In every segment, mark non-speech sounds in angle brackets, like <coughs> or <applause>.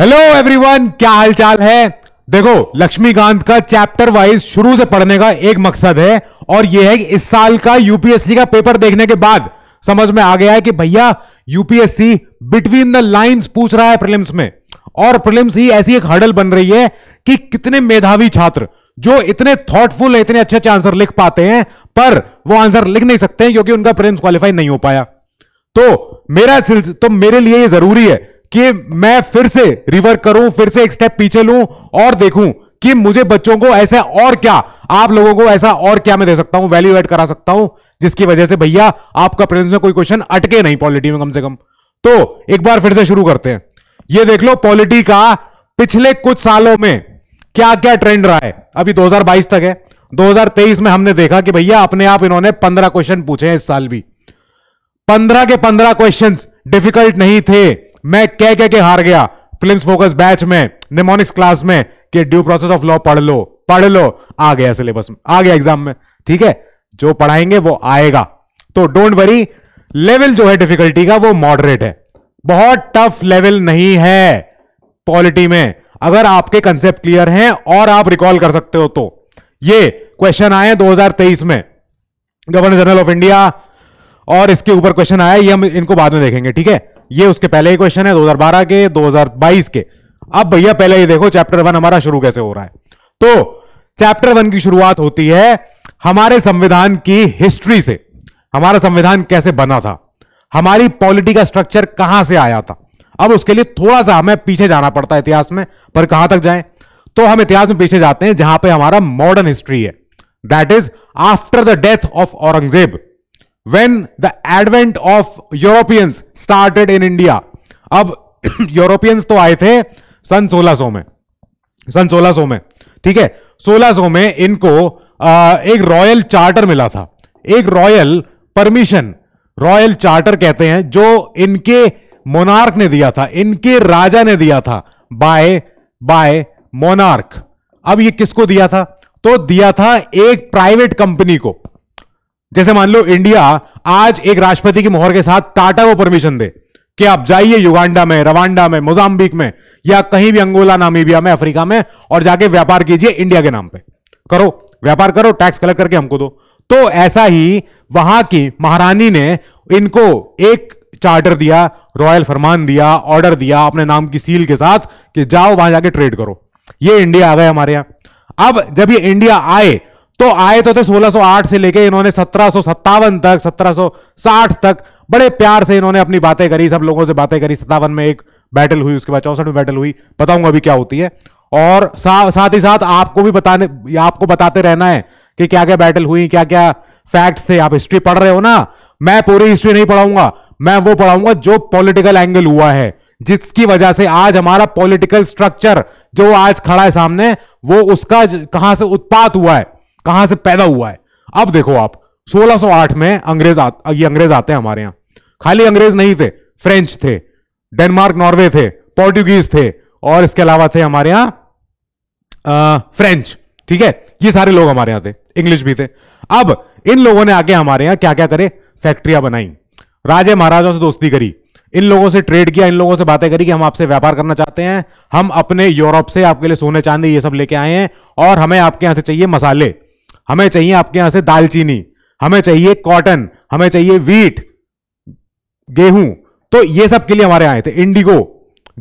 Hello everyone क्या हालचाल है देखो लक्ष्मीकांत का चैप्टर वाइज शुरू से पढ़ने का एक मकसद है और यह है कि इस साल का यूपीएससी का पेपर देखने के बाद समझ में आ गया है कि भैया यूपीएससी बिटवीन द लाइंस पूछ रहा है प्रीलिम्स में और प्रीलिम्स ही ऐसी एक हर्डल बन रही है कि कितने मेधावी छात्र जो इतने थॉटफुल है इतने अच्छे अच्छे आंसर लिख पाते हैं पर वो आंसर लिख नहीं सकते क्योंकि उनका प्रिलिम्स क्वालिफाई नहीं हो पाया तो मेरा तो मेरे लिए ये जरूरी है कि मैं फिर से रिवर्क करूं फिर से एक स्टेप पीछे लूं और देखूं कि मुझे बच्चों को ऐसा और क्या आप लोगों को ऐसा और क्या मैं दे सकता हूं वैल्यू एड करा सकता हूं जिसकी वजह से भैया आपका प्रेजेंस में कोई क्वेश्चन अटके नहीं पॉलिटी में कम से कम तो एक बार फिर से शुरू करते हैं ये देख लो पॉलिटी का पिछले कुछ सालों में क्या क्या ट्रेंड रहा है अभी 2022 तक है 2023 में हमने देखा कि भैया अपने आप इन्होंने 15 क्वेश्चन पूछे हैं इस साल भी 15 के 15 क्वेश्चंस डिफिकल्ट नहीं थे मैं कह कह के हार गया फिल्म फोकस बैच में निमोनिक्स क्लास में कि ड्यू प्रोसेस ऑफ लॉ पढ़ लो पढ़ लो आ गया सिलेबस में आ गया एग्जाम में ठीक है जो पढ़ाएंगे वो आएगा तो डोंट वरी लेवल जो है डिफिकल्टी का वो मॉडरेट है बहुत टफ लेवल नहीं है पॉलिटी में अगर आपके कंसेप्ट क्लियर हैं और आप रिकॉल कर सकते हो तो ये क्वेश्चन आए 2023 में गवर्नर जनरल ऑफ इंडिया और इसके ऊपर क्वेश्चन आया ये हम इनको बाद में देखेंगे ठीक है ये उसके पहले ही क्वेश्चन है 2012 के 2022 के अब भैया पहले ही देखो चैप्टर वन हमारा शुरू कैसे हो रहा है तो चैप्टर वन की शुरुआत होती है हमारे संविधान की हिस्ट्री से हमारा संविधान कैसे बना था हमारी पॉलिटी का स्ट्रक्चर कहां से आया था अब उसके लिए थोड़ा सा हमें पीछे जाना पड़ता है इतिहास में पर कहां तक जाए तो हम इतिहास में पीछे जाते हैं जहां पे हमारा मॉडर्न हिस्ट्री है that is after the death of Aurangzeb when the advent of Europeans started in India. अब यूरोपियंस <clears throat> तो आए थे सन 1600 में सन 1600 में ठीक है 1600 में इनको आ, एक रॉयल चार्टर मिला था एक रॉयल परमिशन रॉयल चार्टर कहते हैं जो इनके मोनार्क ने दिया था इनके राजा ने दिया था बाय बाय मोनार्क अब ये किसको दिया था तो दिया था एक प्राइवेट कंपनी को जैसे मान लो इंडिया आज एक राष्ट्रपति की मोहर के साथ टाटा को परमिशन दे कि आप जाइए युगांडा में रवांडा में मोजाम्बिक में या कहीं भी अंगोला नामीबिया में अफ्रीका में और जाके व्यापार कीजिए इंडिया के नाम पे करो व्यापार करो टैक्स कलेक्ट करके हमको दो तो ऐसा ही वहां की महारानी ने इनको एक चार्टर दिया रॉयल फरमान दिया ऑर्डर दिया अपने नाम की सील के साथ कि जाओ वहां जाके ट्रेड करो ये इंडिया आ गए हमारे यहां अब जब ये इंडिया आए तो आए तो थे 1608 से लेके इन्होंने सत्रह तक 1760 तक बड़े प्यार से इन्होंने अपनी बातें करी सब लोगों से बातें करी सत्तावन में एक बैटल हुई उसके बाद चौसठ में बैटल हुई बताऊंगा अभी क्या होती है और सा, साथ ही साथ आपको भी बताने आपको बताते रहना है कि क्या क्या बैटल हुई क्या क्या फैक्ट्स थे आप हिस्ट्री पढ़ रहे हो ना मैं पूरी हिस्ट्री नहीं पढ़ाऊंगा मैं वो पढ़ाऊंगा जो पॉलिटिकल एंगल हुआ है जिसकी वजह से आज हमारा पॉलिटिकल स्ट्रक्चर जो आज खड़ा है सामने वो उसका कहां से उत्पात हुआ है कहां से पैदा हुआ है अब देखो आप 1608 में अंग्रेज आ, ये अंग्रेज आते हैं हमारे यहां खाली अंग्रेज नहीं थे फ्रेंच थे डेनमार्क नॉर्वे थे पोर्टुगीज थे और इसके अलावा थे हमारे यहां फ्रेंच ठीक है ये सारे लोग हमारे यहां थे इंग्लिश भी थे अब इन लोगों ने आके हमारे यहां क्या क्या करे फैक्ट्रियां बनाई राजे महाराजों से दोस्ती करी इन लोगों से ट्रेड किया इन लोगों से बातें करी कि हम आपसे व्यापार करना चाहते हैं हम अपने यूरोप से आपके लिए सोने चांदी ये सब लेके आए हैं और हमें आपके यहां से चाहिए मसाले हमें चाहिए आपके यहां से दालचीनी हमें चाहिए कॉटन हमें चाहिए वीट गेहूं तो ये सब के लिए हमारे आए थे इंडिगो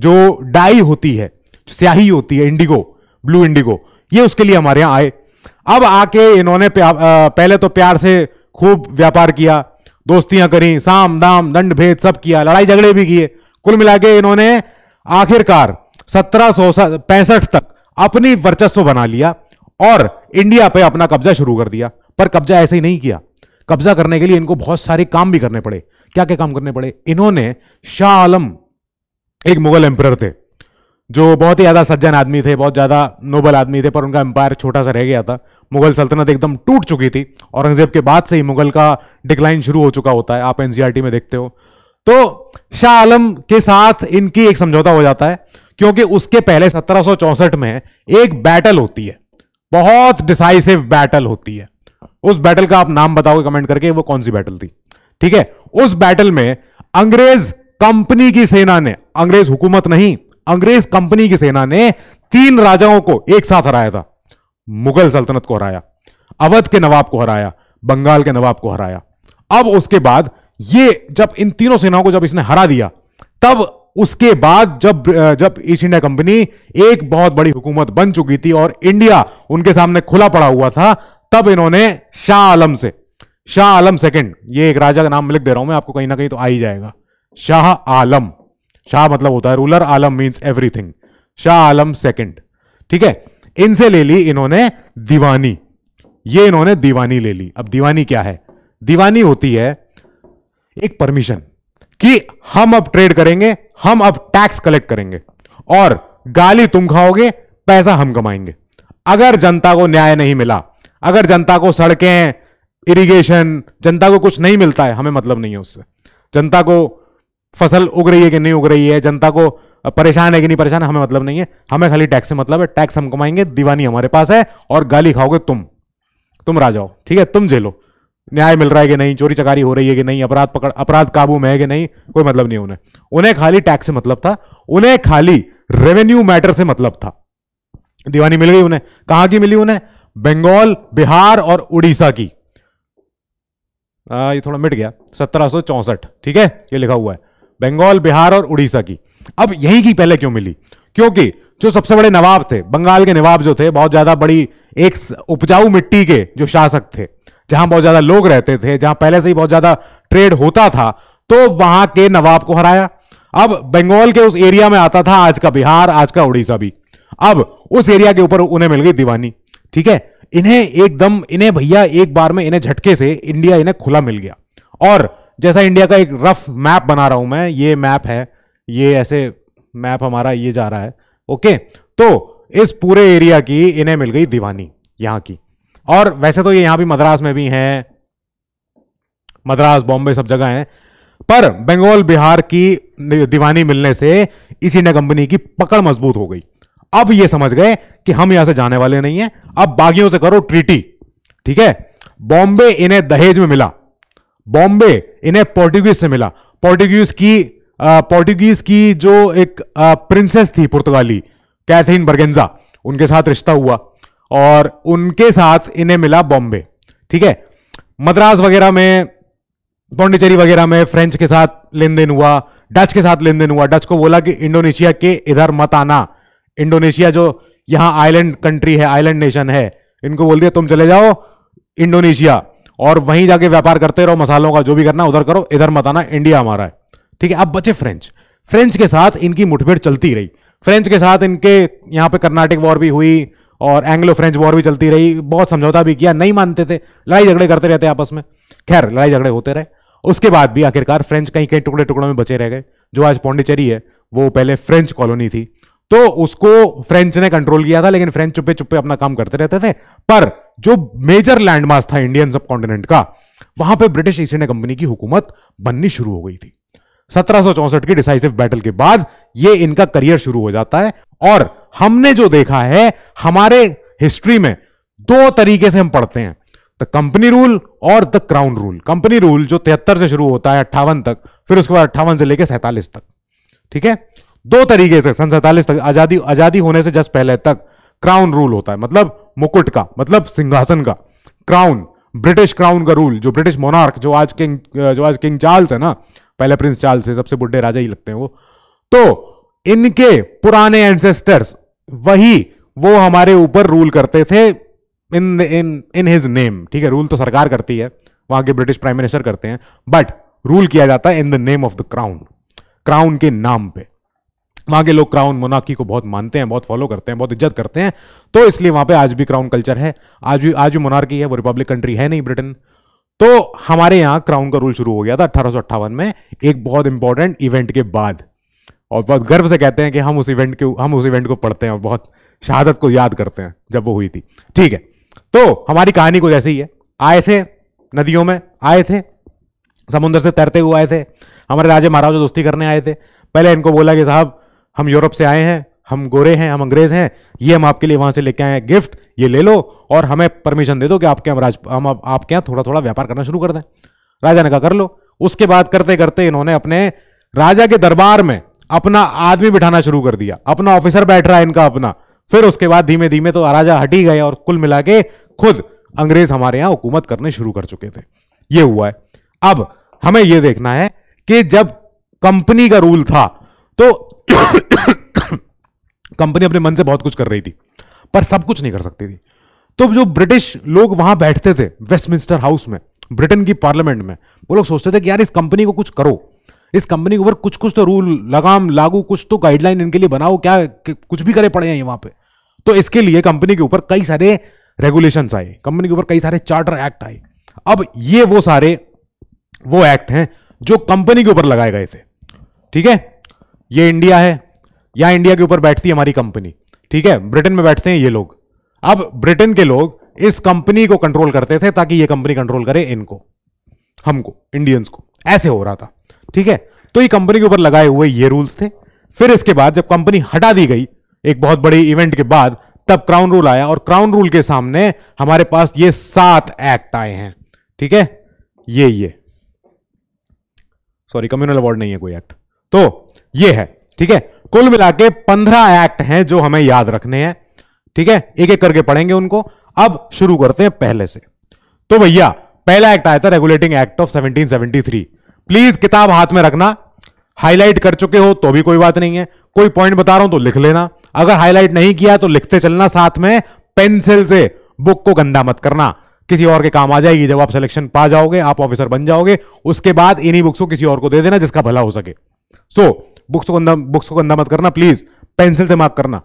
जो डाई होती है स्याही होती है इंडिगो ब्लू इंडिगो ये उसके लिए हमारे यहां आए अब आके इन्होंने पहले तो प्यार से खूब व्यापार किया दोस्तियां करी साम दाम दंड भेद सब किया लड़ाई झगड़े भी किए कुल मिला के इन्होंने आखिरकार सत्रह तक अपनी वर्चस्व बना लिया और इंडिया पे अपना कब्जा शुरू कर दिया पर कब्जा ऐसे ही नहीं किया कब्जा करने के लिए इनको बहुत सारे काम भी करने पड़े क्या क्या काम करने पड़े इन्होंने शाह आलम एक मुगल एम्पर थे जो बहुत ही ज़्यादा सज्जन आदमी थे बहुत ज़्यादा नोबल आदमी थे पर उनका एम्पायर छोटा सा रह गया था मुगल सल्तनत एकदम टूट चुकी थी औरंगजेब के बाद से ही मुगल का डिक्लाइन शुरू हो चुका होता है आप एनसीआरटी e में देखते हो तो शाह आलम के साथ इनकी एक समझौता हो जाता है क्योंकि उसके पहले सत्रह में एक बैटल होती है बहुत डिसाइसिव बैटल होती है उस बैटल का आप नाम बताओगे कमेंट करके वो कौन सी बैटल थी ठीक है उस बैटल में अंग्रेज कंपनी की सेना ने अंग्रेज हुकूमत नहीं अंग्रेज कंपनी की सेना ने तीन राजाओं को एक साथ हराया था मुगल सल्तनत को हराया अवध के नवाब को हराया बंगाल के नवाब को हराया अब उसके बाद ये जब इन तीनों सेनाओं को जब इसने हरा दिया तब उसके बाद जब जब ईस्ट इंडिया कंपनी एक बहुत बड़ी हुकूमत बन चुकी थी और इंडिया उनके सामने खुला पड़ा हुआ था तब इन्होंने शाह आलम से शाह आलम सेकंड ये एक राजा का नाम लिख दे रहा हूं मैं आपको कहीं ना कहीं तो आ ही जाएगा शाह आलम शाह मतलब होता है रूलर आलम means everything Shah Alam second ठीक है इनसे ले ली इन्होंने दीवानी ये इन्होंने दीवानी ले ली अब दीवानी क्या है दीवानी होती है एक परमिशन कि हम अब ट्रेड करेंगे हम अब टैक्स कलेक्ट करेंगे और गाली तुम खाओगे पैसा हम कमाएंगे अगर जनता को न्याय नहीं मिला अगर जनता को सड़कें इरिगेशन जनता को कुछ नहीं मिलता है हमें मतलब नहीं है उससे जनता को फसल उग रही है कि नहीं उग रही है जनता को परेशान है कि नहीं परेशान हमें मतलब नहीं है हमें खाली टैक्स से मतलब है टैक्स हम कमाएंगे दीवानी हमारे पास है और गाली खाओगे तुम तुम राजाओ ठीक है तुम जेलो न्याय मिल रहा है कि नहीं चोरी चकारी हो रही है कि नहीं अपराध पकड़ अपराध काबू में है कि नहीं कोई मतलब नहीं उन्हें उन्हें खाली टैक्स से मतलब था उन्हें खाली रेवेन्यू मैटर से मतलब था दीवानी मिल गई उन्हें कहां की मिली उन्हें बंगाल बिहार और उड़ीसा की आ, ये थोड़ा मिट गया सत्रह ठीक है ये लिखा हुआ है बंगाल बिहार और उड़ीसा की अब यही की पहले क्यों मिली क्योंकि जो सबसे बड़े नवाब थे बंगाल के नवाब जो थे बहुत ज्यादा बड़ी एक उपजाऊ मिट्टी के जो शासक थे जहां बहुत ज्यादा लोग रहते थे जहां पहले से ही बहुत ज्यादा ट्रेड होता था तो वहां के नवाब को हराया अब बंगाल के उस एरिया में आता था आज का बिहार आज का उड़ीसा भी अब उस एरिया के ऊपर उन्हें मिल गई दीवानी ठीक है इन्हें एकदम इन्हें भैया एक बार में इन्हें झटके से इंडिया इन्हें खुला मिल गया और जैसा इंडिया का एक रफ मैप बना रहा हूं मैं ये मैप है ये ऐसे मैप हमारा ये जा रहा है ओके तो इस पूरे एरिया की इन्हें मिल गई दीवानी यहां की और वैसे तो ये यहां भी मद्रास में भी हैं मद्रास बॉम्बे सब जगह हैं पर बंगाल बिहार की दीवानी मिलने से इस इंडिया कंपनी की पकड़ मजबूत हो गई अब ये समझ गए कि हम यहां से जाने वाले नहीं हैं अब बागियों से करो ट्रीटी ठीक है बॉम्बे इन्हें दहेज में मिला बॉम्बे इन्हें पोर्टुगीज से मिला पोर्टुगीज की पोर्टुगीज की जो एक आ, प्रिंसेस थी पुर्तगाली कैथरीन बर्गेंजा उनके साथ रिश्ता हुआ और उनके साथ इन्हें मिला बॉम्बे ठीक है मद्रास वगैरह में पौंडिचेरी वगैरह में फ्रेंच के साथ लेन देन हुआ डच के साथ लेन देन हुआ डच को बोला कि इंडोनेशिया के इधर मत आना इंडोनेशिया जो यहां आइलैंड कंट्री है आइलैंड नेशन है इनको बोल दिया तुम चले जाओ इंडोनेशिया और वहीं जाके व्यापार करते रहो मसालों का जो भी करना उधर करो इधर मत आना इंडिया हमारा है ठीक है अब बचे फ्रेंच फ्रेंच के साथ इनकी मुठभेड़ चलती रही फ्रेंच के साथ इनके यहां पे कर्नाटक वॉर भी हुई और एंग्लो फ्रेंच वॉर भी चलती रही बहुत समझौता भी किया नहीं मानते थे लड़ाई झगड़े करते रहते आपस में खैर लड़ाई झगड़े होते रहे उसके बाद भी आखिरकार फ्रेंच कहीं कहीं टुकड़े टुकड़ों में बचे रह गए जो आज पौंडीचेरी है वो पहले फ्रेंच कॉलोनी थी तो उसको फ्रेंच ने कंट्रोल किया था लेकिन फ्रेंच चुप्पे चुप्पे अपना काम करते रहते थे पर जो मेजर लैंडमार्क था इंडियन सब कॉन्टिनेंट का वहां पे ब्रिटिश ईस्ट इंडिया कंपनी की हुकूमत बननी शुरू हो गई थी सत्रह की डिसाइसिव बैटल के बाद ये इनका करियर शुरू हो जाता है और हमने जो देखा है हमारे हिस्ट्री में दो तरीके से हम पढ़ते हैं द कंपनी रूल और the crown rule company rule जो तिहत्तर से शुरू होता है अट्ठावन तक फिर उसके बाद अट्ठावन से लेकर सैतालीस तक ठीक है दो तरीके से सन सैतालीस तक आजादी आजादी होने से जस्ट पहले तक क्राउन रूल होता है मतलब मुकुट का मतलब सिंहासन का क्राउन ब्रिटिश क्राउन का रूल जो ब्रिटिश मोनार्क जो आज किंग जो आज किंग चार्ल्स है ना पहले प्रिंस चार्ल्स है सबसे बुढ़े राजा ही लगते हैं वो तो इनके पुराने एंसेस्टर्स वही वो हमारे ऊपर रूल करते थे इन इन इन हिज नेम ठीक है रूल तो सरकार करती है वहां के ब्रिटिश प्राइम मिनिस्टर करते हैं बट रूल किया जाता है in the name of the crown crown के नाम पे वहां के लोग क्राउन मोनाकी को बहुत मानते हैं बहुत फॉलो करते हैं बहुत इज्जत करते हैं तो इसलिए वहां पे आज भी क्राउन कल्चर है आज भी आज भी मोनार्की है वो रिपब्लिक कंट्री है नहीं ब्रिटेन तो हमारे यहां क्राउन का रूल शुरू हो गया था अठारह में एक बहुत इंपॉर्टेंट इवेंट के बाद और बहुत गर्व से कहते हैं कि हम उस इवेंट के हम उस इवेंट को पढ़ते हैं और बहुत शहादत को याद करते हैं जब वो हुई थी ठीक है तो हमारी कहानी कुछ ऐसी ही है आए थे नदियों में आए थे समुद्र से तैरते हुए आए थे हमारे राजे महाराज दोस्ती करने आए थे पहले इनको बोला कि साहब हम यूरोप से आए हैं हम गोरे हैं हम अंग्रेज हैं ये हम आपके लिए वहां से लेके आए हैं गिफ्ट ये ले लो और हमें परमिशन दे दो कि आपके हम राज हम आपके यहाँ थोड़ा थोड़ा व्यापार करना शुरू कर दें राजा ने कहा कर लो उसके बाद करते करते इन्होंने अपने राजा के दरबार में अपना आदमी बिठाना शुरू कर दिया अपना ऑफिसर बैठ रहा है इनका अपना फिर उसके बाद धीमे धीमे तो राजा हट ही गए और कुल मिला के खुद अंग्रेज हमारे यहां हुकूमत करने शुरू कर चुके थे ये हुआ है अब हमें यह देखना है कि जब कंपनी का रूल था तो <coughs> कंपनी अपने मन से बहुत कुछ कर रही थी पर सब कुछ नहीं कर सकती थी तो जो ब्रिटिश लोग वहां बैठते थे वेस्टमिंस्टर हाउस में ब्रिटेन की पार्लियामेंट में वो लोग सोचते थे कि यार इस कंपनी को कुछ करो इस कंपनी के ऊपर कुछ कुछ तो रूल लगाम लागू कुछ तो गाइडलाइन इनके लिए बनाओ क्या कुछ भी करे पड़े हैं वहां पे तो इसके लिए कंपनी के ऊपर कई सारे रेगुलेशन आए कंपनी के ऊपर कई सारे चार्टर एक्ट आए अब ये वो सारे वो एक्ट हैं जो कंपनी के ऊपर लगाए गए थे ठीक है ये इंडिया है या इंडिया के ऊपर बैठती है हमारी कंपनी ठीक है ब्रिटेन में बैठते हैं ये लोग अब ब्रिटेन के लोग इस कंपनी को कंट्रोल करते थे ताकि ये कंपनी कंट्रोल करे इनको हमको इंडियंस को ऐसे हो रहा था ठीक है तो ये कंपनी के ऊपर लगाए हुए ये रूल्स थे फिर इसके बाद जब कंपनी हटा दी गई एक बहुत बड़े इवेंट के बाद तब क्राउन रूल आया और क्राउन रूल के सामने हमारे पास ये सात एक्ट आए हैं ठीक है ये ये सॉरी कम्युनल अवार्ड नहीं है कोई एक्ट तो ये है ठीक है कुल मिला के पंद्रह एक्ट हैं जो हमें याद रखने हैं ठीक है एक एक करके पढ़ेंगे उनको अब शुरू करते हैं पहले से तो भैया पहला एक्ट आया था रेगुलेटिंग एक्ट ऑफ 1773 प्लीज किताब हाथ में रखना हाईलाइट कर चुके हो तो भी कोई बात नहीं है कोई पॉइंट बता रहा हूं तो लिख लेना अगर हाईलाइट नहीं किया तो लिखते चलना साथ में पेंसिल से बुक को गंदा मत करना किसी और के काम आ जाएगी जब आप सिलेक्शन पा जाओगे आप ऑफिसर बन जाओगे उसके बाद इन्हीं बुक्स को किसी और को दे देना जिसका भला हो सके सो बुक्स को गंदा बुक्स को गंदा मत करना प्लीज पेंसिल से मार्क करना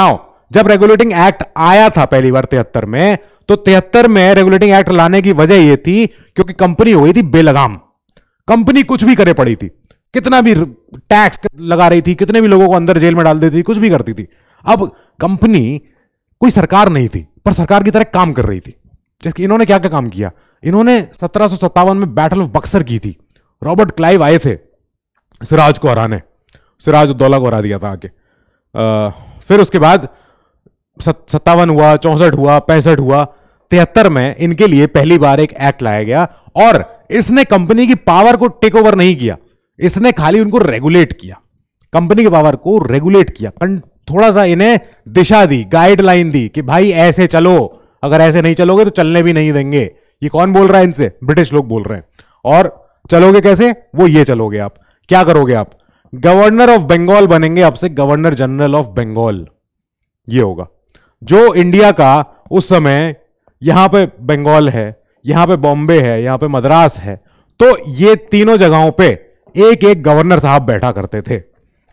नाउ जब रेगुलेटिंग एक्ट आया था पहली बार तिहत्तर में तो तिहत्तर में रेगुलेटिंग एक्ट लाने की वजह यह थी क्योंकि कंपनी हुई थी बेलगाम कंपनी कुछ भी करे पड़ी थी कितना भी टैक्स लगा रही थी कितने भी लोगों को अंदर जेल में डाल देती थी कुछ भी करती थी अब कंपनी कोई सरकार नहीं थी पर सरकार की तरह काम कर रही थी जैसे इन्होंने क्या क्या काम किया इन्होंने सत्रह में बैटल ऑफ बक्सर की थी रॉबर्ट क्लाइव आए थे सिराज को हराने सिराज उद्दौला को हरा दिया था आके फिर उसके बाद सत्तावन हुआ चौंसठ हुआ पैंसठ हुआ तिहत्तर में इनके लिए पहली बार एक एक्ट लाया गया और इसने कंपनी की पावर को टेक ओवर नहीं किया इसने खाली उनको रेगुलेट किया कंपनी की पावर को रेगुलेट किया थोड़ा सा इन्हें दिशा दी गाइडलाइन दी कि भाई ऐसे चलो अगर ऐसे नहीं चलोगे तो चलने भी नहीं देंगे ये कौन बोल रहा है इनसे ब्रिटिश लोग बोल रहे हैं और चलोगे कैसे वो ये चलोगे आप क्या करोगे आप गवर्नर ऑफ बंगाल बनेंगे आपसे गवर्नर जनरल ऑफ बंगाल ये होगा जो इंडिया का उस समय यहाँ पे बंगाल है यहाँ पे बॉम्बे है यहाँ पे मद्रास है तो ये तीनों जगहों पे एक एक गवर्नर साहब बैठा करते थे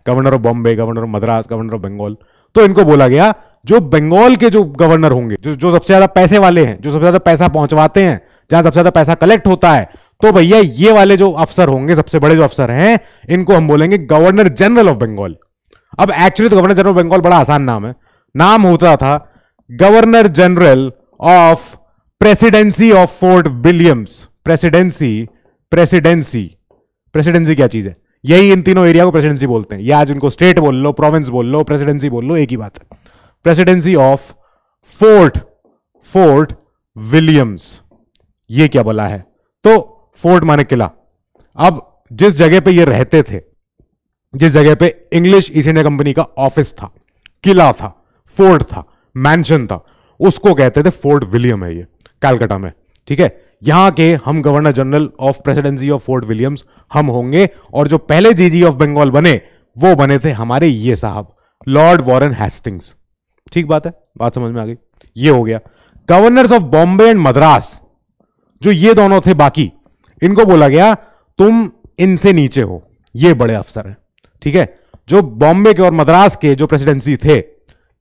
governor of Bombay governor of Madras governor of Bengal तो इनको बोला गया जो बंगाल के जो गवर्नर होंगे जो जो सबसे ज्यादा पैसे वाले हैं जो सबसे ज्यादा पैसा पहुंचवाते हैं जहां सबसे ज्यादा पैसा कलेक्ट होता है तो भैया ये वाले जो अफसर होंगे सबसे बड़े जो अफसर हैं इनको हम बोलेंगे गवर्नर जनरल ऑफ बंगाल अब एक्चुअली तो गवर्नर जनरल ऑफ बंगाल बड़ा आसान नाम है नाम होता था governor general of presidency of fort Williams presidency presidency presidency क्या चीज है यही इन तीनों एरिया को प्रेसिडेंसी बोलते हैं या आज स्टेट बोल लो प्रोविंस बोल लो प्रेसिडेंसी बोल लो एक ही बात है presidency of fort fort Williams ये क्या बोला है तो फोर्ट माने किला अब जिस जगह पे ये रहते थे जिस जगह पे इंग्लिश ईस्ट इंडिया कंपनी का ऑफिस था किला था फोर्ट था मैंशन था उसको कहते थे फोर्ट विलियम है ये कैलकाटा में ठीक है यहां के हम governor general of presidency of fort Williams हम होंगे और जो पहले जीजी ऑफ बंगाल बने वो बने थे हमारे ये साहब लॉर्ड वॉरन हेस्टिंग्स ठीक बात है बात समझ में आ गई ये हो गया governors of Bombay and Madras जो ये दोनों थे बाकी इनको बोला गया तुम इनसे नीचे हो ये बड़े अफसर हैं ठीक है जो बॉम्बे के और मद्रास के जो प्रेसिडेंसी थे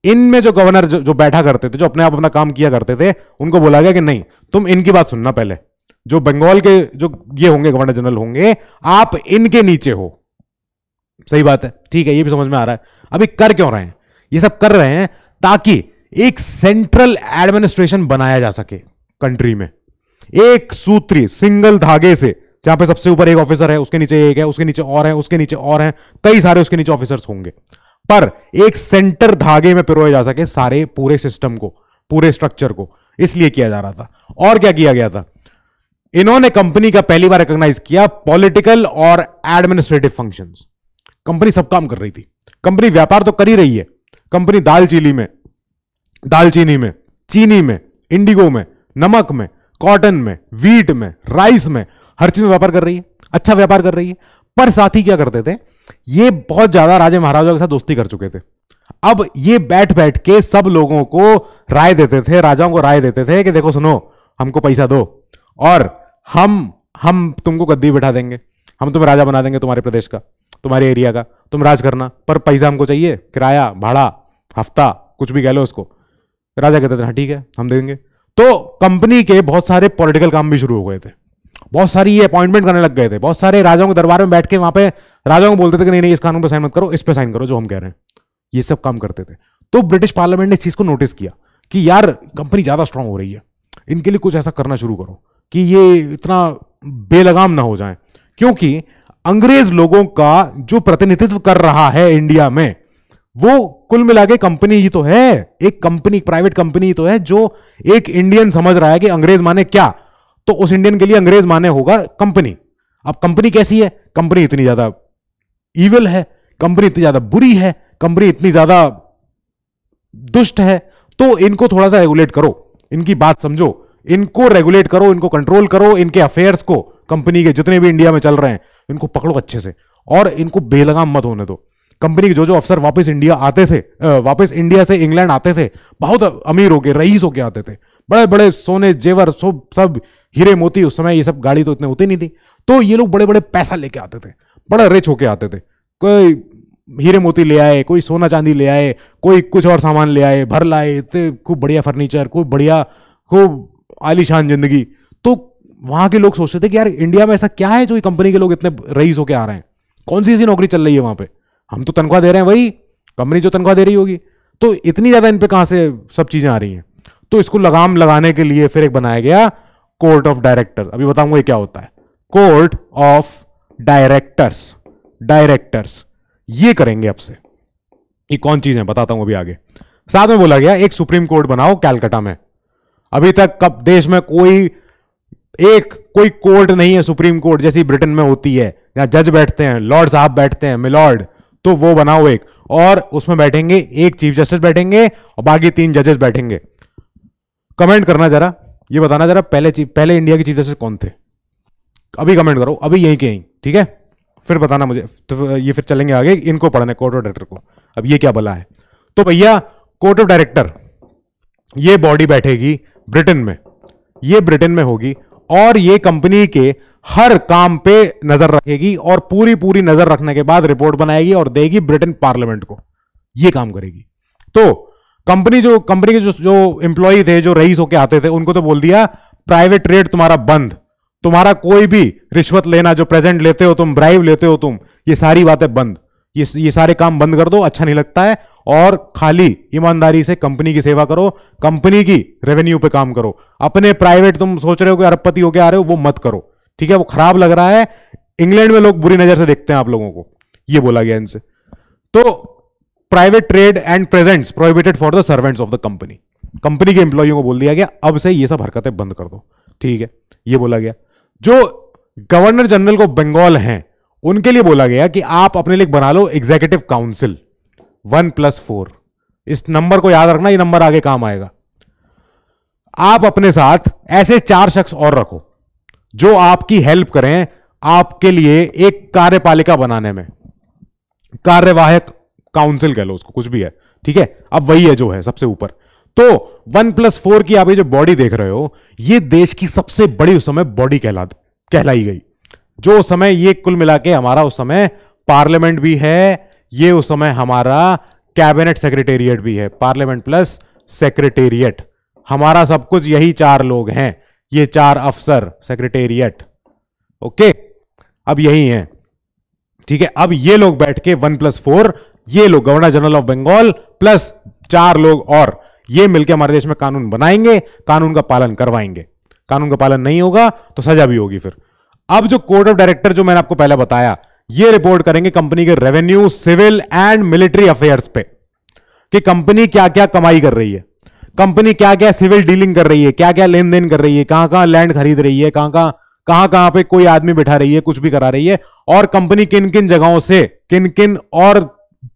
इनमें जो गवर्नर जो, जो बैठा करते थे जो अपने आप अपना काम किया करते थे उनको बोला गया कि नहीं तुम इनकी बात सुनना पहले जो बंगाल के जो ये होंगे गवर्नर जनरल होंगे आप इनके नीचे हो सही बात है ठीक है ये भी समझ में आ रहा है अभी कर क्यों रहे हैं ये सब कर रहे हैं ताकि एक सेंट्रल एडमिनिस्ट्रेशन बनाया जा सके कंट्री में एक सूत्री सिंगल धागे से जहां पे सबसे ऊपर एक ऑफिसर है उसके नीचे एक है उसके नीचे और है उसके नीचे और है कई सारे उसके नीचे ऑफिसर्स होंगे पर एक सेंटर धागे में पिरोया जा सके सारे पूरे सिस्टम को पूरे स्ट्रक्चर को इसलिए किया जा रहा था और क्या किया गया था इन्होंने कंपनी का पहली बार रिकॉग्नाइज किया पॉलिटिकल और एडमिनिस्ट्रेटिव फंक्शंस कंपनी सब काम कर रही थी कंपनी व्यापार तो कर ही रही है कंपनी दालचीनी में दालचीनी में चीनी में इंडिगो में नमक में कॉटन में वीट में राइस में हर चीज में व्यापार कर रही है अच्छा व्यापार कर रही है पर साथ ही क्या करते थे ये बहुत ज्यादा राजे महाराजा के साथ दोस्ती कर चुके थे अब ये बैठ बैठ के सब लोगों को राय देते थे राजाओं को राय देते थे कि देखो सुनो हमको पैसा दो और हम हम तुमको गद्दी बैठा देंगे हम तुम्हें राजा बना देंगे तुम्हारे प्रदेश का तुम्हारे एरिया का तुम राज करना पर पैसा हमको चाहिए किराया भाड़ा हफ्ता कुछ भी कह लो उसको राजा कहते थे हाँ ठीक है हम देंगे तो कंपनी के बहुत सारे पॉलिटिकल काम भी शुरू हो गए थे बहुत सारी ये अपॉइंटमेंट करने लग गए थे बहुत सारे राजाओं के दरबार में बैठ के वहां पे राजाओं को बोलते थे कि नहीं नहीं इस कानून पर साइन मत करो इस पर साइन करो जो हम कह रहे हैं ये सब काम करते थे तो ब्रिटिश पार्लियामेंट ने इस चीज़ को नोटिस किया कि यार कंपनी ज़्यादा स्ट्रांग हो रही है इनके लिए कुछ ऐसा करना शुरू करो कि ये इतना बेलगाम ना हो जाए क्योंकि अंग्रेज लोगों का जो प्रतिनिधित्व कर रहा है इंडिया में वो कुल मिला के कंपनी ही तो है एक कंपनी प्राइवेट कंपनी ही तो है जो एक इंडियन समझ रहा है कि अंग्रेज माने क्या तो उस इंडियन के लिए अंग्रेज माने होगा कंपनी अब कंपनी कैसी है कंपनी इतनी ज्यादा ईवल है कंपनी इतनी ज्यादा बुरी है कंपनी इतनी ज्यादा दुष्ट है तो इनको थोड़ा सा रेगुलेट करो इनकी बात समझो इनको रेगुलेट करो इनको कंट्रोल करो इनके अफेयर्स को कंपनी के जितने भी इंडिया में चल रहे हैं इनको पकड़ो अच्छे से और इनको बेलगाम मत होने दो कंपनी के जो जो अफसर वापस इंडिया आते थे वापस इंडिया से इंग्लैंड आते थे बहुत अमीर हो गए रईस होके आते थे बड़े बड़े सोने जेवर सो सब हीरे मोती उस समय ये सब गाड़ी तो इतने होती नहीं थी तो ये लोग बड़े बड़े पैसा लेके आते थे बड़ा रिच होके आते थे कोई हीरे मोती ले आए कोई सोना चांदी ले आए कोई कुछ और सामान ले आए भर लाए इतने खूब बढ़िया फर्नीचर खूब बढ़िया खूब आलीशान जिंदगी तो वहाँ के लोग सोचते थे कि यार इंडिया में ऐसा क्या है जो कंपनी के लोग इतने रईस होकर आ रहे हैं कौन सी ऐसी नौकरी चल रही है वहाँ पर हम तो तनख्वाह दे रहे हैं वही कंपनी जो तनख्वाह दे रही होगी तो इतनी ज़्यादा इन पर कहाँ से सब चीज़ें आ रही हैं तो इसको लगाम लगाने के लिए फिर एक बनाया गया कोर्ट ऑफ डायरेक्टर अभी बताऊंगा ये क्या होता है कोर्ट ऑफ डायरेक्टर्स डायरेक्टर्स ये करेंगे अब से ये कौन चीज है बताता हूं अभी आगे साथ में बोला गया एक सुप्रीम कोर्ट बनाओ कैलकाटा में अभी तक कब देश में कोई एक कोई कोर्ट नहीं है सुप्रीम कोर्ट जैसी ब्रिटेन में होती है जहां जज बैठते हैं लॉर्ड साहब बैठते हैं मिलॉर्ड तो वो बनाओ एक और उसमें बैठेंगे एक चीफ जस्टिस बैठेंगे और बाकी तीन जजेस बैठेंगे कमेंट करना जरा ये बताना जरा पहले पहले इंडिया के चीफ जस्टिस कौन थे अभी कमेंट करो अभी यहीं के यहीं ठीक है फिर बताना मुझे तो ये फिर चलेंगे आगे इनको पढ़ने कोर्ट ऑफ डायरेक्टर को अब ये क्या बला है तो भैया कोर्ट ऑफ डायरेक्टर ये बॉडी बैठेगी ब्रिटेन में ये ब्रिटेन में होगी और ये कंपनी के हर काम पे नजर रखेगी और पूरी पूरी नजर रखने के बाद रिपोर्ट बनाएगी और देगी ब्रिटेन पार्लियामेंट को ये काम करेगी तो कंपनी जो कंपनी के जो जो एम्प्लॉय थे जो रईस होके आते थे उनको तो बोल दिया प्राइवेट ट्रेड तुम्हारा बंद तुम्हारा कोई भी रिश्वत लेना जो प्रेजेंट लेते हो तुम ब्राइव लेते हो तुम ये सारी बातें बंद ये ये सारे काम बंद कर दो अच्छा नहीं लगता है और खाली ईमानदारी से कंपनी की सेवा करो कंपनी की रेवेन्यू पे काम करो अपने प्राइवेट तुम सोच रहे हो कि अरबपति होके आ रहे हो वो मत करो ठीक है वो खराब लग रहा है इंग्लैंड में लोग बुरी नजर से देखते हैं आप लोगों को ये बोला गया इनसे तो private trade and presents prohibited for the servants of the company company के एम्प्लॉयों को बोल दिया गया अब से ये सब हरकतें बंद कर दो ठीक है ये बोला गया जो गवर्नर जनरल को बंगाल हैं उनके लिए बोला गया कि आप अपने लिए बना लो executive council one plus four इस नंबर को याद रखना ये नंबर आगे काम आएगा आप अपने साथ ऐसे चार शख्स और रखो जो आपकी हेल्प करें आपके लिए एक कार्यपालिका बनाने में कार्यवाहक काउंसिल कह लो उसको कुछ भी है ठीक है अब वही है जो है सबसे ऊपर तो वन प्लस फोर की आप ये जो बॉडी देख रहे हो ये देश की सबसे बड़ी उस समय बॉडी कहला कहलाई गई जो उस समय ये कुल मिला के हमारा उस समय पार्लियामेंट भी है ये उस समय हमारा कैबिनेट सेक्रेटेरिएट भी है पार्लियामेंट प्लस सेक्रेटेरिएट हमारा सब कुछ यही चार लोग हैं ये चार अफसर सेक्रेटेरिएट ओके अब यही है ठीक है अब ये लोग बैठ के वन प्लस फोर ये लोग governor general of Bengal plus चार लोग और ये मिलकर हमारे देश में कानून बनाएंगे कानून का पालन करवाएंगे कानून का पालन नहीं होगा तो सजा भी होगी फिर अब जो कोर्ट ऑफ डायरेक्टर जो मैंने आपको पहले बताया ये रिपोर्ट करेंगे कंपनी के revenue civil and military affairs पे कि कंपनी क्या क्या कमाई कर रही है कंपनी क्या क्या सिविल डीलिंग कर रही है क्या क्या लेन देन कर रही है कहां कहां लैंड खरीद रही है कहां कहां कहां कहां पे कोई आदमी बिठा रही है कुछ भी करा रही है और कंपनी किन किन जगहों से किन किन और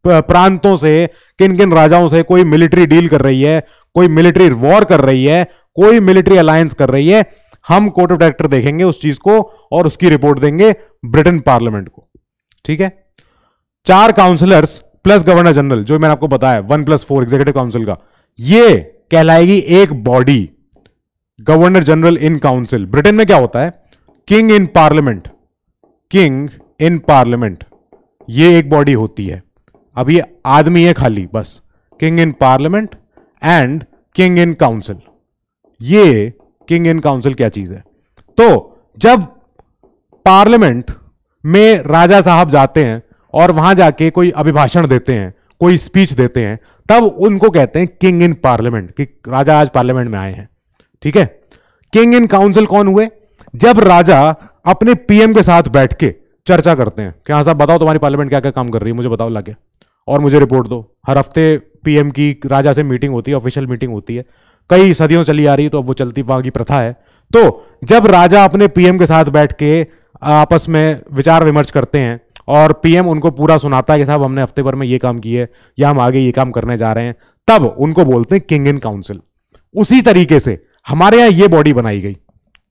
प्रांतों से किन किन राजाओं से कोई मिलिट्री डील कर रही है कोई मिलिट्री वॉर कर रही है कोई मिलिट्री अलायंस कर रही है हम कोर्ट ऑफ डायरेक्टर देखेंगे उस चीज को और उसकी रिपोर्ट देंगे ब्रिटेन पार्लियामेंट को ठीक है चार काउंसिलर्स प्लस गवर्नर जनरल जो मैंने आपको बताया one plus four executive council का ये कहलाएगी एक body governor general in council Britain में क्या होता है king in parliament king in parliament ये एक बॉडी होती है अब ये आदमी है खाली बस king in parliament and king in council ये किंग इन काउंसिल क्या चीज है तो जब पार्लियामेंट में राजा साहब जाते हैं और वहां जाके कोई अभिभाषण देते हैं कोई स्पीच देते हैं तब उनको कहते हैं किंग इन पार्लियामेंट कि राजा आज पार्लियामेंट में आए हैं ठीक है किंग इन काउंसिल कौन हुए जब राजा अपने पीएम के साथ बैठ के चर्चा करते हैं कि हाँ साहब बताओ तुम्हारी पार्लियामेंट क्या क्या काम कर रही है मुझे बताओ लगे और मुझे रिपोर्ट दो हर हफ्ते पीएम की राजा से मीटिंग होती है ऑफिशियल मीटिंग होती है कई सदियों चली आ रही है तो अब वो चलती वहां की प्रथा है तो जब राजा अपने पीएम के साथ बैठ के आपस में विचार विमर्श करते हैं और पीएम उनको पूरा सुनाता है कि साहब हमने हफ्ते भर में ये काम किए या हम आगे ये काम करने जा रहे हैं तब उनको बोलते हैं किंग इन काउंसिल उसी तरीके से हमारे यहां ये बॉडी बनाई गई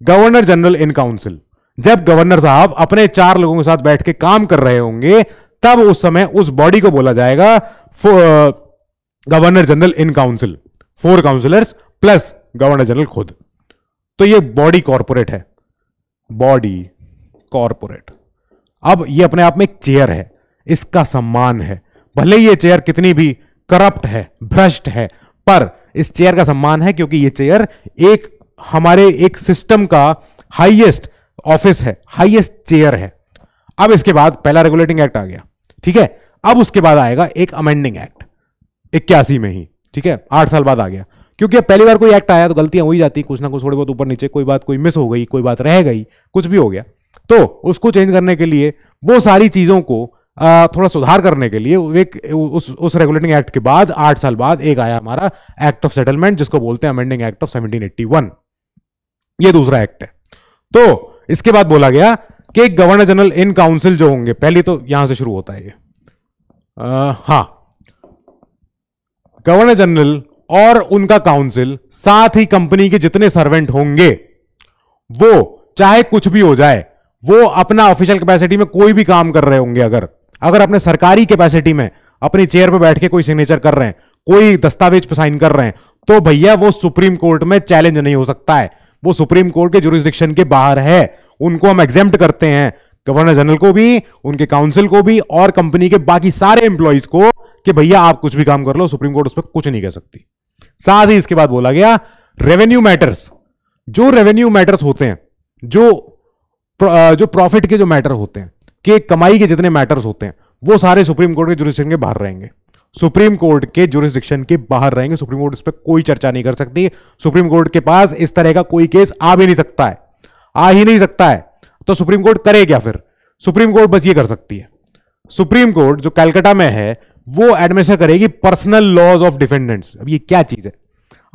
गवर्नर जनरल इन काउंसिल जब गवर्नर साहब अपने चार लोगों के साथ बैठ के काम कर रहे होंगे तब उस समय उस बॉडी को बोला जाएगा governor general in council four councillors plus governor general खुद तो ये बॉडी कॉरपोरेट है बॉडी कॉरपोरेट अब ये अपने आप में एक चेयर है इसका सम्मान है भले ये चेयर कितनी भी करप्ट है भ्रष्ट है पर इस चेयर का सम्मान है क्योंकि ये चेयर एक हमारे एक सिस्टम का हाईएस्ट ऑफिस है हाईएस्ट चेयर है अब इसके बाद पहला रेगुलेटिंग एक्ट आ गया ठीक है अब उसके बाद आएगा एक अमेंडिंग एक्ट इक्यासी में ही ठीक है आठ साल बाद आ गया क्योंकि पहली बार कोई एक्ट आया तो गलतियां हो ही जाती कुछ ना कुछ थोड़ी बहुत ऊपर नीचे कोई बात कोई मिस हो गई कोई बात रह गई कुछ भी हो गया तो उसको चेंज करने के लिए वो सारी चीजों को थोड़ा सुधार करने के लिए एक उस उस रेगुलेटिंग एक्ट के बाद आठ साल बाद एक आया हमारा एक्ट ऑफ सेटलमेंट जिसको बोलते हैं अमेंडिंग एक्ट ऑफ 1781 ये दूसरा एक्ट है तो इसके बाद बोला गया कि गवर्नर जनरल इन काउंसिल जो होंगे पहले तो यहां से शुरू होता है ये हाँ गवर्नर जनरल और उनका काउंसिल साथ ही कंपनी के जितने सर्वेंट होंगे वो चाहे कुछ भी हो जाए वो अपना ऑफिशियल कैपेसिटी में कोई भी काम कर रहे होंगे अगर अगर अपने सरकारी कैपेसिटी में अपनी चेयर पर बैठ के कोई सिग्नेचर कर रहे हैं कोई दस्तावेज पर साइन कर रहे हैं तो भैया वो सुप्रीम कोर्ट में चैलेंज नहीं हो सकता है वो सुप्रीम कोर्ट के जुरिस्डिक्शन के बाहर है उनको हम एग्जाम करते हैं गवर्नर जनरल को भी उनके काउंसिल को भी और कंपनी के बाकी सारे एम्प्लॉयज को कि भैया आप कुछ भी काम कर लो सुप्रीम कोर्ट उस पर कुछ नहीं कह सकती साथ ही इसके बाद बोला गया रेवेन्यू मैटर्स जो रेवेन्यू मैटर्स होते हैं जो जो प्रॉफिट के जो मैटर होते हैं के कमाई के जितने मैटर्स होते हैं वो सारे सुप्रीम कोर्ट के जुरिस्टिक्शन के बाहर रहेंगे सुप्रीम कोर्ट के जुरिस्टिक्शन के बाहर रहेंगे सुप्रीम कोर्ट इस पर कोई चर्चा नहीं कर सकती सुप्रीम कोर्ट के पास इस तरह का कोई केस आ भी नहीं सकता है आ ही नहीं सकता है तो सुप्रीम कोर्ट करे क्या फिर सुप्रीम कोर्ट बस ये कर सकती है सुप्रीम कोर्ट जो कैलकाटा में है वो एडमिशन करेगी पर्सनल लॉज ऑफ डिफेंडेंट्स अब ये क्या चीज है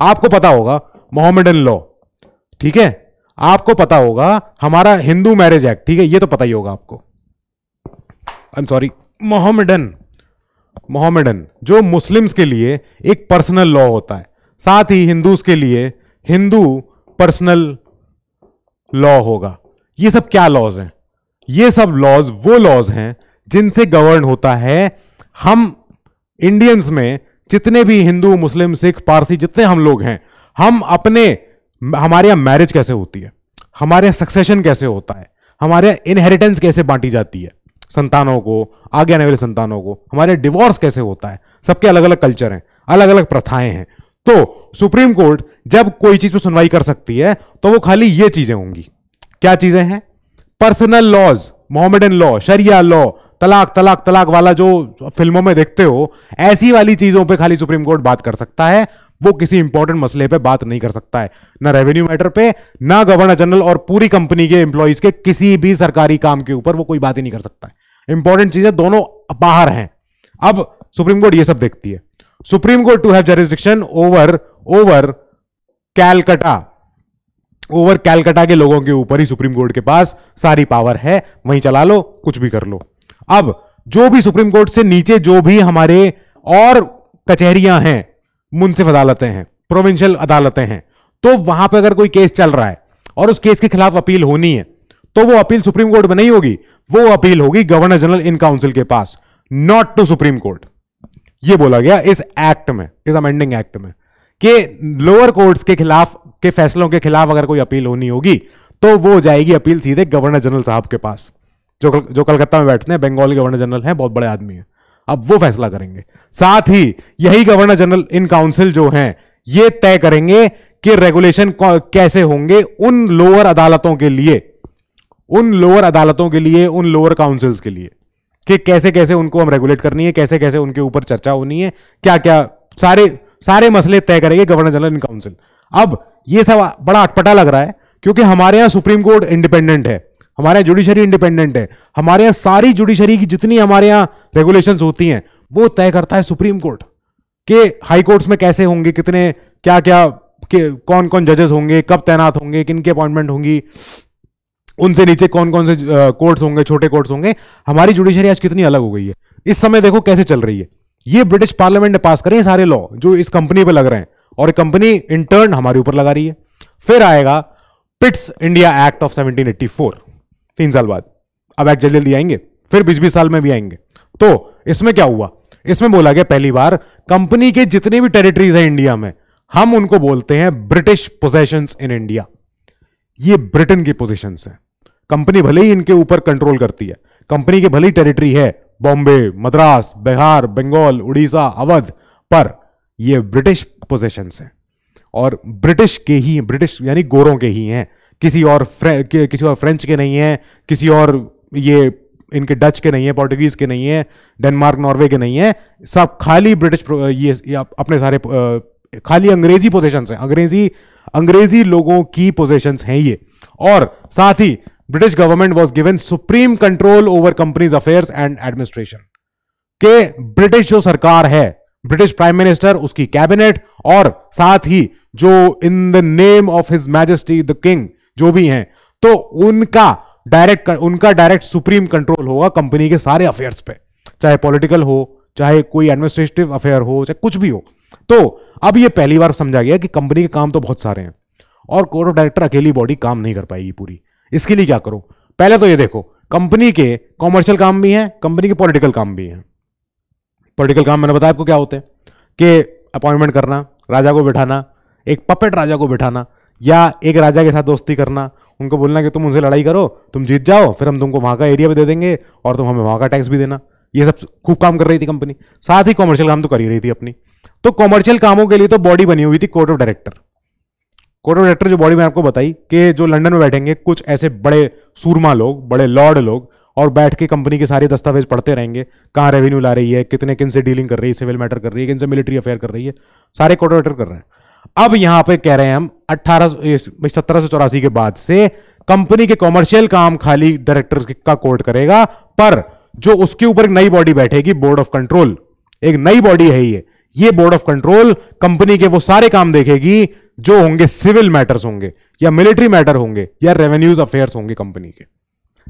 आपको पता होगा मोहम्मद लॉ ठीक है आपको पता होगा हमारा हिंदू मैरिज एक्ट ठीक है ये तो पता ही होगा आपको I am sorry Mohammedan Mohammedan जो मुस्लिम्स के लिए एक पर्सनल लॉ होता है साथ ही हिंदूज के लिए हिंदू पर्सनल लॉ होगा ये सब क्या लॉज हैं ये सब लॉज वो लॉज हैं जिनसे गवर्न होता है हम इंडियंस में जितने भी हिंदू मुस्लिम सिख पारसी जितने हम लोग हैं हम अपने हमारे यहाँ मैरिज कैसे होती है हमारे यहाँ सक्सेशन कैसे होता है हमारे यहाँ इनहेरिटेंस कैसे बांटी जाती है संतानों को आगे आने वाले संतानों को हमारे डिवोर्स कैसे होता है सबके अलग अलग कल्चर हैं अलग अलग प्रथाएं हैं तो सुप्रीम कोर्ट जब कोई चीज पर सुनवाई कर सकती है तो वो खाली ये चीजें होंगी क्या चीजें हैं personal laws Mohammedan law Sharia law तलाक तलाक तलाक वाला जो फिल्मों में देखते हो ऐसी वाली चीजों पे खाली सुप्रीम कोर्ट बात कर सकता है वो किसी इंपॉर्टेंट मसले पे बात नहीं कर सकता है ना रेवेन्यू मैटर पे ना गवर्नर जनरल और पूरी कंपनी के एम्प्लॉयज के किसी भी सरकारी काम के ऊपर वो कोई बात ही नहीं कर सकता है इंपॉर्टेंट चीजें दोनों बाहर हैं अब सुप्रीम कोर्ट ये सब देखती है supreme court to have jurisdiction over over Calcutta over Calcutta के लोगों के ऊपर ही सुप्रीम कोर्ट के पास सारी पावर है वहीं चला लो कुछ भी कर लो अब जो भी सुप्रीम कोर्ट से नीचे जो भी हमारे और कचहरियां हैं मुंसिफ अदालतें हैं प्रोविंशियल अदालतें हैं तो वहां पर अगर कोई केस चल रहा है और उस केस के खिलाफ अपील होनी है तो वो अपील सुप्रीम कोर्ट में नहीं होगी वो अपील होगी गवर्नर जनरल इन काउंसिल के पास नॉट टू सुप्रीम कोर्ट ये बोला गया इस एक्ट में इस अमेंडिंग एक्ट में कि लोअर कोर्ट्स के खिलाफ के फैसलों के खिलाफ अगर कोई अपील होनी होगी तो वो जाएगी अपील सीधे गवर्नर जनरल साहब के पास जो जो कलकत्ता में बैठते हैं बंगाल गवर्नर जनरल हैं बहुत बड़े आदमी हैं अब वो फैसला करेंगे साथ ही यही गवर्नर जनरल इन काउंसिल जो हैं ये तय करेंगे कि रेगुलेशन कैसे होंगे उन लोअर अदालतों के लिए उन लोअर अदालतों के लिए उन लोअर काउंसिल्स के लिए कि कैसे कैसे उनको हम रेगुलेट करनी है कैसे कैसे उनके ऊपर चर्चा होनी है क्या क्या सारे सारे मसले तय करेंगे गवर्नर जनरल इन काउंसिल अब ये सब बड़ा अटपटा लग रहा है क्योंकि हमारे यहाँ सुप्रीम कोर्ट इंडिपेंडेंट है हमारे यहाँ जुडिशरी इंडिपेंडेंट है हमारे यहाँ सारी जुडिशरी की जितनी हमारे यहाँ रेगुलेशन होती हैं वो तय करता है सुप्रीम कोर्ट के हाई कोर्ट्स में कैसे होंगे कितने क्या क्या कौन कौन जजेस होंगे कब तैनात होंगे किन की अपॉइंटमेंट होंगी उनसे नीचे कौन कौन से कोर्ट्स होंगे छोटे कोर्ट्स होंगे हमारी जुडिशरी आज कितनी अलग हो गई है इस समय देखो कैसे चल रही है ये ब्रिटिश पार्लियामेंट ने पास करें सारे लॉ जो इस कंपनी पर लग रहे हैं और कंपनी इंटर्न हमारे ऊपर लगा रही है फिर आएगा Pitt's India act of four तीन साल बाद अब एक्ट जल्दी जल्दी आएंगे फिर बीस बीस साल में भी आएंगे तो इसमें क्या हुआ इसमें बोला गया पहली बार कंपनी के जितने भी टेरिटरीज हैं इंडिया में हम उनको बोलते हैं ब्रिटिश पोजेशन इन इंडिया ये ब्रिटेन की पोजिशन है कंपनी भले ही इनके ऊपर कंट्रोल करती है कंपनी की भले ही टेरिटरी है बॉम्बे मद्रास बिहार बंगाल उड़ीसा अवध पर ये ब्रिटिश पोजेशन हैं और ब्रिटिश के ही ब्रिटिश यानी गोरों के ही हैं किसी और फ्रे, किसी और फ्रेंच के नहीं है किसी और ये इनके डच के नहीं है पोर्टुगीज के नहीं है डेनमार्क नॉर्वे के नहीं है सब खाली ब्रिटिश ये, ये अपने सारे खाली अंग्रेजी पोजेशन हैं अंग्रेजी अंग्रेजी लोगों की पोजेशन हैं ये और साथ ही British government was given supreme control over company's affairs and administration के ब्रिटिश जो सरकार है ब्रिटिश प्राइम मिनिस्टर उसकी कैबिनेट और साथ ही जो in the name of his majesty the king जो भी हैं तो उनका डायरेक्ट उनका डायरेक्ट सुप्रीम कंट्रोल होगा कंपनी के सारे अफेयर्स पे चाहे पॉलिटिकल हो चाहे कोई एडमिनिस्ट्रेटिव अफेयर हो चाहे कुछ भी हो तो अब ये पहली बार समझा गया कि कंपनी के काम तो बहुत सारे हैं और कोर्ट ऑफ डायरेक्टर अकेली बॉडी काम नहीं कर पाएगी पूरी इसके लिए क्या करो पहले तो ये देखो कंपनी के कॉमर्शियल काम भी हैं कंपनी के पॉलिटिकल काम भी हैं पॉलिटिकल काम मैंने बताया आपको क्या होते हैं कि अपॉइंटमेंट करना राजा को बैठाना एक पपेट राजा को बैठाना या एक राजा के साथ दोस्ती करना उनको बोलना कि तुम उनसे लड़ाई करो तुम जीत जाओ फिर हम तुमको वहाँ का एरिया भी दे देंगे और तुम हमें वहाँ का टैक्स भी देना ये सब खूब काम कर रही थी कंपनी साथ ही कॉमर्शियल काम तो कर ही रही थी अपनी तो कॉमर्शियल कामों के लिए तो बॉडी बनी हुई थी कोर्ट ऑफ डायरेक्टर डायरेक्टर जो बॉडी में आपको बताई कि जो लंदन में बैठेंगे कुछ ऐसे बड़े सूरमा लोग बड़े लॉर्ड लोग और बैठ के कंपनी के सारे दस्तावेज पढ़ते रहेंगे कहाँ रेवेन्यू ला रही है कितने किन से डीलिंग कर रही है सिविल मैटर कर रही है किन से मिलिट्री अफेयर कर रही है सारे डायरेक्टर कर रहे हैं अब यहां पे कह रहे हैं हम अट्ठारह सत्रह सौ चौरासी के बाद से कंपनी के कॉमर्शियल काम खाली डायरेक्टर का कोर्ट करेगा पर जो उसके ऊपर एक नई बॉडी बैठेगी बोर्ड ऑफ कंट्रोल एक नई बॉडी है ये ये बोर्ड ऑफ कंट्रोल कंपनी के वो सारे काम देखेगी जो होंगे सिविल मैटर्स होंगे या मिलिट्री मैटर होंगे या रेवेन्यूज अफेयर्स होंगे कंपनी के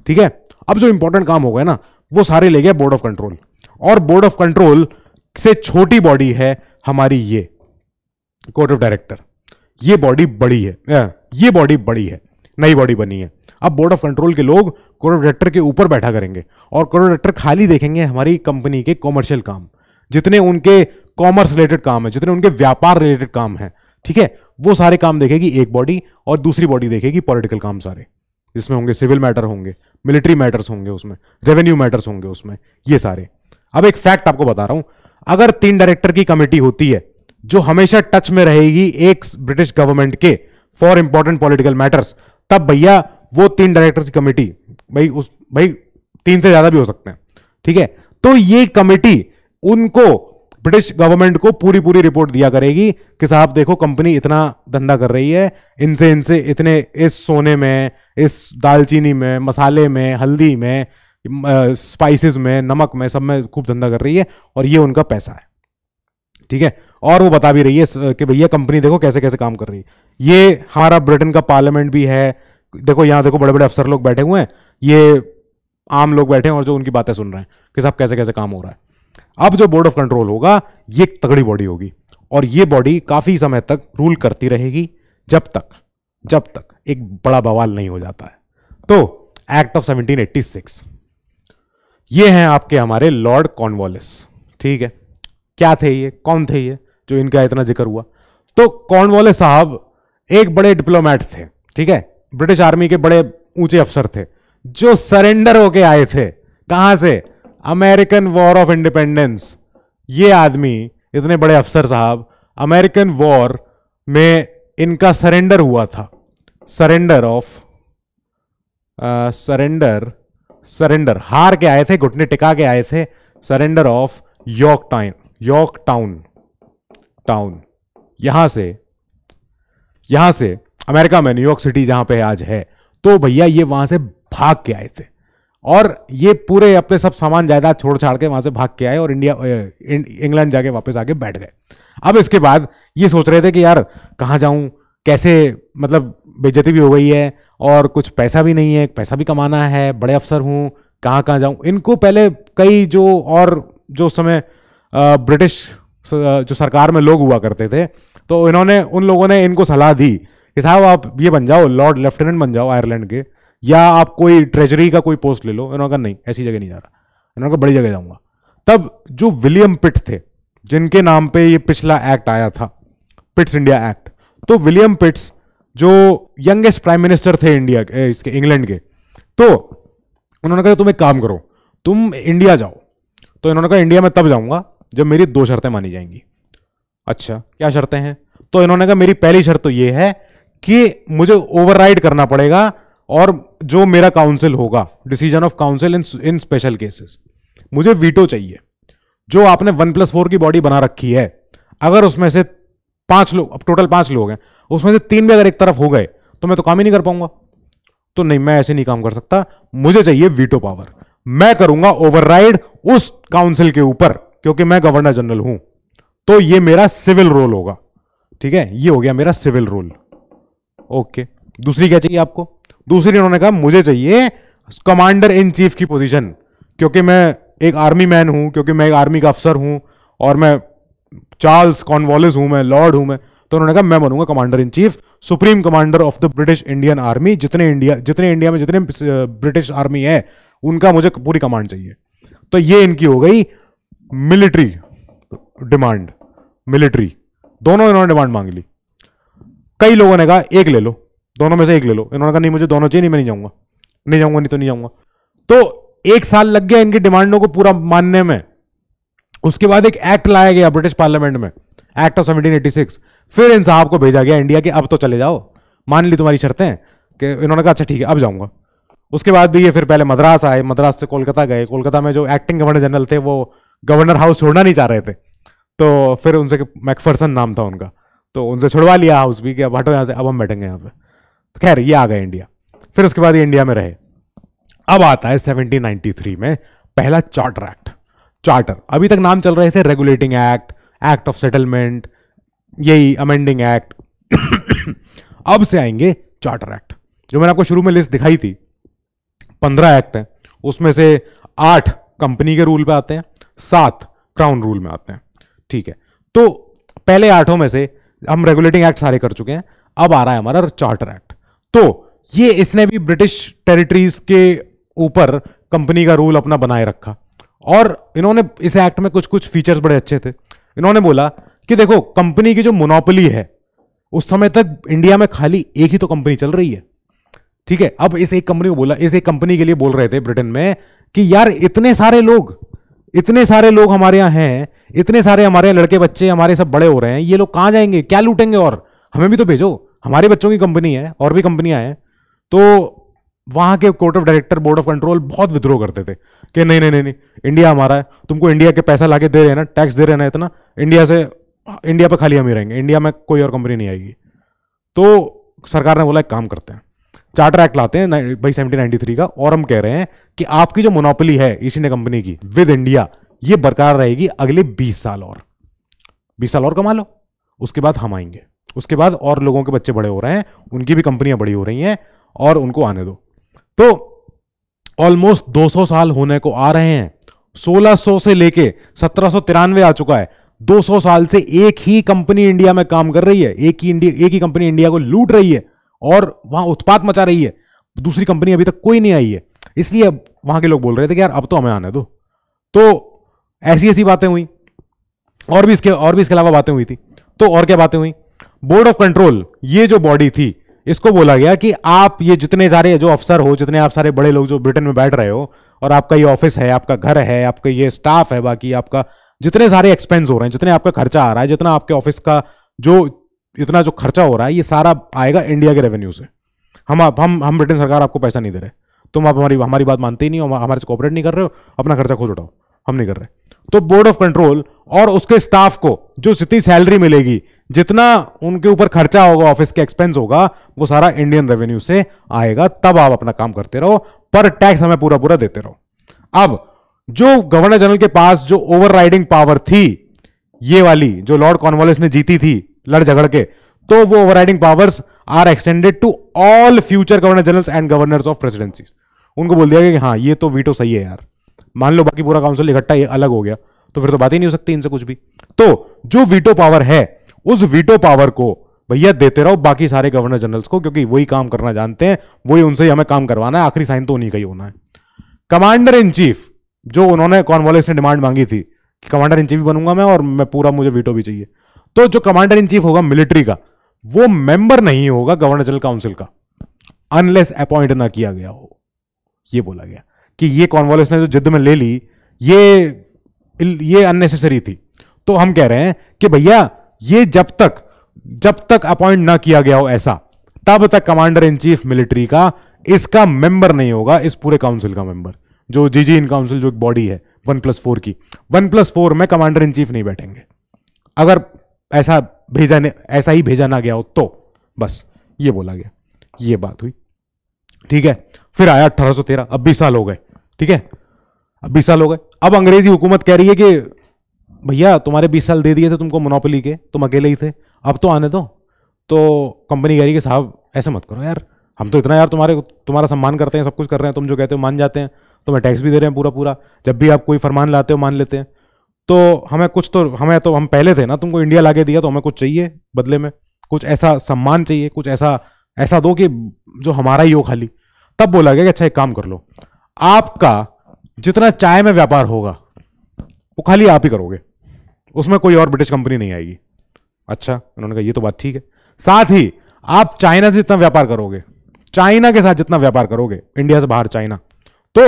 ठीक है अब जो इंपॉर्टेंट काम होगा ना वो सारे ले गए बोर्ड ऑफ कंट्रोल और बोर्ड ऑफ कंट्रोल से छोटी बॉडी है हमारी ये कोर्ट ऑफ डायरेक्टर ये बॉडी बड़ी है हाँ, ये बॉडी बड़ी है नई बॉडी बनी है अब बोर्ड ऑफ कंट्रोल के लोग कोर्ट ऑफ डायरेक्टर के ऊपर बैठा करेंगे और कोर्ट ऑफ डायरेक्टर खाली देखेंगे हमारी कंपनी के कॉमर्शियल काम जितने उनके कॉमर्स रिलेटेड काम है जितने उनके व्यापार रिलेटेड काम है ठीक है वो सारे काम देखेगी एक बॉडी और दूसरी बॉडी देखेगी पॉलिटिकल काम सारे जिसमें होंगे सिविल मैटर होंगे मिलिट्री मैटर्स होंगे उसमें रेवेन्यू मैटर्स होंगे उसमें ये सारे अब एक फैक्ट आपको बता रहा हूं अगर तीन डायरेक्टर की कमेटी होती है जो हमेशा टच में रहेगी एक ब्रिटिश गवर्नमेंट के फॉर इंपॉर्टेंट पॉलिटिकल मैटर्स तब भैया वो तीन डायरेक्टर्स कमेटी भाई उस भाई तीन से ज्यादा भी हो सकते हैं ठीक है तो ये कमेटी उनको ब्रिटिश गवर्नमेंट को पूरी पूरी रिपोर्ट दिया करेगी कि साहब देखो कंपनी इतना धंधा कर रही है इनसे इनसे इतने इस सोने में इस दालचीनी में मसाले में हल्दी में स्पाइसेस में नमक में सब में खूब धंधा कर रही है और ये उनका पैसा है ठीक है और वो बता भी रही है कि भैया कंपनी देखो कैसे कैसे काम कर रही है ये हमारा ब्रिटेन का पार्लियामेंट भी है देखो यहाँ देखो बड़े बड़े अफसर लोग बैठे हुए हैं ये आम लोग बैठे हैं और जो उनकी बातें सुन रहे हैं कि साहब कैसे कैसे काम हो रहा है अब जो बोर्ड ऑफ कंट्रोल होगा ये तगड़ी बॉडी होगी और ये बॉडी काफी समय तक रूल करती रहेगी जब तक जब तक एक बड़ा बवाल नहीं हो जाता है तो एक्ट ऑफ 1786 ये हैं आपके हमारे लॉर्ड कॉर्नवालिस ठीक है क्या थे ये कौन थे ये जो इनका इतना जिक्र हुआ तो कॉर्नवालिस साहब एक बड़े डिप्लोमेट थे ठीक है ब्रिटिश आर्मी के बड़े ऊंचे अफसर थे जो सरेंडर होके आए थे कहां से अमेरिकन वॉर ऑफ इंडिपेंडेंस ये आदमी इतने बड़े अफसर साहब अमेरिकन वॉर में इनका सरेंडर हुआ था सरेंडर ऑफ सरेंडर सरेंडर हार के आए थे घुटने टिका के आए थे सरेंडर ऑफ यॉर्क टाइन यॉर्क टाउन टाउन यहां से यहां से अमेरिका में न्यूयॉर्क सिटी जहां पे आज है तो भैया ये वहां से भाग के आए थे और ये पूरे अपने सब सामान जायदाद छोड़ छाड़ के वहां से भाग के आए और इंडिया इंग्लैंड जाके वापस आके बैठ गए अब इसके बाद ये सोच रहे थे कि यार कहाँ जाऊँ कैसे मतलब बेजती भी हो गई है और कुछ पैसा भी नहीं है पैसा भी कमाना है बड़े अफसर हूँ कहाँ कहाँ जाऊँ इनको पहले कई जो और जो समय ब्रिटिश जो सरकार में लोग हुआ करते थे तो इन्होंने उन लोगों ने इनको सलाह दी कि साहब आप ये बन जाओ लॉर्ड लेफ्टिनेंट बन जाओ आयरलैंड के या आप कोई ट्रेजरी का कोई पोस्ट ले लो इन्होंने कहा नहीं ऐसी जगह नहीं जा रहा इन्होंने कहा बड़ी जगह जाऊंगा तब जो विलियम पिट थे जिनके नाम पे ये पिछला एक्ट आया था पिट्स इंडिया एक्ट तो विलियम पिट्स जो यंगेस्ट प्राइम मिनिस्टर थे इंडिया के इसके इंग्लैंड के तो उन्होंने कहा तुम एक काम करो तुम इंडिया जाओ तो इन्होंने कहा इंडिया में तब जाऊंगा जब मेरी दो शर्तें मानी जाएंगी अच्छा क्या शर्तें हैं तो इन्होंने कहा मेरी पहली शर्त तो ये है कि मुझे ओवरराइड करना पड़ेगा और जो मेरा काउंसिल होगा decision of council in in special cases मुझे वीटो चाहिए जो आपने वन प्लस फोर की बॉडी बना रखी है अगर उसमें से पांच लोग अब टोटल पांच लोग हैं उसमें से तीन भी अगर एक तरफ हो गए तो मैं तो काम ही नहीं कर पाऊंगा तो नहीं मैं ऐसे नहीं काम कर सकता मुझे चाहिए वीटो पावर मैं करूंगा ओवरराइड उस काउंसिल के ऊपर क्योंकि मैं गवर्नर जनरल हूं तो ये मेरा सिविल रोल होगा ठीक है ये हो गया मेरा सिविल रोल ओके दूसरी क्या चाहिए आपको दूसरी उन्होंने कहा मुझे चाहिए कमांडर इन चीफ की पोजीशन क्योंकि मैं एक आर्मी मैन हूं क्योंकि मैं एक आर्मी का अफसर हूं और मैं चार्ल्स कॉनवॉलिस हूं मैं लॉर्ड हूं मैं तो उन्होंने कहा मैं बनूंगा commander in chief supreme commander of the British Indian army जितने इंडिया जितने इंडिया में जितने ब्रिटिश आर्मी है उनका मुझे पूरी कमांड चाहिए तो ये इनकी हो गई मिलिट्री डिमांड मिलिट्री दोनों इन्होंने डिमांड मांग ली कई लोगों ने कहा एक ले लो दोनों में से एक ले लो इन्होंने कहा नहीं मुझे दोनों चाहिए नहीं मैं नहीं जाऊंगा नहीं जाऊंगा नहीं तो नहीं जाऊंगा तो एक साल लग गया इनकी डिमांडों को पूरा मानने में उसके बाद एक एक्ट लाया गया ब्रिटिश पार्लियामेंट में एक्ट ऑफ सेवनटीन फिर इन साहब को भेजा गया इंडिया के अब तो चले जाओ मान ली तुम्हारी शर्तें कि इन्होंने कहा अच्छा ठीक है अब जाऊंगा उसके बाद भी ये फिर पहले मद्रास आए मद्रास से कोलकाता गए कोलकाता में जो एक्टिंग गवर्नर जनरल थे वो गवर्नर हाउस छोड़ना नहीं चाह रहे थे तो फिर उनसे मैकफर्सन नाम था उनका तो उनसे छुड़वा लिया हाउस भी कि अब हटो यहाँ से अब हम बैठेंगे यहाँ पे तो खैर ये आ गए इंडिया फिर उसके बाद ये इंडिया में रहे अब आता है 1793 में पहला चार्टर एक्ट चार्टर अभी तक नाम चल रहे थे regulating act act of settlement यही अमेंडिंग एक्ट <coughs> अब से आएंगे चार्टर एक्ट जो मैंने आपको शुरू में लिस्ट दिखाई थी पंद्रह एक्ट हैं उसमें से आठ कंपनी के रूल पे आते हैं सात क्राउन रूल में आते हैं ठीक है तो पहले आठों में से हम रेगुलेटिंग एक्ट सारे कर चुके हैं अब आ रहा है हमारा चार्टर एक्ट तो ये इसने भी ब्रिटिश टेरिटरीज के ऊपर कंपनी का रूल अपना बनाए रखा और इन्होंने इस एक्ट में कुछ कुछ फीचर्स बड़े अच्छे थे इन्होंने बोला कि देखो कंपनी की जो मोनोपोली है उस समय तक इंडिया में खाली एक ही तो कंपनी चल रही है ठीक है अब इस एक कंपनी को बोला इस एक कंपनी के लिए बोल रहे थे ब्रिटेन में कि यार इतने सारे लोग इतने सारे लोग हमारे यहां हैं इतने सारे हमारे लड़के बच्चे हमारे सब बड़े हो रहे हैं ये लोग कहां जाएंगे क्या लूटेंगे और हमें भी तो भेजो हमारे बच्चों की कंपनी है और भी कंपनियां हैं तो वहाँ के court of director board of control बहुत विद्रोह करते थे कि नहीं नहीं नहीं नहीं इंडिया हमारा है तुमको इंडिया के पैसा लाके दे रहे हैं ना टैक्स दे रहे हैं ना इतना इंडिया से इंडिया पर खाली हम ही रहेंगे इंडिया में कोई और कंपनी नहीं आएगी तो सरकार ने बोला एक काम करते हैं चार्टर एक्ट लाते हैं भाई सेवनटीन नाइनटी थ्री का और हम कह रहे हैं कि आपकी जो मोनोपली है ईस्ट इंडिया कंपनी की विद इंडिया ये बरकरार रहेगी अगले बीस साल और बीस साल और कमा लो उसके बाद हम आएंगे उसके बाद और लोगों के बच्चे बड़े हो रहे हैं उनकी भी कंपनियां बड़ी हो रही हैं और उनको आने दो तो ऑलमोस्ट 200 साल होने को आ रहे हैं 1600 से लेके सत्रह आ चुका है 200 साल से एक ही कंपनी इंडिया में काम कर रही है एक ही इंडिया एक ही कंपनी इंडिया को लूट रही है और वहां उत्पात मचा रही है दूसरी कंपनी अभी तक कोई नहीं आई है इसलिए अब वहां के लोग बोल रहे थे कि यार अब तो हमें आने दो तो ऐसी ऐसी बातें हुई और भी इसके और भी इसके अलावा बातें हुई थी तो और क्या बातें हुई बोर्ड ऑफ कंट्रोल ये जो बॉडी थी इसको बोला गया कि आप ये जितने सारे जो अफसर हो जितने आप सारे बड़े लोग जो ब्रिटेन में बैठ रहे हो और आपका ये ऑफिस है आपका घर है आपका ये स्टाफ है बाकी आपका जितने सारे एक्सपेंस हो रहे हैं जितने आपका खर्चा आ रहा है जितना आपके ऑफिस का जो इतना जो खर्चा हो रहा है ये सारा आएगा इंडिया के रेवेन्यू से हम आप हम हम ब्रिटेन सरकार आपको पैसा नहीं दे रहे तुम आप हमारी हमारी बात मानते ही नहीं हो हमारे से कॉपरेट नहीं कर रहे हो अपना खर्चा खुद उठाओ हम नहीं कर रहे तो बोर्ड ऑफ कंट्रोल और उसके स्टाफ को जो जितनी सैलरी मिलेगी जितना उनके ऊपर खर्चा होगा ऑफिस के एक्सपेंस होगा वो सारा इंडियन रेवेन्यू से आएगा तब आप अपना काम करते रहो पर टैक्स हमें पूरा पूरा देते रहो अब जो गवर्नर जनरल के पास जो ओवरराइडिंग पावर थी ये वाली जो लॉर्ड कॉर्नवालिस ने जीती थी लड़ झगड़ के तो वो overriding powers are extended to all future governor generals and governors of presidencies उनको बोल दिया गया कि हाँ ये तो वीटो सही है यार मान लो बाकी पूरा काउंसिल इकट्ठा अलग हो गया तो फिर तो बात ही नहीं हो सकती इनसे कुछ भी तो जो वीटो पावर है उस वीटो पावर को भैया देते रहो बाकी सारे गवर्नर जनरल्स को क्योंकि वही काम करना जानते हैं वही उनसे ही हमें काम करवाना है आखिरी साइन तो उन्हीं का ही होना है कमांडर इन चीफ जो उन्होंने कॉन्वॉलेस ने डिमांड मांगी थी कि कमांडर इन चीफ बनूंगा मैं और मैं पूरा मुझे वीटो भी चाहिए तो जो कमांडर इन चीफ होगा मिलिट्री का वो मेंबर नहीं होगा गवर्नर जनरल काउंसिल का अनलेस अपॉइंट ना किया गया हो ये बोला गया कि ये कॉन्वॉलेस ने जो जिद में ले ली ये ये अननेसेसरी थी तो हम कह रहे हैं कि भैया ये जब तक जब तक अपॉइंट ना किया गया हो ऐसा तब तक कमांडर इन चीफ मिलिट्री का इसका मेंबर नहीं होगा इस पूरे काउंसिल का मेंबर जो जी जी इन काउंसिल जो एक बॉडी है वन प्लस फोर की वन प्लस फोर में कमांडर इन चीफ नहीं बैठेंगे अगर ऐसा भेजा ऐसा ही भेजा ना गया हो तो बस ये बोला गया ये बात हुई ठीक है फिर आया तेरह अब बीस साल हो गए ठीक है अब बीस साल हो गए अब अंग्रेजी हुकूमत कह रही है कि भैया तुम्हारे बीस साल दे दिए थे तुमको मोनोपोली के तुम अकेले ही थे अब तो आने दो तो कंपनी कह रही है साहब ऐसे मत करो यार हम तो इतना यार तुम्हारे तुम्हारा सम्मान करते हैं सब कुछ कर रहे हैं तुम जो कहते हो मान जाते हैं तुम्हें टैक्स भी दे रहे हैं पूरा पूरा जब भी आप कोई फरमान लाते हो मान लेते हैं तो हमें कुछ तो हमें तो हम पहले थे ना तुमको इंडिया लाके दिया तो हमें कुछ चाहिए बदले में कुछ ऐसा सम्मान चाहिए कुछ ऐसा ऐसा दो कि जो हमारा ही हो खाली तब बोला गया कि अच्छा एक काम कर लो आपका जितना चाय में व्यापार होगा वो खाली आप ही करोगे उसमें कोई और ब्रिटिश कंपनी नहीं आएगी अच्छा उन्होंने कहा ये तो बात ठीक है साथ ही आप चाइना से जितना व्यापार करोगे चाइना के साथ जितना व्यापार करोगे इंडिया से बाहर चाइना तो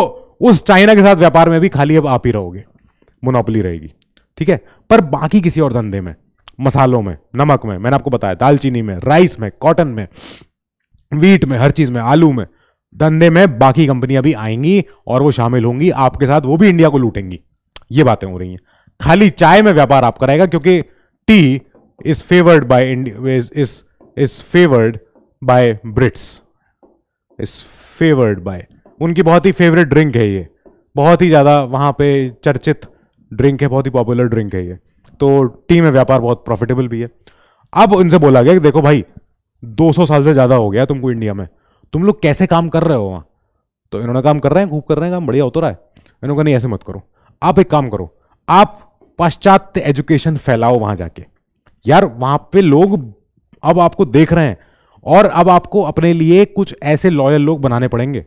उस चाइना के साथ व्यापार में भी खाली अब आप ही रहोगे मोनोपली रहेगी ठीक है पर बाकी किसी और धंधे में मसालों में नमक में मैंने आपको बताया दालचीनी में राइस में कॉटन में वीट में हर चीज में आलू में धंधे में बाकी कंपनियां भी आएंगी और वो शामिल होंगी आपके साथ वो भी इंडिया को लूटेंगी ये बातें हो रही हैं खाली चाय में व्यापार आप कराएगा क्योंकि tea is favoured by is is favoured by Brits is favoured by उनकी बहुत ही फेवरेट ड्रिंक है ये बहुत ही ज़्यादा वहाँ पे चर्चित ड्रिंक है बहुत ही पॉपुलर ड्रिंक है ये तो टी में व्यापार बहुत प्रॉफिटेबल भी है अब उनसे बोला गया कि देखो भाई 200 साल से ज़्यादा हो गया तुमको इंडिया में तुम लोग कैसे काम कर रहे हो वहाँ तो इन्होंने काम कर रहे हैं खूब कर रहे हैं काम बढ़िया हो तो रहा है इन्होंने कहा नहीं ऐसे मत करो आप एक काम करो आप पाश्चात्य एजुकेशन फैलाओ वहां जाके यार वहां पे लोग अब आपको देख रहे हैं और अब आपको अपने लिए कुछ ऐसे लॉयल लोग बनाने पड़ेंगे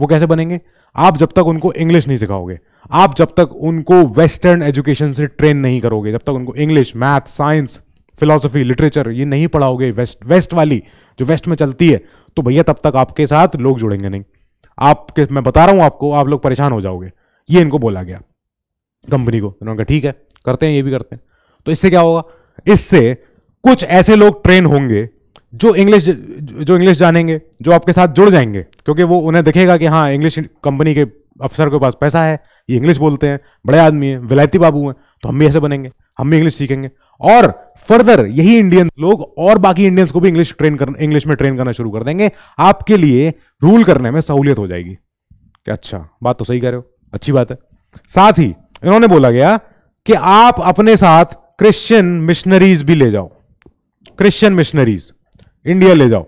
वो कैसे बनेंगे आप जब तक उनको इंग्लिश नहीं सिखाओगे आप जब तक उनको वेस्टर्न एजुकेशन से ट्रेन नहीं करोगे जब तक उनको English math science philosophy literature ये नहीं पढ़ाओगे वेस्ट वेस्ट वाली जो वेस्ट में चलती है तो भैया तब तक आपके साथ लोग जुड़ेंगे नहीं आपके मैं बता रहा हूं आपको आप लोग परेशान हो जाओगे ये इनको बोला गया कंपनी को उन्होंने कहा ठीक है करते हैं ये भी करते हैं तो इससे क्या होगा इससे कुछ ऐसे लोग ट्रेन होंगे जो इंग्लिश जो इंग्लिश जानेंगे जो आपके साथ जुड़ जाएंगे क्योंकि वो उन्हें दिखेगा कि हाँ इंग्लिश कंपनी के अफसर के पास पैसा है ये इंग्लिश बोलते हैं बड़े आदमी हैं विलायती बाबू हैं तो हम भी ऐसे बनेंगे हम भी इंग्लिश सीखेंगे और फर्दर यही इंडियन लोग और बाकी इंडियंस को भी इंग्लिश ट्रेन कर इंग्लिश में ट्रेन करना शुरू कर देंगे आपके लिए रूल करने में सहूलियत हो जाएगी क्या अच्छा बात तो सही कह रहे हो अच्छी बात है साथ ही इन्होंने बोला गया कि आप अपने साथ क्रिश्चियन मिशनरीज भी ले जाओ क्रिश्चियन मिशनरीज इंडिया ले जाओ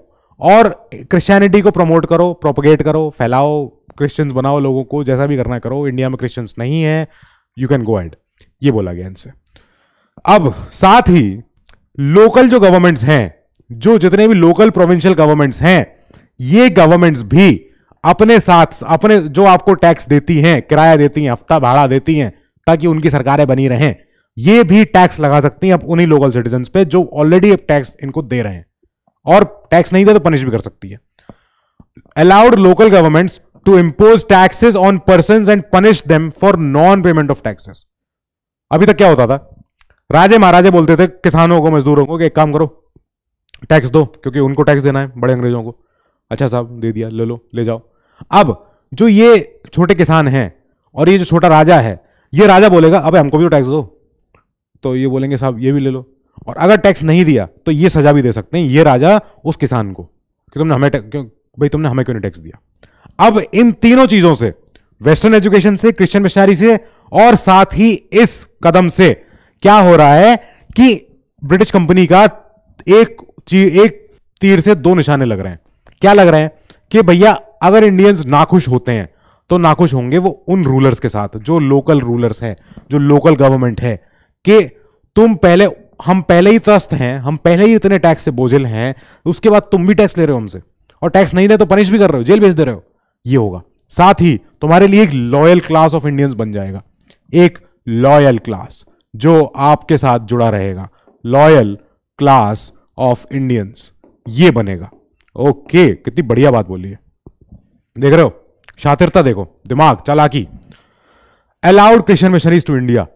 और क्रिश्चियनिटी को प्रमोट करो प्रोपोगेट करो फैलाओ क्रिश्चियंस बनाओ लोगों को जैसा भी करना करो इंडिया में क्रिश्चियंस नहीं है यू कैन गो एड ये बोला गया इनसे अब साथ ही लोकल जो गवर्नमेंट्स हैं जो जितने भी लोकल प्रोविंशियल गवर्नमेंट्स हैं ये गवर्नमेंट्स भी अपने साथ अपने जो आपको टैक्स देती हैं किराया देती हैं हफ्ता भाड़ा देती हैं ताकि उनकी सरकारें बनी रहें ये भी टैक्स लगा सकती हैं अब उन्हीं लोकल सिटीजन पे जो ऑलरेडी टैक्स इनको दे रहे हैं और टैक्स नहीं दे तो पनिश भी कर सकती है allowed local governments to impose taxes on person and punish them for non payment of taxes अभी तक क्या होता था राजे महाराजे बोलते थे किसानों को मजदूरों को कि एक काम करो टैक्स दो क्योंकि उनको टैक्स देना है बड़े अंग्रेजों को अच्छा साहब दे दिया ले लो ले जाओ अब जो ये छोटे किसान हैं और ये जो छोटा राजा है ये राजा बोलेगा अब हमको भी तो टैक्स दो तो ये बोलेंगे साहब ये भी ले लो और अगर टैक्स नहीं दिया तो ये सजा भी दे सकते हैं ये राजा उस किसान को कि तुमने हमें क्यों भाई तुमने हमें क्यों नहीं टैक्स दिया अब इन तीनों चीजों से वेस्टर्न एजुकेशन से क्रिश्चियन मिशनरी से और साथ ही इस कदम से क्या हो रहा है कि ब्रिटिश कंपनी का एक एक तीर से दो निशाने लग रहे हैं क्या लग रहे हैं कि भैया अगर इंडियंस नाखुश होते हैं तो नाखुश होंगे वो उन रूलर्स के साथ जो लोकल रूलर्स हैं जो लोकल गवर्नमेंट है कि तुम पहले हम पहले ही त्रस्त हैं हम पहले ही इतने टैक्स से बोझिल हैं उसके बाद तुम भी टैक्स ले रहे हो हमसे और टैक्स नहीं दे तो पनिश भी कर रहे हो जेल भेज दे रहे हो ये होगा साथ ही तुम्हारे लिए एक लॉयल क्लास ऑफ इंडियंस बन जाएगा एक लॉयल क्लास जो आपके साथ जुड़ा रहेगा लॉयल क्लास ऑफ इंडियंस ये बनेगा ओके कितनी बढ़िया बात बोली है देख रहे हो शातिरता देखो दिमाग चालाकी allowed Christian missionaries to India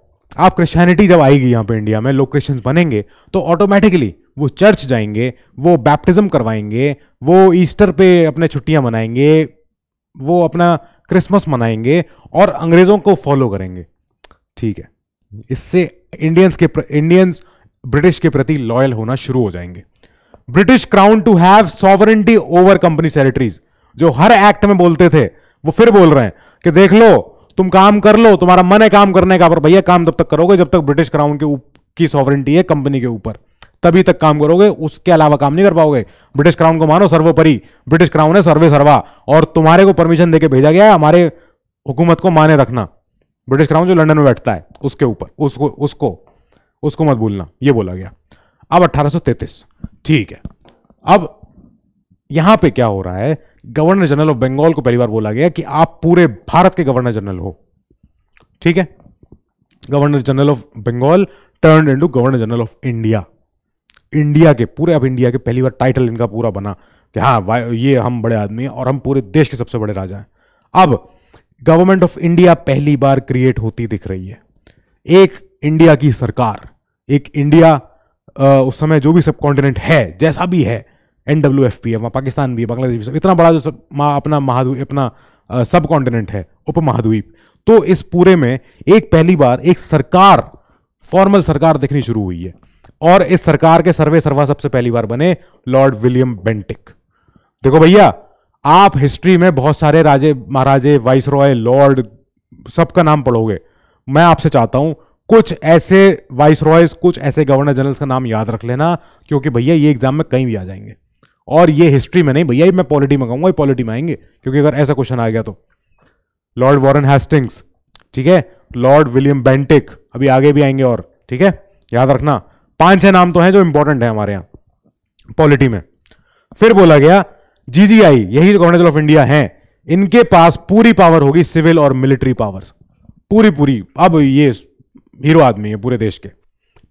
आप क्रिश्चियनिटी जब आएगी यहां पे इंडिया में लोग क्रिश्चियंस बनेंगे तो ऑटोमेटिकली वो चर्च जाएंगे वो बैप्टिज्म करवाएंगे वो ईस्टर पे अपने छुट्टियां मनाएंगे वो अपना क्रिसमस मनाएंगे और अंग्रेजों को फॉलो करेंगे ठीक है इससे इंडियंस के इंडियंस ब्रिटिश के प्रति लॉयल होना शुरू हो जाएंगे British crown to have sovereignty over company territories जो हर एक्ट में बोलते थे वो फिर बोल रहे हैं कि देख लो तुम काम कर लो तुम्हारा मन है काम करने का पर भैया काम तब तक करोगे जब तक ब्रिटिश क्राउन के की सॉवरेंटी है कंपनी के ऊपर तभी तक काम करोगे उसके अलावा काम नहीं कर पाओगे ब्रिटिश क्राउन को मानो सर्वोपरि ब्रिटिश क्राउन है सर्वे सर्वा और तुम्हारे को परमिशन देके भेजा गया है हमारे हुकूमत को माने रखना ब्रिटिश क्राउन जो लंदन में बैठता है उसके ऊपर उसको उसको उसको मत भूलना ये बोला गया अब 1833 ठीक है अब यहां पे क्या हो रहा है गवर्नर जनरल ऑफ बंगाल को पहली बार बोला गया कि आप पूरे भारत के गवर्नर जनरल हो ठीक है governor general of Bengal turn into governor general of India India के पूरे अब इंडिया के पहली बार टाइटल इनका पूरा बना कि हाँ ये हम बड़े आदमी हैं और हम पूरे देश के सबसे बड़े राजा हैं अब गवर्नमेंट ऑफ इंडिया पहली बार क्रिएट होती दिख रही है एक इंडिया की सरकार एक इंडिया उस समय जो भी सब कॉन्टिनेंट है जैसा भी है एन डब्ल्यू एफ पी है वहाँ पाकिस्तान भी है बांग्लादेश भी सब इतना बड़ा जो सब मा, अपना महाद्वीप अपना सब कॉन्टिनेंट है उप महाद्वीप तो इस पूरे में एक पहली बार एक सरकार फॉर्मल सरकार दिखनी शुरू हुई है और इस सरकार के सर्वे सर्वा सबसे पहली बार बने लॉर्ड विलियम बेंटिक देखो भैया आप हिस्ट्री में बहुत सारे राजे महाराजे वाइस रॉय लॉर्ड सबका नाम पढ़ोगे मैं आपसे चाहता हूं कुछ ऐसे वाइस रॉयस कुछ ऐसे गवर्नर जनरल्स का नाम याद रख लेना क्योंकि भैया ये एग्जाम में कहीं भी आ जाएंगे और ये हिस्ट्री में नहीं भैया मैं पॉलिटी में कहूंगा पॉलिटी में आएंगे क्योंकि अगर ऐसा क्वेश्चन आ गया तो लॉर्ड वॉरन हेस्टिंग्स ठीक है लॉर्ड विलियम बेंटिक अभी आगे भी आएंगे और ठीक है याद रखना पांच छह नाम तो हैं जो इंपॉर्टेंट है हमारे यहां पॉलिटी में फिर बोला गया जीजीआई यही गवर्नर ऑफ इंडिया है इनके पास पूरी पावर होगी सिविल और मिलिट्री पावर पूरी पूरी अब ये हीरो आदमी है पूरे देश के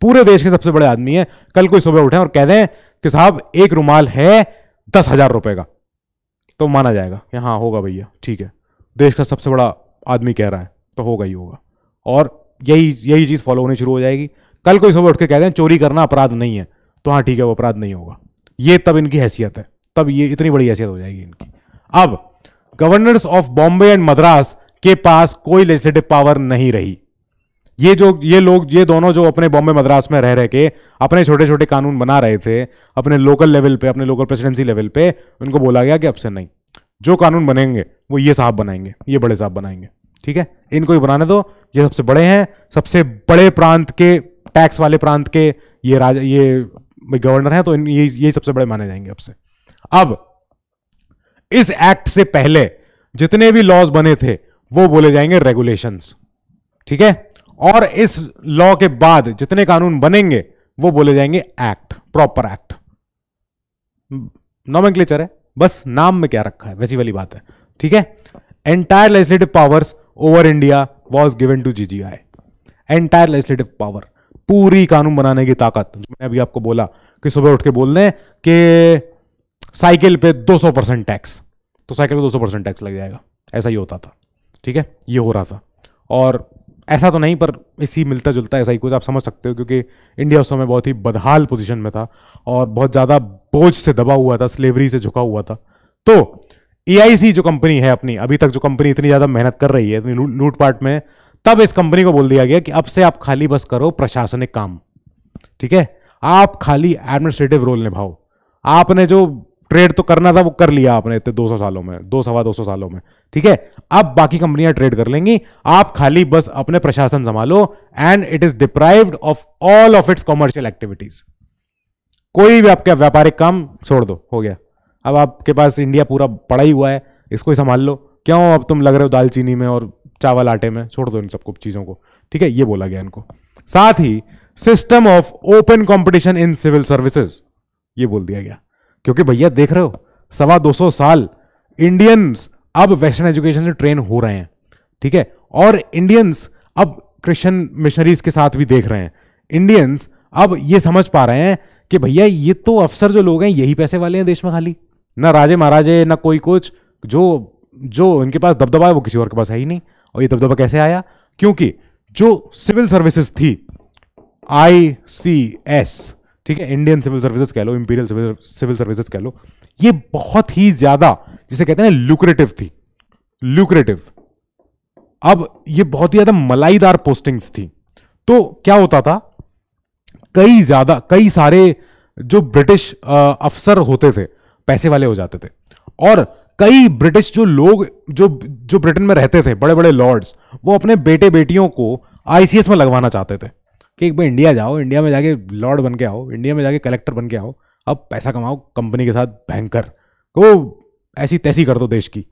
पूरे देश के सबसे बड़े आदमी है कल कोई सुबह उठे और कह दें कि साहब एक रुमाल है दस हजार रुपए का तो माना जाएगा कि हाँ होगा भैया ठीक है देश का सबसे बड़ा आदमी कह रहा है तो होगा ही होगा और यही यही चीज़ फॉलो होनी शुरू हो जाएगी कल कोई सुबह उठ के कह दें चोरी करना अपराध नहीं है तो हाँ ठीक है वो अपराध नहीं होगा ये तब इनकी हैसियत है तब ये इतनी बड़ी हैसियत हो जाएगी इनकी अब governors of Bombay and Madras के पास कोई लेजिस्लेटिव पावर नहीं रही ये जो ये लोग ये दोनों जो अपने बॉम्बे मद्रास में रह रहे के अपने छोटे छोटे कानून बना रहे थे अपने लोकल लेवल पे अपने लोकल प्रेसिडेंसी लेवल पे उनको बोला गया कि अब से नहीं जो कानून बनेंगे वो ये साहब बनाएंगे ये बड़े साहब बनाएंगे ठीक है इनको ही बनाने दो ये सबसे बड़े हैं सबसे बड़े प्रांत के टैक्स वाले प्रांत के ये राजा ये गवर्नर हैं तो इन ये ये सबसे बड़े माने जाएंगे अब से अब इस एक्ट से पहले जितने भी लॉज बने थे वो बोले जाएंगे रेगुलेशंस ठीक है और इस लॉ के बाद जितने कानून बनेंगे वो बोले जाएंगे एक्ट प्रॉपर एक्ट नॉमन है बस नाम में क्या रखा है वैसी वाली बात है ठीक है entire legislative powers over India was given to G G I entire legislative power पूरी कानून बनाने की ताकत जो मैंने अभी आपको बोला कि सुबह उठ के बोल दें कि साइकिल पे 200 परसेंट टैक्स तो साइकिल पे 200 परसेंट टैक्स लग जाएगा ऐसा ही होता था ठीक है ये हो रहा था और ऐसा तो नहीं पर इसी मिलता जुलता ऐसा ही कुछ आप समझ सकते हो क्योंकि इंडिया उस समय बहुत ही बदहाल पोजीशन में था और बहुत ज़्यादा बोझ से दबा हुआ था स्लेवरी से झुका हुआ था तो एआईसी जो कंपनी है अपनी अभी तक जो कंपनी इतनी ज़्यादा मेहनत कर रही है इतनी लूटपाट में तब इस कंपनी को बोल दिया गया कि अब से आप खाली बस करो प्रशासनिक काम ठीक है आप खाली एडमिनिस्ट्रेटिव रोल निभाओ आपने जो ट्रेड तो करना था वो कर लिया आपने इतने 200 सालों में दो सवा दो सौ सालों में ठीक है अब बाकी कंपनियां ट्रेड कर लेंगी आप खाली बस अपने प्रशासन संभालो and it is deprived of all of its commercial activities कोई भी आपका व्यापारिक काम छोड़ दो हो गया अब आपके पास इंडिया पूरा पड़ा ही हुआ है इसको ही संभाल लो क्यों अब तुम लग रहे हो दालचीनी में और चावल आटे में छोड़ दो इन सबको चीज़ों को ठीक है ये बोला गया इनको साथ ही system of open competition in civil services ये बोल दिया गया क्योंकि भैया देख रहे हो सवा दो सौ साल इंडियंस अब वेस्टर्न एजुकेशन से ट्रेन हो रहे हैं ठीक है और इंडियंस अब क्रिश्चियन मिशनरीज के साथ भी देख रहे हैं इंडियंस अब ये समझ पा रहे हैं कि भैया ये तो अफसर जो लोग हैं यही पैसे वाले हैं देश में खाली ना राजे महाराजे ना कोई कुछ जो जो इनके पास दबदबा है वो किसी और के पास है ही नहीं और ये दबदबा कैसे आया क्योंकि जो सिविल सर्विसेज थी आई सी एस ठीक है इंडियन सिविल सर्विसेज कह लो इंपीरियल सिविल सर्विसेज कह लो ये बहुत ही ज्यादा जिसे कहते हैं लुक्रेटिव थी लुक्रेटिव अब ये बहुत ही ज्यादा मलाईदार पोस्टिंग्स थी तो क्या होता था कई ज्यादा कई सारे जो ब्रिटिश अफसर होते थे पैसे वाले हो जाते थे और कई ब्रिटिश जो लोग जो जो ब्रिटेन में रहते थे बड़े बड़े लॉर्ड्स वो अपने बेटे बेटियों को आईसीएस में लगवाना चाहते थे कि एक बार इंडिया जाओ इंडिया में जाके लॉर्ड बन के आओ इंडिया में जाके कलेक्टर बन के आओ अब पैसा कमाओ कंपनी के साथ भयंकर तो वो ऐसी तैसी कर दो देश की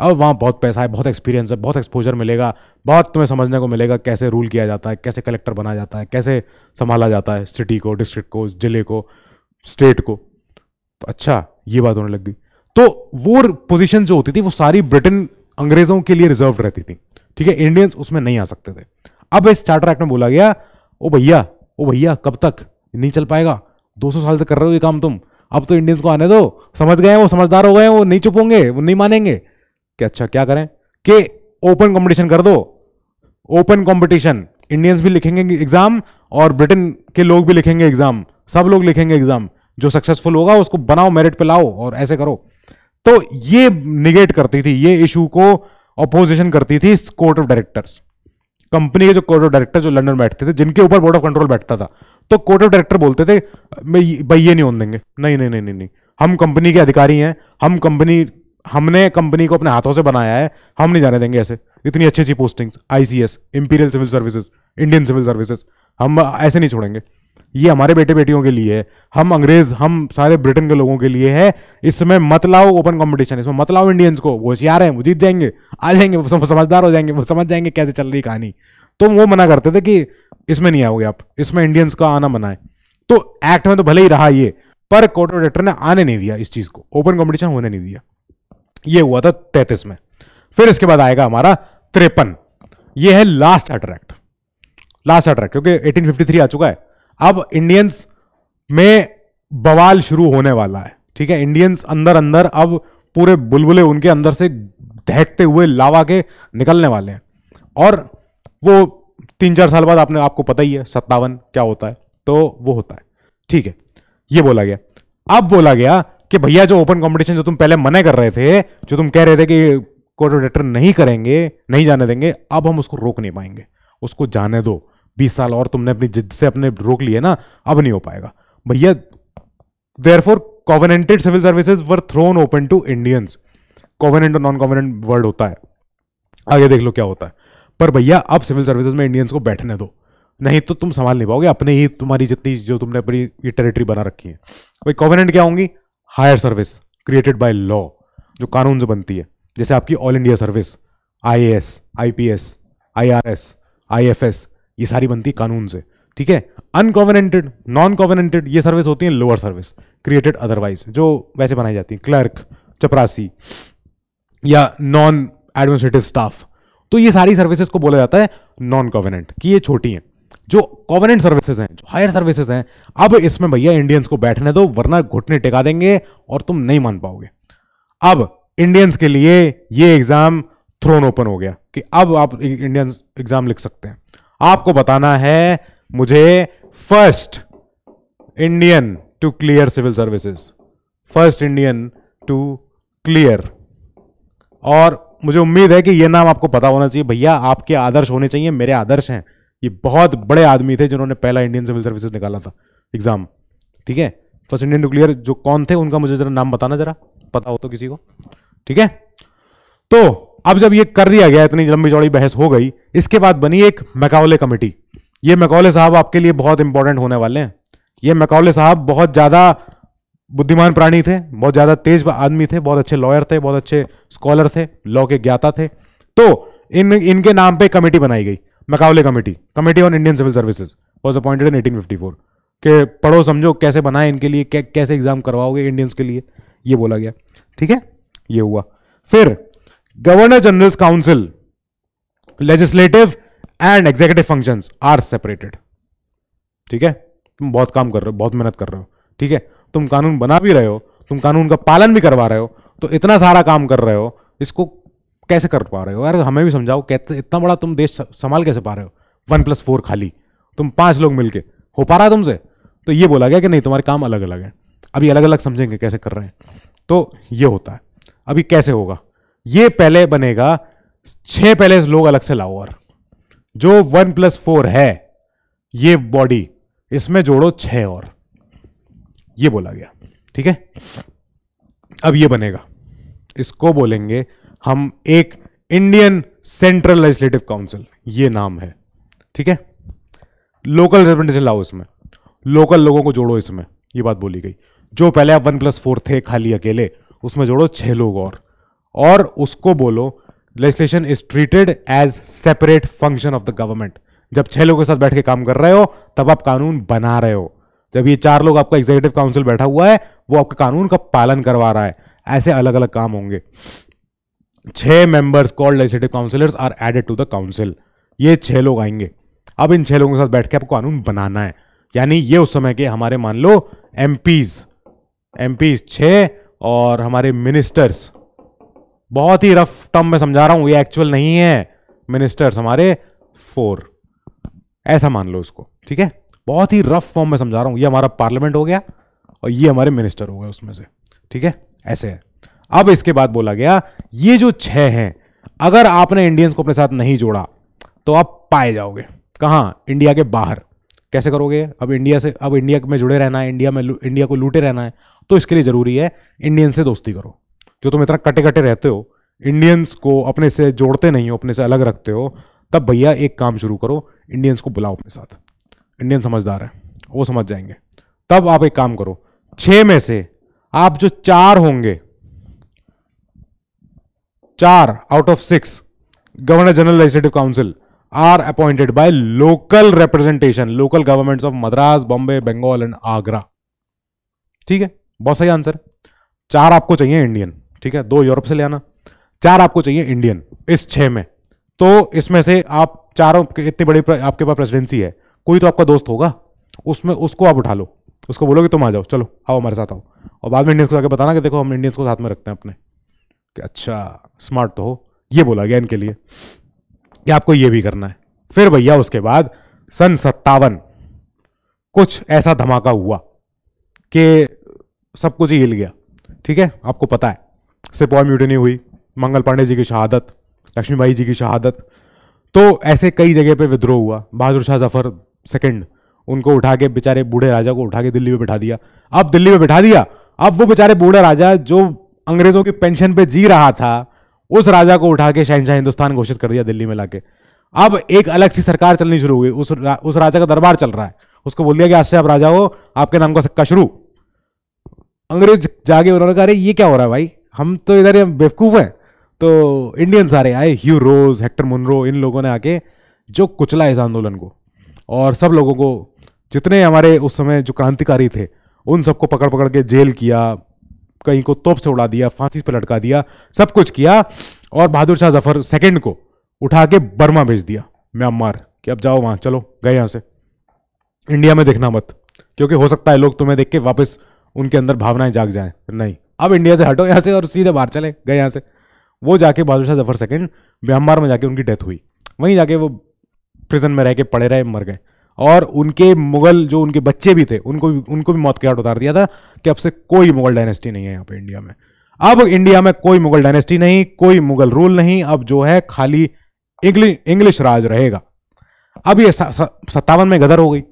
अब वहाँ बहुत पैसा है बहुत एक्सपीरियंस है बहुत एक्सपोजर मिलेगा बहुत तुम्हें समझने को मिलेगा कैसे रूल किया जाता है कैसे कलेक्टर बना जाता है कैसे संभाला जाता है सिटी को डिस्ट्रिक्ट को ज़िले को स्टेट को तो अच्छा ये बात होने लग गई तो वो पोजिशन जो होती थी वो सारी ब्रिटेन अंग्रेज़ों के लिए रिजर्व रहती थी ठीक है इंडियंस उसमें नहीं आ सकते थे अब इस चार्टर एक्ट में बोला गया ओ भैया ओ भैया कब तक नहीं चल पाएगा 200 साल से कर रहे हो ये काम तुम अब तो इंडियंस को आने दो समझ गए वो समझदार हो गए वो नहीं चुप होंगे वो नहीं मानेंगे कि अच्छा क्या करें कि ओपन कॉम्पिटिशन कर दो ओपन कॉम्पिटिशन इंडियंस भी लिखेंगे एग्जाम और ब्रिटेन के लोग भी लिखेंगे एग्जाम सब लोग लिखेंगे एग्जाम जो सक्सेसफुल होगा उसको बनाओ मेरिट पे लाओ और ऐसे करो तो ये निगेट करती थी ये इशू को अपोजिशन करती थी कोर्ट ऑफ डायरेक्टर्स कंपनी के जो कोर्ट ऑफ डायरेक्टर जो लंडन बैठते थे जिनके ऊपर बोर्ड ऑफ कंट्रोल बैठता था तो कोर्ट ऑफ डायरेक्टर बोलते थे भाई ये नहीं होने देंगे नहीं नहीं नहीं नहीं नहीं हम कंपनी के अधिकारी हैं हम कंपनी हमने कंपनी को अपने हाथों से बनाया है हम नहीं जाने देंगे ऐसे इतनी अच्छी अच्छी postings ICS imperial civil services Indian civil services हम ऐसे नहीं छोड़ेंगे ये हमारे बेटे बेटियों के लिए है हम अंग्रेज हम सारे ब्रिटेन के लोगों के लिए है इसमें मत लाओ ओपन कॉम्पिटिशन इसमें मत लाओ इंडियंस को वो होशियार हैं वो जीत जाएंगे आ जाएंगे वो समझदार हो जाएंगे वो समझ जाएंगे कैसे चल रही कहानी तो वो मना करते थे कि इसमें नहीं आओगे आप इसमें इंडियंस का आना मना है तो एक्ट में तो भले ही रहा ये पर कोर्ट ऑफ डायरेक्टर ने आने नहीं दिया इस चीज को ओपन कॉम्पिटिशन होने नहीं दिया ये हुआ था तैतीस में फिर इसके बाद आएगा हमारा त्रेपन ये है लास्ट अट्रैक्ट लास्ट अट्रैक्ट क्योंकि 1853 आ चुका है अब इंडियंस में बवाल शुरू होने वाला है ठीक है इंडियंस अंदर अंदर अब पूरे बुलबुले उनके अंदर से दहकते हुए लावा के निकलने वाले हैं और वो तीन चार साल बाद आपने आपको पता ही है सत्तावन क्या होता है तो वो होता है ठीक है ये बोला गया अब बोला गया कि भैया जो ओपन कंपटीशन जो तुम पहले मना कर रहे थे जो तुम कह रहे थे कि कोऑर्डिनेटर नहीं करेंगे नहीं जाने देंगे अब हम उसको रोक नहीं पाएंगे उसको जाने दो बीस साल और तुमने अपनी जिद से अपने रोक लिए ना अब नहीं हो पाएगा भैया therefore covenanted civil services were thrown open to Indians covenant और नॉन कॉवेनेंट वर्ड होता है आगे देख लो क्या होता है पर भैया अब सिविल सर्विसेज में इंडियंस को बैठने दो नहीं तो तुम संभाल नहीं पाओगे अपने ही तुम्हारी जितनी जो तुमने अपनी ये टेरिटरी बना रखी है भाई कॉवेनेंट क्या होंगी higher service created by law जो कानून से बनती है जैसे आपकी all India service I A S I P S I R S I F S ये सारी बनती है कानून से ठीक है अनकोवेनेंटेड नॉन कोवेनेंटेड ये सर्विस होती है लोअर सर्विस क्रिएटेड अदरवाइज जो वैसे बनाई जाती है क्लर्क चपरासी या नॉन एडमिनिस्ट्रेटिव स्टाफ तो ये सारी सर्विसेज को बोला जाता है नॉन कोवेनेंट कि ये छोटी हैं जो कॉवेनेंट सर्विसेज हैं जो हायर सर्विसेज हैं अब इसमें भैया इंडियंस को बैठने दो वरना घुटने टेका देंगे और तुम नहीं मान पाओगे अब इंडियंस के लिए ये एग्जाम थ्रोन ओपन हो गया कि अब आप इंडियन एग्जाम लिख सकते हैं आपको बताना है मुझे first Indian to clear civil services first Indian to clear और मुझे उम्मीद है कि यह नाम आपको पता होना चाहिए भैया आपके आदर्श होने चाहिए मेरे आदर्श हैं ये बहुत बड़े आदमी थे जिन्होंने पहला इंडियन सिविल सर्विसेज निकाला था एग्जाम ठीक है फर्स्ट इंडियन टू क्लियर जो कौन थे उनका मुझे जरा नाम बताना जरा पता हो तो किसी को ठीक है तो अब जब ये कर दिया गया इतनी लंबी चौड़ी बहस हो गई इसके बाद बनी एक मैकावले कमेटी ये मैकौले साहब आपके लिए बहुत इंपॉर्टेंट होने वाले हैं ये मैकौले साहब बहुत ज़्यादा बुद्धिमान प्राणी थे बहुत ज़्यादा तेज आदमी थे बहुत अच्छे लॉयर थे बहुत अच्छे स्कॉलर थे लॉ के ज्ञाता थे तो इन इनके नाम पर कमेटी बनाई गई Macaulay committee committee on Indian civil services was appointed in eighteen के पढ़ो समझो कैसे बनाए इनके लिए कैसे एग्जाम करवाओगे इंडियंस के लिए ये बोला गया ठीक है ये हुआ फिर governor general council legislative and executive function are separated ठीक है तुम बहुत काम कर रहे हो बहुत मेहनत कर रहे हो ठीक है तुम कानून बना भी रहे हो तुम कानून का पालन भी करवा रहे हो तो इतना सारा काम कर रहे हो इसको कैसे कर पा रहे हो यार हमें भी समझाओ कहते इतना बड़ा तुम देश संभाल कैसे पा रहे हो वन प्लस फोर खाली तुम पांच लोग मिलके हो पा रहा है तुमसे तो ये बोला गया कि नहीं तुम्हारे काम अलग अलग है अभी अलग अलग समझेंगे कैसे कर रहे हैं तो ये होता है अभी कैसे होगा ये पहले बनेगा छह पहले लोग अलग से लाओ और जो वन प्लस फोर है ये बॉडी इसमें जोड़ो छह और ये बोला गया ठीक है अब ये बनेगा इसको बोलेंगे हम एक इंडियन सेंट्रल लेजिस्लेटिव काउंसिल ये नाम है ठीक है लोकल रिप्रेजेंटेशन लाओ इसमें लोकल लोगों को जोड़ो इसमें ये बात बोली गई जो पहले आप वन प्लस फोर थे खाली अकेले उसमें जोड़ो छह लोग और और उसको बोलो legislation is treated as separate function of the government जब छह लोगों के साथ बैठ के काम कर रहे हो तब आप कानून बना रहे हो जब ये चार लोग आपका एग्जीक्यूटिव काउंसिल बैठा हुआ है वो आपके कानून का पालन करवा रहा है ऐसे अलग अलग काम होंगे छह members called legislative councillors are added to the council ये छह लोग आएंगे अब इन छह लोगों के साथ बैठ के आपको कानून बनाना है यानी ये उस समय के हमारे मान लो एम पीज एम पीज छ और हमारे मिनिस्टर्स बहुत ही रफ टर्म में समझा रहा हूं ये एक्चुअल नहीं है मिनिस्टर्स हमारे फोर ऐसा मान लो उसको ठीक है बहुत ही रफ फॉर्म में समझा रहा हूं ये हमारा पार्लियामेंट हो गया और ये हमारे मिनिस्टर हो गए उसमें से ठीक है ऐसे है अब इसके बाद बोला गया ये जो छह हैं अगर आपने इंडियंस को अपने साथ नहीं जोड़ा तो आप पाए जाओगे कहाँ इंडिया के बाहर कैसे करोगे अब इंडिया से अब इंडिया में जुड़े रहना है इंडिया में इंडिया को लूटे रहना है तो इसके लिए ज़रूरी है इंडियन से दोस्ती करो जो तुम इतना कटे कटे रहते हो इंडियंस को अपने से जोड़ते नहीं हो अपने से अलग रखते हो तब भैया एक काम शुरू करो इंडियंस को बुलाओ अपने साथ इंडियन समझदार है वो समझ जाएंगे तब आप एक काम करो छ में से आप जो चार होंगे चार out of six governor general legislative council are appointed by local representation local governments of Madras Bombay Bengal and Agra ठीक है बहुत सही आंसर चार आपको चाहिए इंडियन ठीक है दो यूरोप से ले आना चार आपको चाहिए इंडियन इस छह में तो इसमें से आप चारों इतनी बड़ी आपके पास प्रेसिडेंसी है कोई तो आपका दोस्त होगा उसमें उसको आप उठा लो उसको बोलो कि तुम आ जाओ चलो आओ हमारे साथ आओ और बाद में इंडियंस को आगे बताना कि देखो हम इंडियंस को साथ में रखते हैं अपने कि अच्छा स्मार्ट तो हो ये बोला गया इनके लिए कि आपको ये भी करना है फिर भैया उसके बाद सन सत्तावन कुछ ऐसा धमाका हुआ कि सब कुछ ही हिल गया ठीक है आपको पता है सिपॉय म्यूटनी हुई मंगल पांडे जी की शहादत लक्ष्मीबाई जी की शहादत तो ऐसे कई जगह पे विद्रोह हुआ बहादुर शाह जफर सेकंड उनको उठा के बेचारे बूढ़े राजा को उठा के दिल्ली में बैठा दिया अब दिल्ली में बैठा दिया अब वो बेचारे बूढ़ा राजा जो अंग्रेजों की पेंशन पे जी रहा था उस राजा को उठा के शहनशाह हिंदुस्तान घोषित कर दिया दिल्ली में लाके अब एक अलग सी सरकार चलनी शुरू हुई उस रा, उस राजा का दरबार चल रहा है उसको बोल दिया कि आज से आप राजा हो आपके नाम का सक्का शुरू अंग्रेज जाके उन्होंने कहा अरे ये क्या हो रहा है भाई हम तो इधर ही बेवकूफ़ हैं तो इंडियन सारे आए ह्यू रोज हेक्टर मुनरो इन लोगों ने आके जो कुचला इस आंदोलन को और सब लोगों को जितने हमारे उस समय जो क्रांतिकारी थे उन सबको पकड़ पकड़ के जेल किया कहीं को तोप से उड़ा दिया फांसी पर लटका दिया सब कुछ किया और बहादुर शाह जफर सेकेंड को उठा के बर्मा भेज दिया म्यांमार कि अब जाओ वहाँ चलो गए यहाँ से इंडिया में देखना मत क्योंकि हो सकता है लोग तुम्हें देख के वापस उनके अंदर भावनाएं जाग जाएं नहीं अब इंडिया से हटो यहाँ से और सीधे बाहर चले गए यहाँ से वो जाके बादशाह जफर सेकेंड म्यांमार में जाके उनकी डेथ हुई वहीं जाके वो प्रिजन में रह के पड़े रहे मर गए और उनके मुगल जो उनके बच्चे भी थे उनको भी उनको भी मौत के हाट उतार दिया था कि अब से कोई मुगल डायनेस्टी नहीं है यहाँ पे इंडिया में अब इंडिया में कोई मुगल डायनेस्टी नहीं कोई मुगल रूल नहीं अब जो है खाली इंग्लिश इंग्लिश राज रहेगा अब ये सत्तावन में गदर हो गई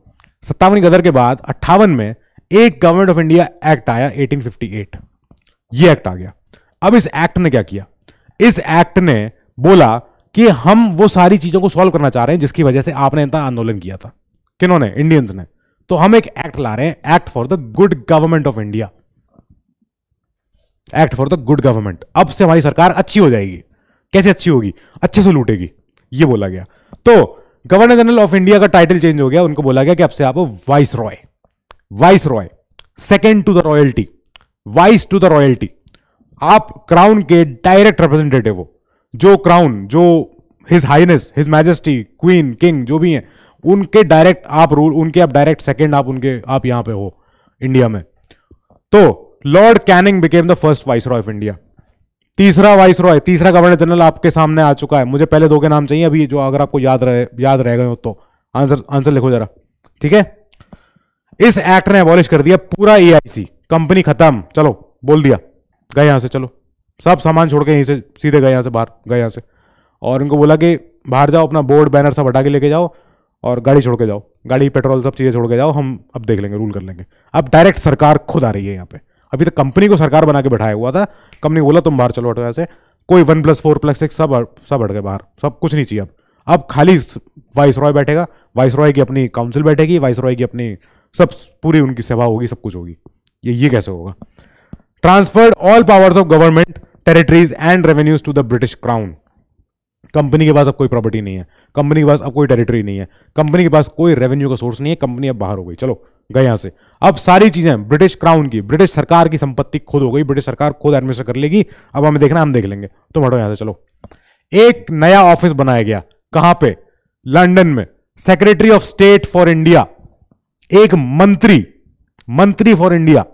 सत्तावन गदर के बाद अट्ठावन में एक गवर्नमेंट ऑफ इंडिया एक्ट आया 1858 ये एक्ट आ गया अब इस एक्ट ने क्या किया इस एक्ट ने बोला कि हम वो सारी चीजों को सॉल्व करना चाह रहे हैं जिसकी वजह से आपने इतना आंदोलन किया था किन्होंने इंडियंस ने तो हम एक एक्ट ला रहे हैं act for the good government of India act for the good government अब से हमारी सरकार अच्छी हो जाएगी कैसे अच्छी होगी अच्छे से लूटेगी ये बोला गया तो गवर्नर जनरल ऑफ इंडिया का टाइटल चेंज हो गया उनको बोला गया कि अब से आप viceroy viceroy second to the royalty vice to the royalty आप क्राउन के डायरेक्ट रिप्रेजेंटेटिव हो जो क्राउन जो his highness his majesty queen king जो भी हैं उनके डायरेक्ट आप रूल उनके आप डायरेक्ट सेकेंड आप उनके आप यहां पे हो इंडिया में तो Lord Canning became the first viceroy of India तीसरा वाइस रॉय तीसरा गवर्नर जनरल आपके सामने आ चुका है मुझे पहले दो के नाम चाहिए अभी जो अगर आपको याद रहे याद रह गए हो तो आंसर आंसर लिखो जरा ठीक है इस एक्ट ने अबॉलिश कर दिया पूरा ई कंपनी खत्म चलो बोल दिया गए यहाँ से चलो सब सामान छोड़ के यहीं से सीधे गए यहाँ से बाहर गए यहाँ से और इनको बोला कि बाहर जाओ अपना बोर्ड बैनर सब हटा के लेके जाओ और गाड़ी छोड़ के जाओ गाड़ी पेट्रोल सब चीज़ें छोड़ के जाओ हम अब देख लेंगे रूल कर लेंगे अब डायरेक्ट सरकार खुद आ रही है यहाँ पे अभी तक कंपनी को सरकार बना के बैठाया हुआ था कंपनी बोला तुम बाहर चलो हटो से कोई one plus four plus six सब सब हट गए बाहर सब कुछ नहीं चाहिए अब अब खाली वाइस रॉय बैठेगा वाइस रॉय की अपनी काउंसिल बैठेगी वाइस रॉय की अपनी सब पूरी उनकी सेवा होगी सब कुछ होगी ये ये कैसे होगा transferred all powers of government territories and revenues to the British crown company के पास अब कोई प्रॉपर्टी नहीं है कंपनी के पास अब कोई टेरिटरी नहीं है कंपनी के पास कोई रेवेन्यू का सोर्स नहीं है कंपनी अब बाहर हो गई चलो गए यहां से अब सारी चीजें ब्रिटिश क्राउन की ब्रिटिश सरकार की संपत्ति खुद हो गई ब्रिटिश सरकार खुद एडमिनिस्टर कर लेगी अब हमें देखना हम देख लेंगे तो हटो यहां से चलो एक नया ऑफिस बनाया गया कहां पे लंदन में secretary of state for India एक मंत्री मंत्री फॉर इंडिया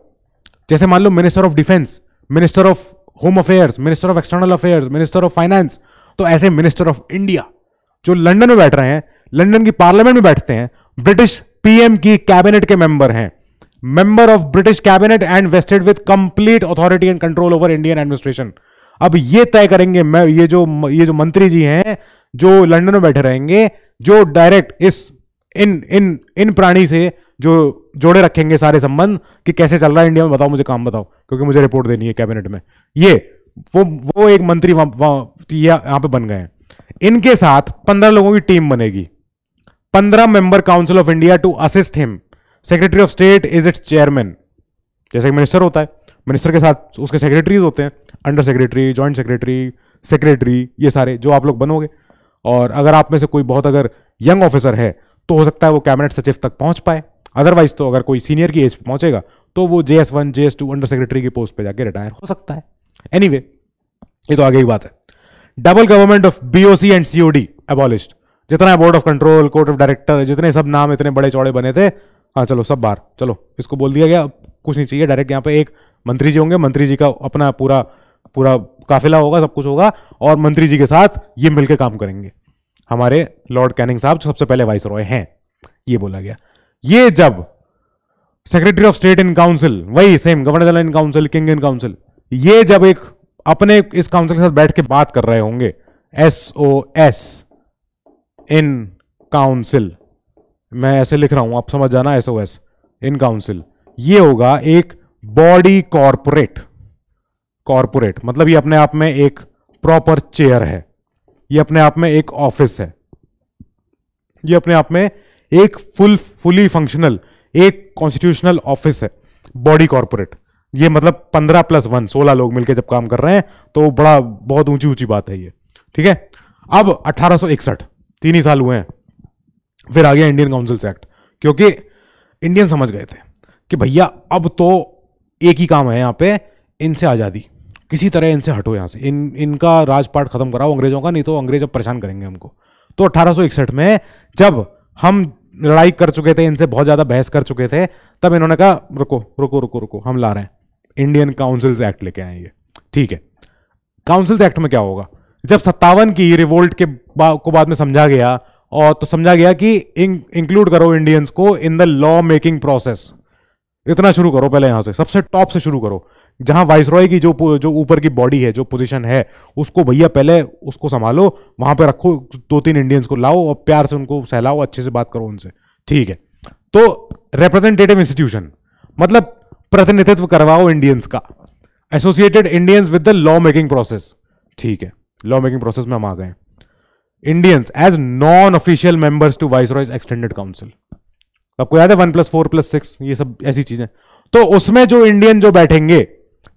जैसे मान लो minister of defence minister of home affairs minister of external affairs minister of finance तो ऐसे मिनिस्टर ऑफ इंडिया जो लंदन में बैठ रहे हैं लंदन की पार्लियामेंट में बैठते हैं ब्रिटिश पीएम की कैबिनेट के मेंबर हैं member of British cabinet and vested with complete authority and control over Indian administration अब ये तय करेंगे मैं ये जो ये जो मंत्री जी हैं जो लंदन में बैठे रहेंगे जो डायरेक्ट इस इन इन इन प्राणी से जो जोड़े रखेंगे सारे संबंध कि कैसे चल रहा है इंडिया में बताओ मुझे काम बताओ क्योंकि मुझे रिपोर्ट देनी है कैबिनेट में ये वो वो एक मंत्री यहां पे बन गए हैं इनके साथ पंद्रह लोगों की टीम बनेगी पंद्रह member council of India to assist him secretary of state is its chairman जैसे मिनिस्टर होता है मिनिस्टर के साथ उसके सेक्रेटरीज होते हैं under secretary joint secretary secretary ये सारे जो आप लोग बनोगे और अगर आप में से कोई बहुत अगर यंग ऑफिसर है तो हो सकता है वो कैबिनेट सचिव तक पहुंच पाए अदरवाइज तो अगर कोई सीनियर की एज पहुंचेगा तो वो J S one J S two under secretary की पोस्ट पे जाके रिटायर हो सकता है एनी anyway, ये तो आगे की बात है double government of BOC and COD abolished जितना board of control court of director जितने सब नाम इतने बड़े चौड़े बने थे हाँ चलो सब बाहर चलो इसको बोल दिया गया कुछ नहीं चाहिए डायरेक्ट यहाँ पे एक मंत्री जी होंगे मंत्री जी का अपना पूरा पूरा काफिला होगा सब कुछ होगा और मंत्री जी के साथ ये मिलकर काम करेंगे हमारे लॉर्ड कैनिंग साहब सबसे पहले वाइस रॉय हैं ये बोला गया ये जब secretary of state in council वही same governor general in council king in council ये जब एक अपने इस काउंसिल के साथ बैठ के बात कर रहे होंगे S O S in council मैं ऐसे लिख रहा हूं आप समझ जाना S O S in council ये होगा एक बॉडी कॉरपोरेट कॉरपोरेट मतलब ये अपने आप में एक प्रॉपर चेयर है ये अपने आप में एक ऑफिस है ये अपने आप में एक फुल फुली फंक्शनल एक कॉन्स्टिट्यूशनल ऑफिस है बॉडी कॉरपोरेट ये मतलब पंद्रह प्लस वन सोलह लोग मिलकर जब काम कर रहे हैं तो बड़ा बहुत ऊंची ऊंची बात है ये ठीक है अब अठारह तीन ही साल हुए हैं फिर आ गया इंडियन काउंसिल्स एक्ट क्योंकि इंडियन समझ गए थे कि भैया अब तो एक ही काम है यहाँ पे इनसे आज़ादी किसी तरह इनसे हटो यहाँ से इन इनका राजपाट खत्म कराओ अंग्रेजों का नहीं तो अंग्रेज अब परेशान करेंगे हमको तो अठारह में जब हम लड़ाई कर चुके थे इनसे बहुत ज़्यादा बहस कर चुके थे तब इन्होंने कहा रुको रुको रुको रुको हम ला रहे हैं इंडियन काउंसिल्स एक्ट लेके आए ये ठीक है काउंसिल्स एक्ट में क्या होगा जब सत्तावन की रिवोल्ट के बा, को बाद में समझा गया और तो समझा गया कि इंक्लूड करो इंडियंस को in the law making process इतना शुरू करो पहले यहां से सबसे टॉप से शुरू करो जहां वाइस रॉय की जो जो ऊपर की बॉडी है जो पोजीशन है उसको भैया पहले उसको संभालो वहां पे रखो दो तीन इंडियंस को लाओ और प्यार से उनको सहलाओ अच्छे से बात करो उनसे ठीक है तो रिप्रेजेंटेटिव इंस्टीट्यूशन मतलब प्रतिनिधित्व करवाओ इंडियंस का associated Indians with the law making process ठीक है लॉ मेकिंग प्रोसेस में हम आ गए Indians as non official members to viceroy's extended council आपको याद है one plus four plus six ये सब ऐसी चीजें तो उसमें जो इंडियन जो बैठेंगे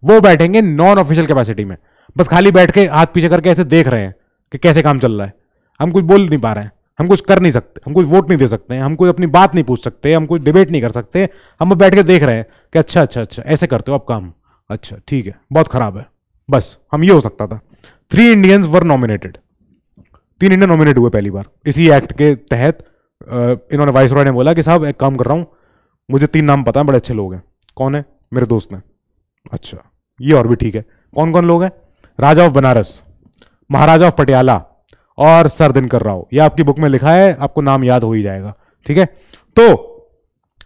वो बैठेंगे नॉन ऑफिशियल कैपेसिटी में बस खाली बैठ के हाथ पीछे करके ऐसे देख रहे हैं कि कैसे काम चल रहा है हम कुछ बोल नहीं पा रहे हैं हम कुछ कर नहीं सकते हम कुछ वोट नहीं दे सकते हम कोई अपनी बात नहीं पूछ सकते हम कुछ डिबेट नहीं कर सकते हम बैठ के देख रहे हैं कि अच्छा अच्छा अच्छा ऐसे करते हो आप काम अच्छा ठीक है बहुत खराब है बस हम ये हो सकता था थ्री इंडियंस वर नॉमिनेटेड तीन इंडियन नॉमिनेट हुए पहली बार इसी एक्ट के तहत इन्होंने वाइस रॉय ने बोला कि साहब एक काम कर रहा हूँ मुझे तीन नाम पता है बड़े अच्छे लोग हैं कौन है मेरे दोस्त ने अच्छा ये और भी ठीक है कौन कौन लोग हैं राजा ऑफ बनारस महाराजा ऑफ पटियाला और सर दिनकर राव ये आपकी बुक में लिखा है आपको नाम याद हो ही जाएगा ठीक है तो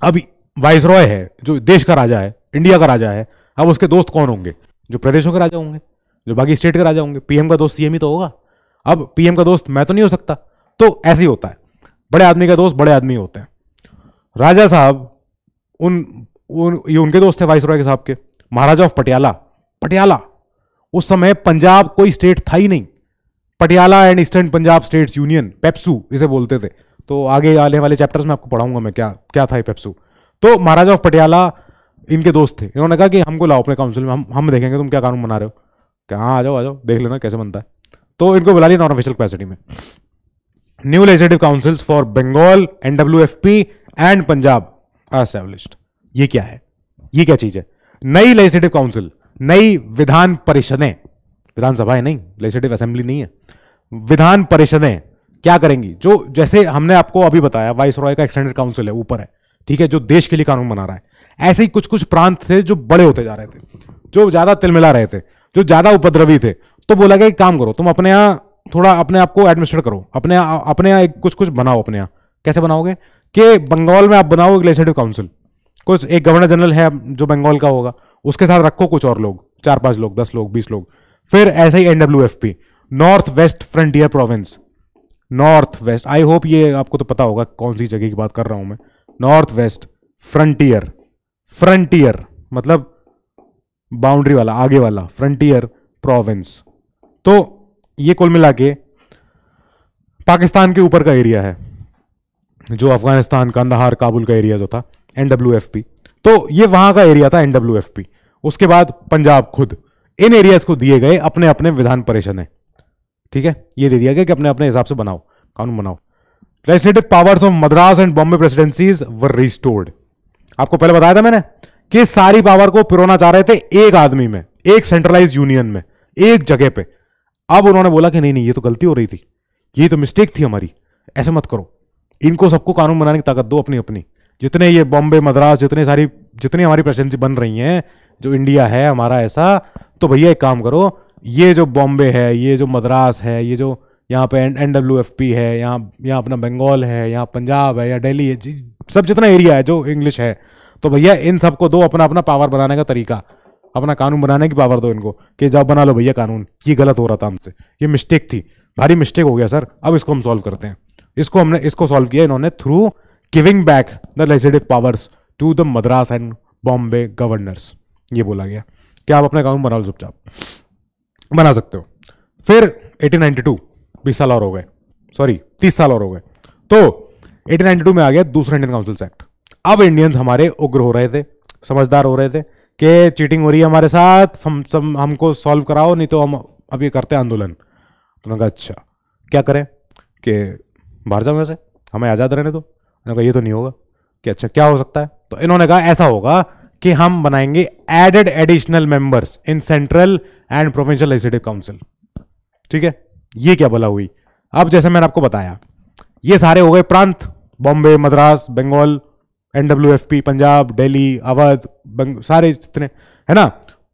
अब वाइस रॉय है जो देश का राजा है इंडिया का राजा है अब उसके दोस्त कौन होंगे जो प्रदेशों के राजा होंगे जो बाकी स्टेट के राजा होंगे पीएम का दोस्त सीएम ही तो होगा अब पीएम का दोस्त मैं तो नहीं हो सकता तो ऐसे ही होता है बड़े आदमी का दोस्त बड़े आदमी होते हैं राजा साहब उन, उन ये उनके दोस्त है वाइस रॉय के साहब के महाराजा ऑफ पटियाला पटियाला उस समय पंजाब कोई स्टेट था ही नहीं Patiala and eastern Punjab states union PEPSU इसे बोलते थे तो आगे आने वाले चैप्टर्स में आपको पढ़ाऊंगा मैं क्या क्या था ये पेप्सू तो महाराजा ऑफ पटियाला इनके दोस्त थे इन्होंने कहा कि हमको लाओ अपने काउंसिल में हम हम देखेंगे तुम क्या कानून बना रहे हो क्या हाँ आ जाओ आ जाओ देख लेना कैसे बनता है तो इनको बुला लिया नॉन ऑफिशियल कैपेसिटी में new legislative councils for Bengal NW F P and Punjab are ये क्या है ये क्या चीज़ है नई लेजिस्लेटिव काउंसिल नई विधान परिषदें विधानसभाएं नहीं लेजिस्लेटिव असेंबली नहीं है विधान परिषदें क्या करेंगी जो जैसे हमने आपको अभी बताया वाइस रॉय का एक्सटेंडेड काउंसिल है ऊपर है ठीक है जो देश के लिए कानून बना रहा है ऐसे ही कुछ कुछ प्रांत थे जो बड़े होते जा रहे थे जो ज्यादा तिलमिला रहे थे जो ज्यादा उपद्रवी थे तो बोला गया काम करो तुम अपने यहाँ थोड़ा अपने आप को एडमिनिस्ट्रेट करो अपने अपने यहाँ कुछ कुछ बनाओ अपने यहाँ कैसे बनाओगे के बंगाल में आप बनाओ लेजिस्लेटिव काउंसिल कुछ एक गवर्नर जनरल है जो बंगाल का होगा उसके साथ रखो कुछ और लोग चार पांच लोग दस लोग बीस लोग फिर ऐसे ही NW F P north west frontier province north west I hope ये आपको तो पता होगा कौन सी जगह की बात कर रहा हूं मैं नॉर्थ वेस्ट फ्रंटियर फ्रंटियर मतलब बाउंड्री वाला आगे वाला फ्रंटियर प्रोविंस तो ये कुल मिला के पाकिस्तान के ऊपर का एरिया है जो अफगानिस्तान कंदहार काबुल का एरिया जो था एनडब्ल्यू एफ पी तो ये वहां का एरिया था एनडब्ल्यू एफ पी उसके बाद पंजाब खुद इन एरियाज को दिए गए अपने अपने विधान परिषद है ठीक है ये दे दिया गया कि अपने अपने हिसाब से बनाओ कानून बनाओ legislative powers of Madras and Bombay presidencies were restored आपको पहले बताया था मैंने कि सारी पावर को पिरोना चाह रहे थे एक आदमी में एक सेंट्रलाइज यूनियन में एक जगह पे अब उन्होंने बोला कि नहीं नहीं ये तो गलती हो रही थी ये तो मिस्टेक थी हमारी ऐसे मत करो इनको सबको कानून बनाने की ताकत दो अपनी अपनी जितने ये बॉम्बे मद्रास जितने सारी जितनी हमारी प्रेसिडेंसी बन रही हैं जो इंडिया है हमारा ऐसा तो भैया एक काम करो ये जो बॉम्बे है ये जो मद्रास है ये जो यहाँ पे एन डब्ल्यू एफ पी है यहाँ यहाँ अपना बंगाल है यहाँ पंजाब है या दिल्ली है सब जितना एरिया है जो इंग्लिश है तो भैया इन सबको दो अपना अपना पावर बनाने का तरीका अपना कानून बनाने की पावर दो इनको कि जाओ बना लो भैया कानून ये गलत हो रहा था हमसे ये मिस्टेक थी भारी मिस्टेक हो गया सर अब इसको हम सॉल्व करते हैं इसको हमने इसको सॉल्व किया इन्होंने through giving back the legislative powers to the Madras and Bombay governors ये बोला गया क्या आप अपने कानून लो चुपचाप बना सकते हो फिर 1892 बीस साल और हो गए सॉरी तीस साल और हो गए तो 1892 में आ गया दूसरा इंडियन काउंसिल्स एक्ट अब इंडियंस हमारे उग्र हो रहे थे समझदार हो रहे थे कि चीटिंग हो रही है हमारे साथ सम, सम, हमको सॉल्व कराओ नहीं तो हम अब ये करते आंदोलन तो उन्होंने कहा अच्छा क्या करें कि बाहर जाओ वैसे हमें आज़ाद रहने दो मैंने कहा ये तो नहीं होगा कि अच्छा क्या हो सकता है तो इन्होंने कहा ऐसा होगा कि हम बनाएंगे added additional members in central and provincial legislative council ठीक है ये क्या भला हुई अब जैसे मैंने आपको बताया ये सारे हो गए प्रांत बॉम्बे मद्रास बंगाल एनडब्ल्यू पंजाब डेली अवध सारे जितने है ना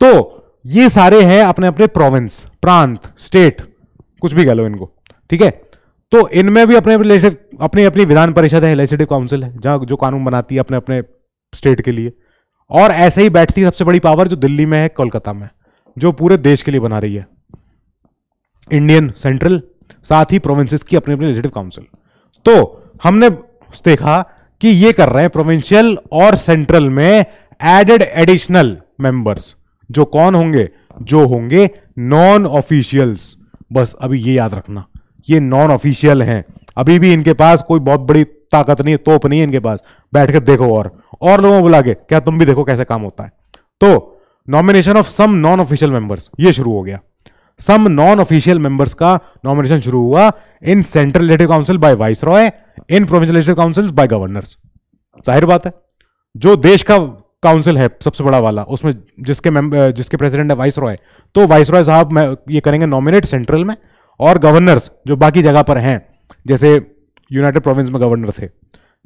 तो ये सारे हैं अपने अपने प्रोविंस प्रांत स्टेट कुछ भी कह लो इनको ठीक है तो इनमें भी अपने रिलेटिव अपनी अपनी विधान परिषद है लेजिस्लेटिव काउंसिल है जहाँ जो कानून बनाती है अपने अपने स्टेट के लिए और ऐसे ही बैठती है सबसे बड़ी पावर जो दिल्ली में है कोलकाता में जो पूरे देश के लिए बना रही है इंडियन सेंट्रल साथ ही प्रोविंसेस की अपनी अपनी लेजिस्लेटिव काउंसिल तो हमने देखा कि ये कर रहे हैं प्रोविंशियल और सेंट्रल में एडेड एडिशनल मेंबर्स जो कौन होंगे जो होंगे नॉन ऑफिशियल्स बस अभी ये याद रखना ये नॉन ऑफिशियल हैं अभी भी इनके पास कोई बहुत बड़ी ताकत नहीं है तोप नहीं है इनके पास बैठ कर देखो और और लोगों को बुला के क्या तुम भी देखो कैसे काम होता है तो nomination of some non official members ये शुरू हो गया सम नॉन ऑफिशियल मेंबर्स का नॉमिनेशन शुरू हुआ in central legislative council by viceroy in provincial legislative council by governors जाहिर बात है जो देश का काउंसिल है सबसे बड़ा वाला उसमें जिसके जिसके प्रेसिडेंट है वाइस रॉय तो वाइस रॉय साहब ये करेंगे नॉमिनेट सेंट्रल में और गवर्नर्स जो बाकी जगह पर हैं जैसे यूनाइटेड प्रोविंस में गवर्नर थे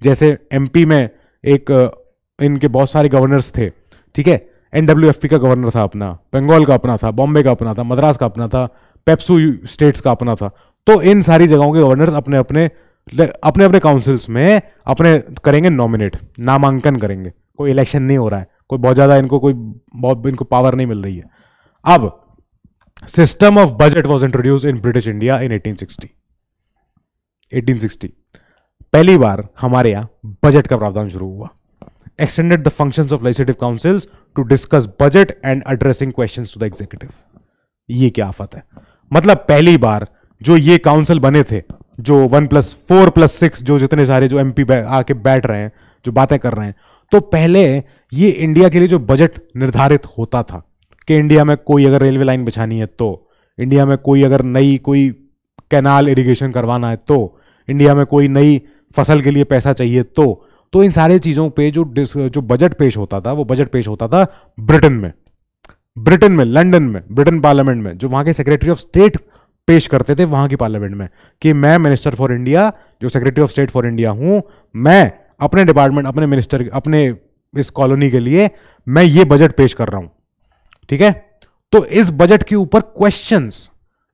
जैसे एम में एक इनके बहुत सारे गवर्नर्स थे ठीक है एन का गवर्नर था अपना बंगाल का अपना था बॉम्बे का अपना था मद्रास का अपना था पेप्सू स्टेट्स का अपना था तो इन सारी जगहों के गवर्नर्स अपने अपने अपने अपने काउंसिल्स में अपने करेंगे नॉमिनेट नामांकन करेंगे कोई इलेक्शन नहीं हो रहा है कोई बहुत ज़्यादा इनको कोई बहुत इनको पावर नहीं मिल रही है अब system of budget was introduced in British India in 1860. 1860 पहली बार हमारे यहां बजट का प्रावधान शुरू हुआ extended the functions of legislative councils to discuss budget and addressing questions to the executive ये क्या आफत है मतलब पहली बार जो ये काउंसिल बने थे जो one plus four plus six जो जितने सारे जो एमपी आके बैठ रहे हैं जो बातें कर रहे हैं तो पहले ये इंडिया के लिए जो बजट निर्धारित होता था कि इंडिया में कोई अगर रेलवे लाइन बिछानी है तो इंडिया में कोई अगर नई कोई कैनाल इरिगेशन करवाना है तो इंडिया में कोई नई फसल के लिए पैसा चाहिए तो तो इन सारे चीज़ों पे जो जो बजट पेश होता था वो बजट पेश होता था ब्रिटेन में ब्रिटेन में लंदन में ब्रिटेन पार्लियामेंट में जो वहाँ के सेक्रेटरी ऑफ स्टेट पेश करते थे वहाँ की पार्लियामेंट में कि मैं मिनिस्टर फॉर इंडिया जो secretary of state for India हूँ मैं अपने डिपार्टमेंट अपने मिनिस्टर अपने इस कॉलोनी के लिए मैं ये बजट पेश कर रहा हूँ ठीक है तो इस बजट के ऊपर क्वेश्चंस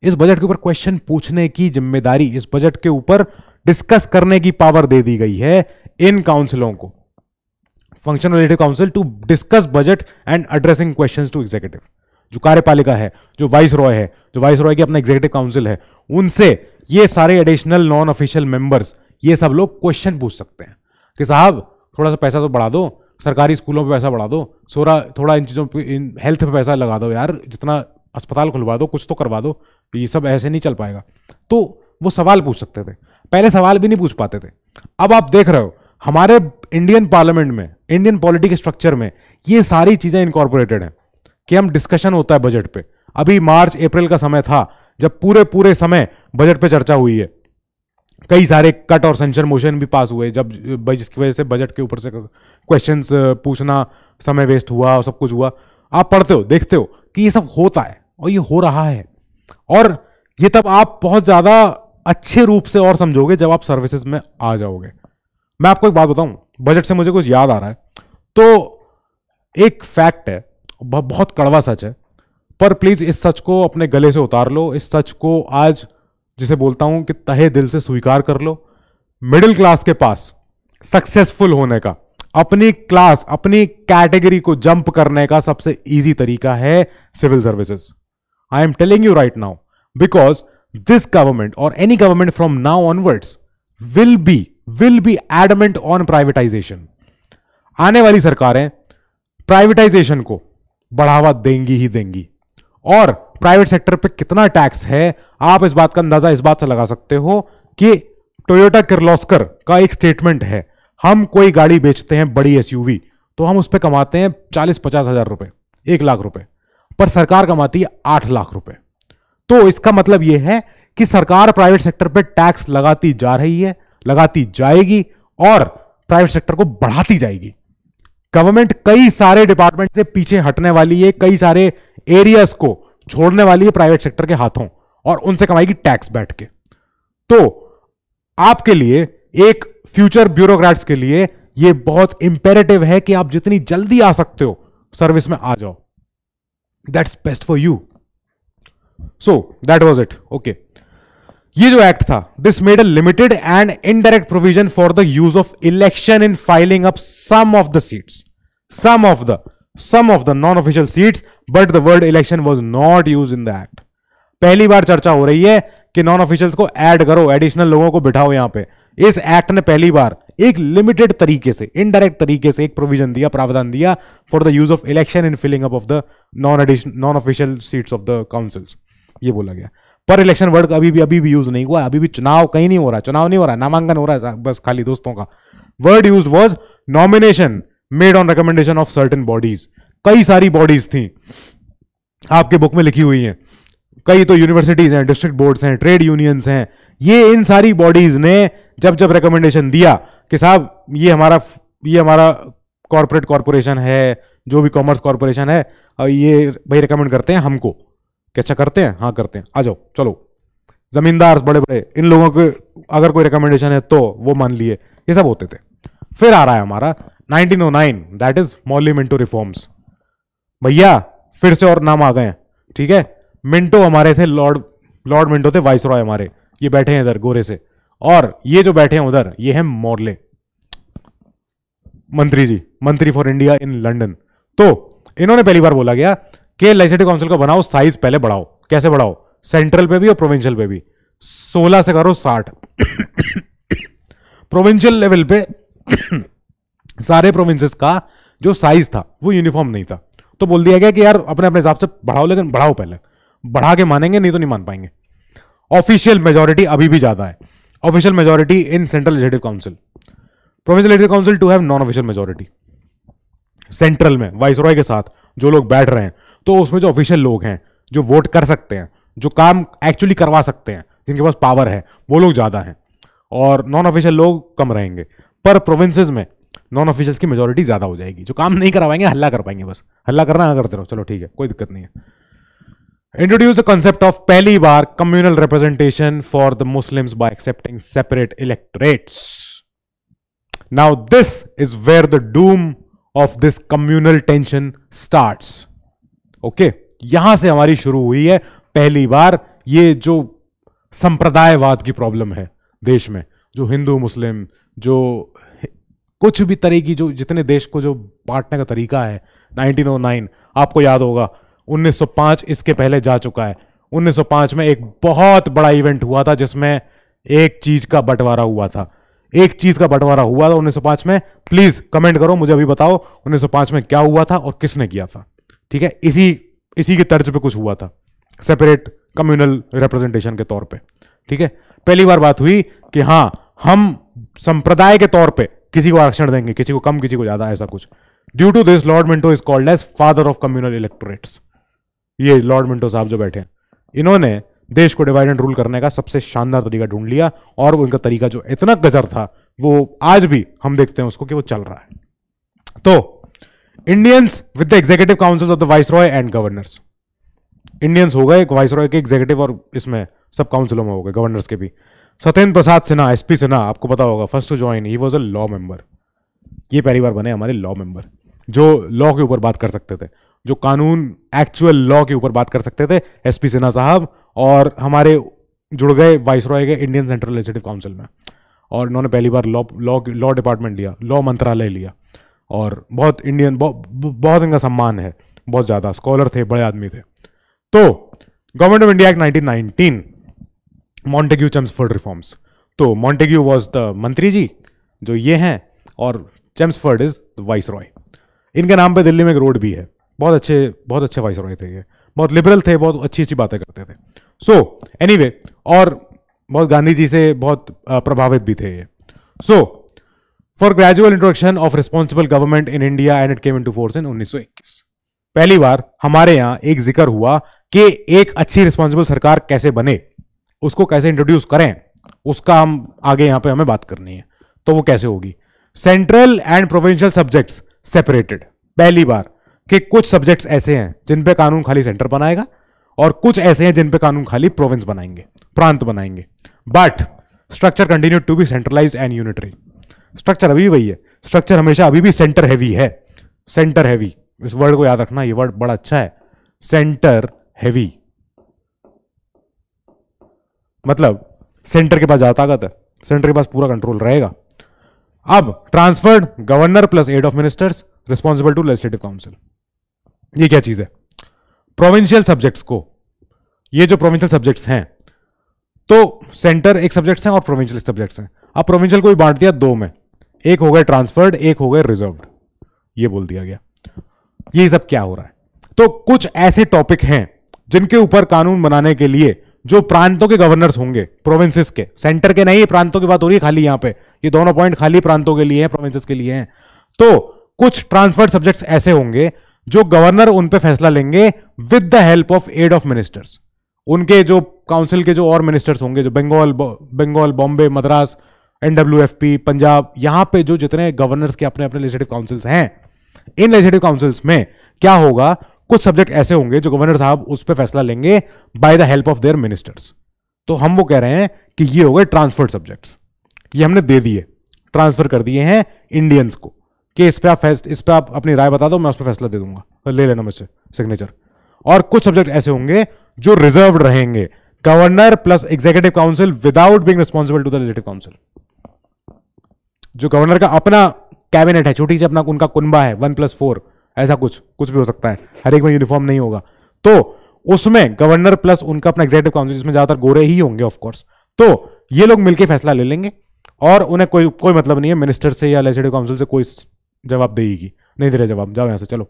इस बजट के ऊपर क्वेश्चन पूछने की जिम्मेदारी इस बजट के ऊपर डिस्कस करने की पावर दे दी गई है इन काउंसिलों को function related council to discuss budget and addressing question to executive जो कार्यपालिका है जो वाइस रॉय है जो वाइस रॉय की अपना एग्जीक्यूटिव काउंसिल है उनसे ये सारे एडिशनल नॉन ऑफिशियल मेंबर्स ये सब लोग क्वेश्चन पूछ सकते हैं कि साहब थोड़ा सा पैसा तो बढ़ा दो सरकारी स्कूलों पे पैसा बढ़ा दो सोरा थोड़ा इन चीज़ों पे इन हेल्थ पे पैसा लगा दो यार जितना अस्पताल खुलवा दो कुछ तो करवा दो ये सब ऐसे नहीं चल पाएगा तो वो सवाल पूछ सकते थे पहले सवाल भी नहीं पूछ पाते थे अब आप देख रहे हो हमारे इंडियन पार्लियामेंट में इंडियन पॉलिटिक स्ट्रक्चर में ये सारी चीज़ें इनकॉर्पोरेटेड हैं कि हम डिस्कशन होता है बजट पे अभी मार्च अप्रैल का समय था जब पूरे पूरे समय बजट पे चर्चा हुई है कई सारे कट और सेंसर मोशन भी पास हुए जब जिसकी वजह से बजट के ऊपर से क्वेश्चन पूछना समय वेस्ट हुआ और सब कुछ हुआ आप पढ़ते हो देखते हो कि ये सब होता है और ये हो रहा है और ये तब आप बहुत ज़्यादा अच्छे रूप से और समझोगे जब आप सर्विसेज में आ जाओगे मैं आपको एक बात बताऊं बजट से मुझे कुछ याद आ रहा है तो एक फैक्ट है बहुत कड़वा सच है पर प्लीज़ इस सच को अपने गले से उतार लो इस सच को आज जिसे बोलता हूं कि तहे दिल से स्वीकार कर लो मिडिल क्लास के पास सक्सेसफुल होने का अपनी क्लास अपनी कैटेगरी को जंप करने का सबसे इजी तरीका है civil services I am telling you right now because this government और any government from now onwards will be will be adamant on privatisation आने वाली सरकारें प्राइवेटाइजेशन को बढ़ावा देंगी ही देंगी और प्राइवेट सेक्टर पे कितना टैक्स है आप इस बात का अंदाजा इस बात से लगा सकते हो कि टोयोटा किर्लोस्कर का एक स्टेटमेंट है हम कोई गाड़ी बेचते हैं बड़ी एसयूवी तो हम उस पर कमाते हैं चालीस पचास हजार रुपए एक लाख रुपए पर सरकार कमाती है आठ लाख रुपए तो इसका मतलब यह है कि सरकार प्राइवेट सेक्टर पर टैक्स लगाती जा रही है लगाती जाएगी और प्राइवेट सेक्टर को बढ़ाती जाएगी गवर्नमेंट कई सारे डिपार्टमेंट से पीछे हटने वाली है कई सारे एरियाज को छोड़ने वाली है प्राइवेट सेक्टर के हाथों और उनसे कमाएगी टैक्स बैठ के तो आपके लिए एक फ्यूचर ब्यूरोक्रेट्स के लिए ये बहुत इंपेरेटिव है कि आप जितनी जल्दी आ सकते हो सर्विस में आ जाओ that's best for you so that was it okay ये जो एक्ट था this made a limited and indirect provision for the use of election in filling up some of the seats some of the some of the non official seats but the word election was not use in the act पहली बार चर्चा हो रही है कि non officials को add करो additional लोगों को बिठाओ यहां पे इस एक्ट ने पहली बार एक लिमिटेड तरीके से इनडायरेक्ट तरीके से एक प्रोविजन दिया प्रावधान दिया for the use of election in filling up of the non addition non official seats of the councils ये बोला गया पर इलेक्शन वर्ड अभी भी अभी भी यूज नहीं हुआ अभी भी चुनाव कहीं नहीं हो रहा चुनाव नहीं हो रहा नामांकन हो रहा है बस खाली दोस्तों का word use was nomination made on recommendation of certain bodies कई सारी बॉडीज थी आपके बुक में लिखी हुई हैं कई तो यूनिवर्सिटीज हैं डिस्ट्रिक्ट बोर्ड्स हैं ट्रेड यूनियंस हैं ये इन सारी बॉडीज ने जब जब रिकमेंडेशन दिया कि साहब ये हमारा ये हमारा कॉरपोरेट कॉरपोरेशन है जो भी कॉमर्स कॉरपोरेशन है ये भाई रिकमेंड करते हैं हमको कि अच्छा करते हैं हाँ करते हैं आ जाओ चलो जमींदार बड़े बड़े इन लोगों के अगर कोई रिकमेंडेशन है तो वो मान लिए ये सब होते थे फिर आ रहा है हमारा 1909 that is Morley Minto reforms भैया फिर से और नाम आ गए ठीक है मिंटो हमारे थे लॉर्ड लॉर्ड मिंटो थे वाइस रॉय हमारे ये बैठे हैं इधर गोरे से और ये जो बैठे हैं उधर ये हैं मोरले मंत्री जी मंत्री फॉर इंडिया इन लंडन तो इन्होंने पहली बार बोला गया कि लेजिस्लेटिव काउंसिल को बनाओ साइज पहले बढ़ाओ कैसे बढ़ाओ सेंट्रल पे भी और प्रोविंशियल पे भी 16 से करो 60 प्रोविंशियल लेवल पे <coughs> सारे प्रोविंसेस का जो साइज था वो यूनिफॉर्म नहीं था तो बोल दिया गया कि यार अपने अपने हिसाब से बढ़ाओ लेकिन बढ़ाओ पहले बढ़ा के मानेंगे नहीं तो नहीं मान पाएंगे ऑफिशियल मेजोरिटी अभी भी ज्यादा है official majority in central legislative council provincial legislative council to have non official majority central में वाइस रॉय के साथ जो लोग बैठ रहे हैं तो उसमें जो ऑफिशियल लोग हैं जो वोट कर सकते हैं जो काम एक्चुअली करवा सकते हैं जिनके पास पावर है वो लोग ज़्यादा हैं और नॉन ऑफिशियल लोग कम रहेंगे पर प्रोविंसेस में नॉन ऑफिशियल्स की मेजोरिटी ज़्यादा हो जाएगी जो काम नहीं करवाएंगे हल्ला कर पाएंगे बस हल्ला करना ना हाँ, करते रहो चलो ठीक है कोई दिक्कत नहीं है इंट्रोड्यूस द कंसेप्ट ऑफ पहली बार communal representation for the Muslims by accepting separate electorates now this is where the doom of this communal tension start okay यहां से हमारी शुरू हुई है पहली बार ये जो संप्रदायवाद की प्रॉब्लम है देश में जो हिंदू मुस्लिम जो कुछ भी तरह की जो जितने देश को जो बांटने का तरीका है 1909 आपको याद होगा 1905 इसके पहले जा चुका है 1905 में एक बहुत बड़ा इवेंट हुआ था जिसमें एक चीज का बंटवारा हुआ था एक चीज का बंटवारा हुआ था 1905 में प्लीज कमेंट करो मुझे अभी बताओ 1905 में क्या हुआ था और किसने किया था ठीक है इसी इसी के तर्ज पे कुछ हुआ था सेपरेट कम्युनल रिप्रेजेंटेशन के तौर पे ठीक है पहली बार बात हुई कि हाँ हम संप्रदाय के तौर पे किसी को आरक्षण देंगे किसी को कम किसी को ज्यादा ऐसा कुछ due to this lord Minto is called as father of communal electorates ये लॉर्ड मिंटो साहब जो बैठे हैं इन्होंने देश को डिवाइड एंड रूल करने का सबसे शानदार तरीका ढूंढ लिया और उनका तरीका जो इतना गजर था वो आज भी हम देखते हैं उसको कि वो चल रहा है तो Indians with the executive council of the viceroy and governors Indians हो गए वाइस रॉय के एग्जीक्यूटिव और इसमें सब काउंसिलों में हो गए गवर्नर्स के भी सत्येंद्र प्रसाद सिन्हा एस पी सिन्हा आपको पता होगा first to join he was a law member ये पहली बार बने हमारे लॉ मेंबर जो लॉ के ऊपर बात कर सकते थे जो कानून एक्चुअल लॉ के ऊपर बात कर सकते थे एस पी सिन्हा साहब और हमारे जुड़ गए वाइस रॉय गए इंडियन सेंट्रल लेजिस्लेटिव काउंसिल में और इन्होंने पहली बार लॉ लॉ लॉ डिपार्टमेंट लिया लॉ मंत्रालय लिया और बहुत इंडियन बहुत बहुत इनका सम्मान है बहुत ज़्यादा स्कॉलर थे बड़े आदमी थे तो government of India act nineteen Montagu Chelmsford reforms तो मॉन्टेग्यू वॉज द मंत्री जी जो ये हैं और चम्सफर्ड इज वाइस रॉय इनके नाम पे दिल्ली में एक रोड भी है बहुत अच्छे बहुत अच्छे वाइस रॉय थे ये बहुत लिबरल थे बहुत अच्छी अच्छी बातें करते थे सो so, एनी anyway, और बहुत गांधी जी से बहुत प्रभावित भी थे ये so for gradual introduction of responsible government in India and it came into force in उन्नीस पहली बार हमारे यहाँ एक जिक्र हुआ कि एक अच्छी रिस्पॉन्सिबल सरकार कैसे बने उसको कैसे इंट्रोड्यूस करें उसका हम आगे यहां पे हमें बात करनी है तो वो कैसे होगी central and provincial subjects separated पहली बार कि कुछ सब्जेक्ट्स ऐसे हैं जिन पे कानून खाली सेंटर बनाएगा और कुछ ऐसे हैं जिन पे कानून खाली प्रोविंस बनाएंगे प्रांत बनाएंगे but structure continue to be centralise and unitary structure अभी भी वही है स्ट्रक्चर हमेशा अभी भी सेंटर हैवी है सेंटर हैवी इस वर्ड को याद रखना यह वर्ड बड़ा अच्छा है सेंटर हैवी मतलब सेंटर के पास ज्यादा ताकत है सेंटर के पास पूरा कंट्रोल रहेगा अब transferred governor plus aid of ministers responsible to legislative council ये क्या चीज है प्रोविंशियल सब्जेक्ट्स को ये जो प्रोविंशियल सब्जेक्ट्स हैं तो सेंटर एक सब्जेक्ट्स हैं और प्रोविंशियल सब्जेक्ट्स हैं अब प्रोविंशियल को भी बांट दिया दो में एक हो गए ट्रांसफर्ड एक हो गए रिजर्व ये बोल दिया गया ये सब क्या हो रहा है तो कुछ ऐसे टॉपिक हैं जिनके ऊपर कानून बनाने के लिए जो प्रांतों के गवर्नर्स होंगे प्रोविंसेस के सेंटर के नहीं प्रांतों की बात हो रही है खाली यहां पे ये दोनों पॉइंट खाली प्रांतों के लिए हैं प्रोविंसेस के लिए हैं तो कुछ ट्रांसफर्ड सब्जेक्ट्स ऐसे होंगे जो गवर्नर उन पे फैसला लेंगे with the help of aid of ministers उनके जो काउंसिल के जो और मिनिस्टर्स होंगे जो बंगाल बंगाल बॉम्बे मद्रास एनडब्ल्यू पंजाब यहां पे जो जितने गवर्नर्स के अपने अपने लेजिस्टिव काउंसिल्स हैं इन लेजिस्टिव काउंसिल्स में क्या होगा कुछ सब्जेक्ट ऐसे होंगे जो गवर्नर साहब उस पर फैसला लेंगे by the help of their ministers तो हम वो कह रहे हैं कि ये हो गए ट्रांसफर सब्जेक्ट ये हमने दे दिए ट्रांसफर कर दिए हैं इंडियंस को कि इस पर आप फैस इस पर आप अपनी राय बता दो मैं उस पर फैसला दे दूंगा तो ले लेना मुझसे सिग्नेचर और कुछ सब्जेक्ट ऐसे होंगे जो रिजर्व रहेंगे governor plus executive council without being responsible to legislative council जो गवर्नर का अपना कैबिनेट है छोटी सी अपना उनका कुनबा है वन प्लस फोर ऐसा कुछ कुछ भी हो सकता है हर एक में यूनिफॉर्म नहीं होगा तो उसमें गवर्नर प्लस उनका अपना एग्जीक्यूटिव काउंसिल जिसमें ज्यादातर गोरे ही होंगे ऑफकोर्स तो ये लोग मिलकर फैसला ले लेंगे और उन्हें कोई कोई मतलब नहीं है मिनिस्टर से या लेजिस्टिव काउंसिल से कोई जवाब देगी नहीं दे रहे जवाब जाओ यहाँ से चलो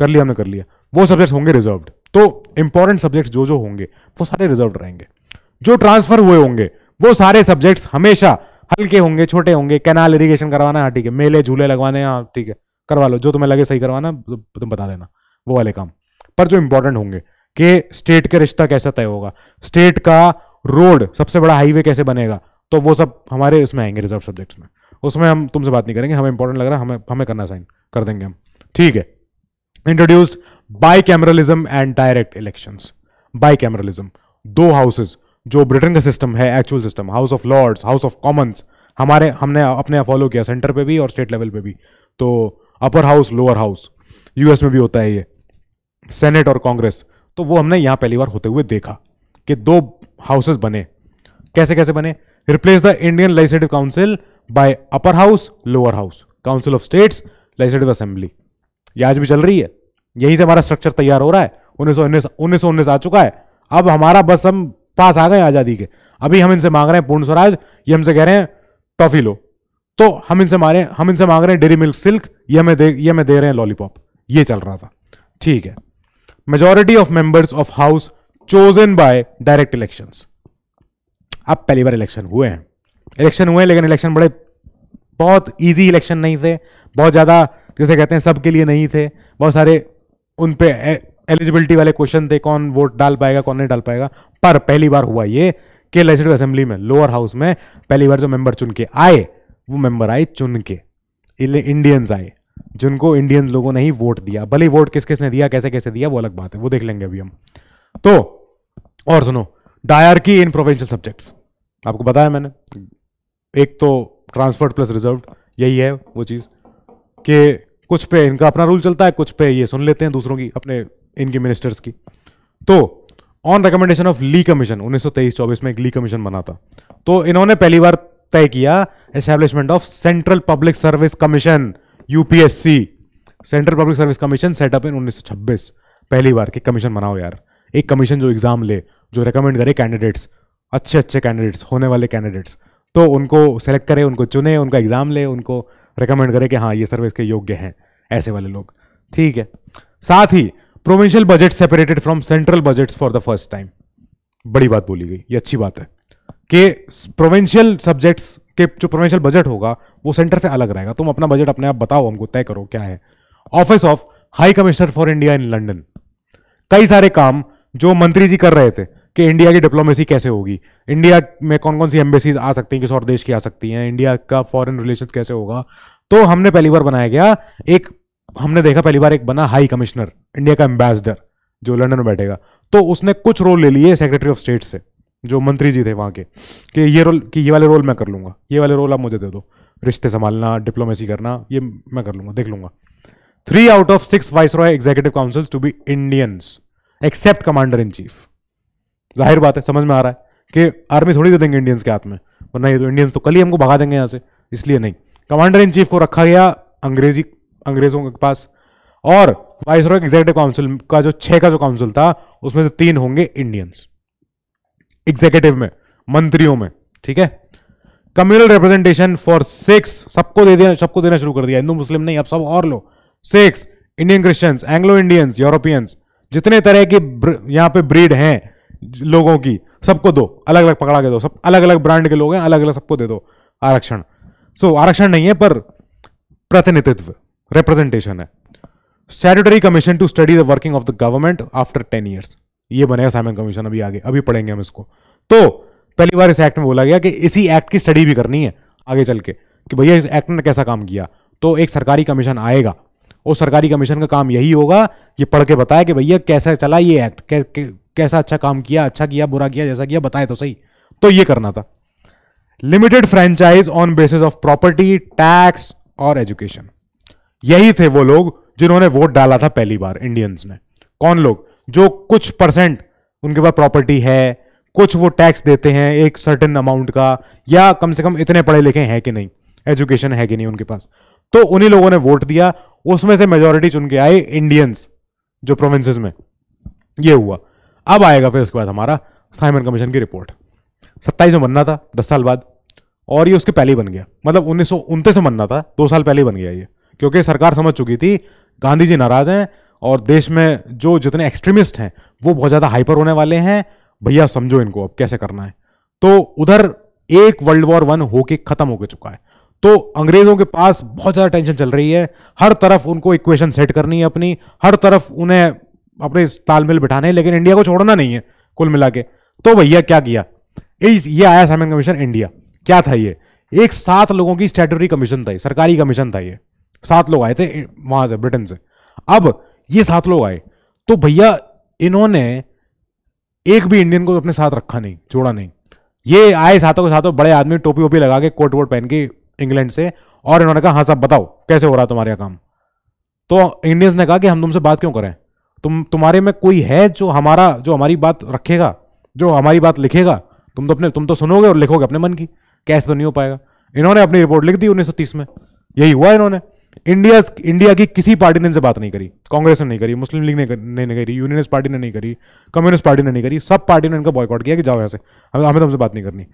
कर लिया हमने कर लिया वो सब्जेक्ट्स होंगे रिजर्व तो इंपॉर्टेंट सब्जेक्ट्स जो जो होंगे वो सारे रिजर्व रहेंगे जो ट्रांसफर हुए होंगे वो सारे सब्जेक्ट्स हमेशा हल्के होंगे छोटे होंगे कैनाल इरीगेशन करवाना है ठीक है मेले झूले लगवाने हैं हाँ, ठीक है करवा लो जो तुम्हें लगे सही करवाना तो तुम बता देना वो वाले काम पर जो इंपॉर्टेंट होंगे कि स्टेट का रिश्ता कैसा तय होगा स्टेट का रोड सबसे बड़ा हाईवे कैसे बनेगा तो वो सब हमारे इसमें आएंगे रिजर्व सब्जेक्ट्स में उसमें हम तुमसे बात नहीं करेंगे हमें इंपॉर्टेंट लग रहा है हमें हमें करना साइन कर देंगे हम ठीक है introduced bicameralism and direct election bicameralism दो हाउसेज जो ब्रिटेन का सिस्टम है actual system house of lords house of commons हमारे हमने अपने फॉलो किया सेंटर पे भी और स्टेट लेवल पे भी तो upper house lower house US में भी होता है ये सेनेट और कांग्रेस तो वो हमने यहां पहली बार होते हुए देखा कि दो हाउसेस बने कैसे कैसे बने replace the Indian legislative council by upper house lower house council of states legislative assembly ये आज भी चल रही है यहीं से हमारा स्ट्रक्चर तैयार हो रहा है उन्नीस सौ उन्नीस आ चुका है अब हमारा बस हम पास आ गए आज़ादी के अभी हम इनसे मांग रहे हैं पूर्ण स्वराज ये हमसे कह रहे हैं टॉफी लो तो हम इनसे मारे हम इनसे मांग रहे हैं डेरी मिल्क सिल्क ये हमें दे ये हमें दे रहे हैं लॉलीपॉप ये चल रहा था ठीक है majority of members of house chosen by direct election अब पहली बार इलेक्शन हुए हैं इलेक्शन हुए लेकिन इलेक्शन बड़े बहुत इजी इलेक्शन नहीं थे बहुत ज़्यादा जैसे कहते हैं सबके लिए नहीं थे बहुत सारे उन पे एलिजिबिलिटी वाले क्वेश्चन थे कौन वोट डाल पाएगा कौन नहीं डाल पाएगा पर पहली बार हुआ ये कि लेजिस्लेटिव असेंबली में लोअर हाउस में पहली बार जो मेंबर चुन के आए वो मेंबर आए चुन के इंडियंस आए जिनको इंडियन लोगों ने ही वोट दिया भले वोट किस किस ने दिया कैसे कैसे दिया वो अलग बात है वो देख लेंगे अभी हम तो और सुनो की इन प्रोविंशियल सब्जेक्ट्स आपको बताया मैंने एक तो ट्रांसफर्ड प्लस रिजर्व यही है वो चीज़ के कुछ पे इनका अपना रूल चलता है कुछ पे ये सुन लेते हैं दूसरों की अपने इनकी मिनिस्टर्स की तो on recommendation of Lee commission 1923-24 में एक ली कमीशन बना था तो इन्होंने पहली बार तय किया establishment of central public service commission UPSC central public service commission set up in उन्नीस पहली बार कि कमीशन बनाओ यार एक कमीशन जो एग्जाम ले जो रिकमेंड करे कैंडिडेट्स अच्छे अच्छे कैंडिडेट्स होने वाले कैंडिडेट्स तो उनको सेलेक्ट करे उनको चुने उनका एग्जाम ले उनको रिकमेंड करे कि हाँ ये सर्विस के योग्य हैं ऐसे वाले लोग ठीक है साथ ही provincial budget separated from central budget for the first time बड़ी बात बोली गई ये अच्छी बात है कि प्रोविंशियल सब्जेक्ट्स के जो प्रोविंशियल बजट होगा वो सेंटर से अलग रहेगा तुम अपना बजट अपने आप बताओ हमको तय करो क्या है office of high commissioner for India in London कई सारे काम जो मंत्री जी कर रहे थे कि इंडिया की डिप्लोमेसी कैसे होगी इंडिया में कौन कौन सी एम्बेसीज आ सकती हैं किस और देश की आ सकती हैं इंडिया का फॉरेन रिलेशन कैसे होगा तो हमने पहली बार बनाया गया एक हमने देखा पहली बार एक बना हाई कमिश्नर इंडिया का एम्बेसडर जो लंदन में बैठेगा तो उसने कुछ रोल ले लिए सेक्रेटरी ऑफ स्टेट से जो मंत्री जी थे वहाँ के कि ये रोल कि ये वाले रोल मैं कर लूँगा ये वाले रोल आप मुझे दे दो रिश्ते संभालना डिप्लोमेसी करना ये मैं कर लूँगा देख लूँगा three out of six viceroy executive councils to be Indians except commander in chief जाहिर बात है समझ में आ रहा है कि आर्मी थोड़ी दे देंगे इंडियंस के हाथ में और नहीं तो इंडियंस तो कल ही हमको भगा देंगे यहाँ से इसलिए नहीं कमांडर इन चीफ को रखा गया अंग्रेजी अंग्रेजों के पास और वाइस रॉय एग्जीक्यूटिव काउंसिल का जो छः का जो काउंसिल था उसमें से तीन होंगे इंडियंस एग्जीक्यूटिव में मंत्रियों में ठीक है कम्युनल रिप्रेजेंटेशन फॉर सिक्स सबको दे दिया सबको देना शुरू कर दिया हिंदू मुस्लिम नहीं अब सब और लो Sikhs Indian Christians Anglo Indians Europeans जितने तरह के यहाँ पे ब्रीड हैं लोगों की सबको दो अलग अलग पकड़ा के दो सब अलग अलग ब्रांड के लोग हैं अलग अलग सबको दे दो आरक्षण सो so, आरक्षण नहीं है पर प्रतिनिधित्व रिप्रेजेंटेशन है statutory commission to study the working of the government after ten years ये बनेगा साइमन कमीशन अभी आगे अभी पढ़ेंगे हम इसको तो पहली बार इस एक्ट में बोला गया कि इसी एक्ट की स्टडी भी करनी है आगे चल के कि भैया इस एक्ट ने कैसा काम किया तो एक सरकारी कमीशन आएगा उस सरकारी कमीशन का काम यही होगा ये पढ़ के बताया कि भैया कैसा चला ये एक्ट कै, कै, कैसा अच्छा काम किया अच्छा किया बुरा किया जैसा किया बताए तो सही तो ये करना था limited franchise on basis of property tax और एजुकेशन यही थे वो लोग जिन्होंने वोट डाला था पहली बार इंडियंस ने कौन लोग जो कुछ परसेंट उनके पास प्रॉपर्टी है कुछ वो टैक्स देते हैं एक सर्टेन अमाउंट का या कम से कम इतने पढ़े लिखे हैं कि नहीं एजुकेशन है कि नहीं उनके पास तो उन्हीं लोगों ने वोट दिया उसमें से मेजोरिटी चुन के आए इंडियंस जो प्रोविंसेस में ये हुआ अब आएगा फिर उसके बाद हमारा साइमन कमीशन की रिपोर्ट सत्ताईस में बनना था दस साल बाद और ये उसके पहले ही बन गया मतलब उन्नीस सौ उनतीस में बनना था दो साल पहले ही बन गया ये क्योंकि सरकार समझ चुकी थी गांधी जी नाराज हैं और देश में जो जितने एक्सट्रीमिस्ट हैं वो बहुत ज़्यादा हाइपर होने वाले हैं भैया समझो इनको अब कैसे करना है तो उधर एक वर्ल्ड वॉर वन होके ख़त्म हो चुका है तो अंग्रेज़ों के पास बहुत ज़्यादा टेंशन चल रही है हर तरफ उनको इक्वेशन सेट करनी है अपनी हर तरफ उन्हें अपने तालमेल बिठाने हैं लेकिन इंडिया को छोड़ना नहीं है कुल मिला के तो भैया क्या किया इस ये आया साइमन कमीशन इंडिया क्या था ये एक सात लोगों की स्टेटरी कमीशन था सरकारी कमीशन था ये सात लोग आए थे वहां से ब्रिटेन से अब ये सात लोग आए तो भैया इन्होंने एक भी इंडियन को अपने साथ रखा नहीं जोड़ा नहीं ये आए सातों के सातों बड़े आदमी टोपी वोपी लगा के कोट वोट पहन के इंग्लैंड से और इन्होंने कहा हाँ साहब बताओ कैसे हो रहा तुम्हारे यहाँ काम तो इंडियंस ने कहा कि हम तुमसे बात क्यों करें तुम तुम्हारे में कोई है जो हमारा जो हमारी बात रखेगा जो हमारी बात लिखेगा तुम तो अपने तुम तो सुनोगे और लिखोगे अपने मन की कैसे तो नहीं हो पाएगा इन्होंने अपनी रिपोर्ट लिख दी 1930 में यही हुआ इन्होंने इंडिया इंडिया की किसी पार्टी ने इनसे बात नहीं करी कांग्रेस ने नहीं करी मुस्लिम लीग ने, नहीं करी यूनियनिस्ट पार्टी ने नहीं करी कम्युनिस्ट पार्टी ने नहीं करी सब पार्टी ने इनका बॉयकॉट किया कि जाओ ऐसे हमें हमें तुमसे बात नहीं करनी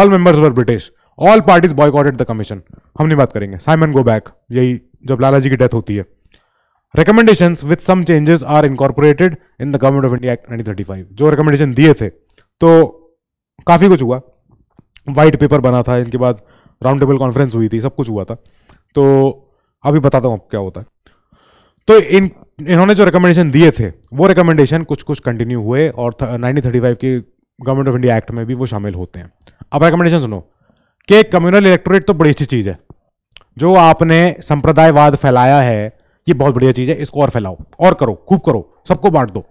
all members were British all parties boycotted the commission हम नहीं बात करेंगे साइमन गो बैक यही जब लाला जी की डेथ होती है recommendation with some changes are incorporated in the government of India act nineteen जो रिकमेंडेशन दिए थे तो काफ़ी कुछ हुआ व्हाइट पेपर बना था इनके बाद राउंड टेबल कॉन्फ्रेंस हुई थी सब कुछ हुआ था तो अभी बताता हूँ क्या होता है तो इन इन्होंने जो रिकमेंडेशन दिए थे वो रिकमेंडेशन कुछ कुछ कंटिन्यू हुए और नाइनटीन थर्टी फाइव की गवर्नमेंट ऑफ इंडिया एक्ट में भी वो शामिल होते हैं अब रिकमेंडेशन सुनो कि कम्युनल इलेक्टोरेट तो बड़ी अच्छी चीज़ है जो आपने संप्रदायवाद फैलाया है ये बहुत बढ़िया चीज़ है इसको और फैलाओ और करो खूब करो सबको बांट दो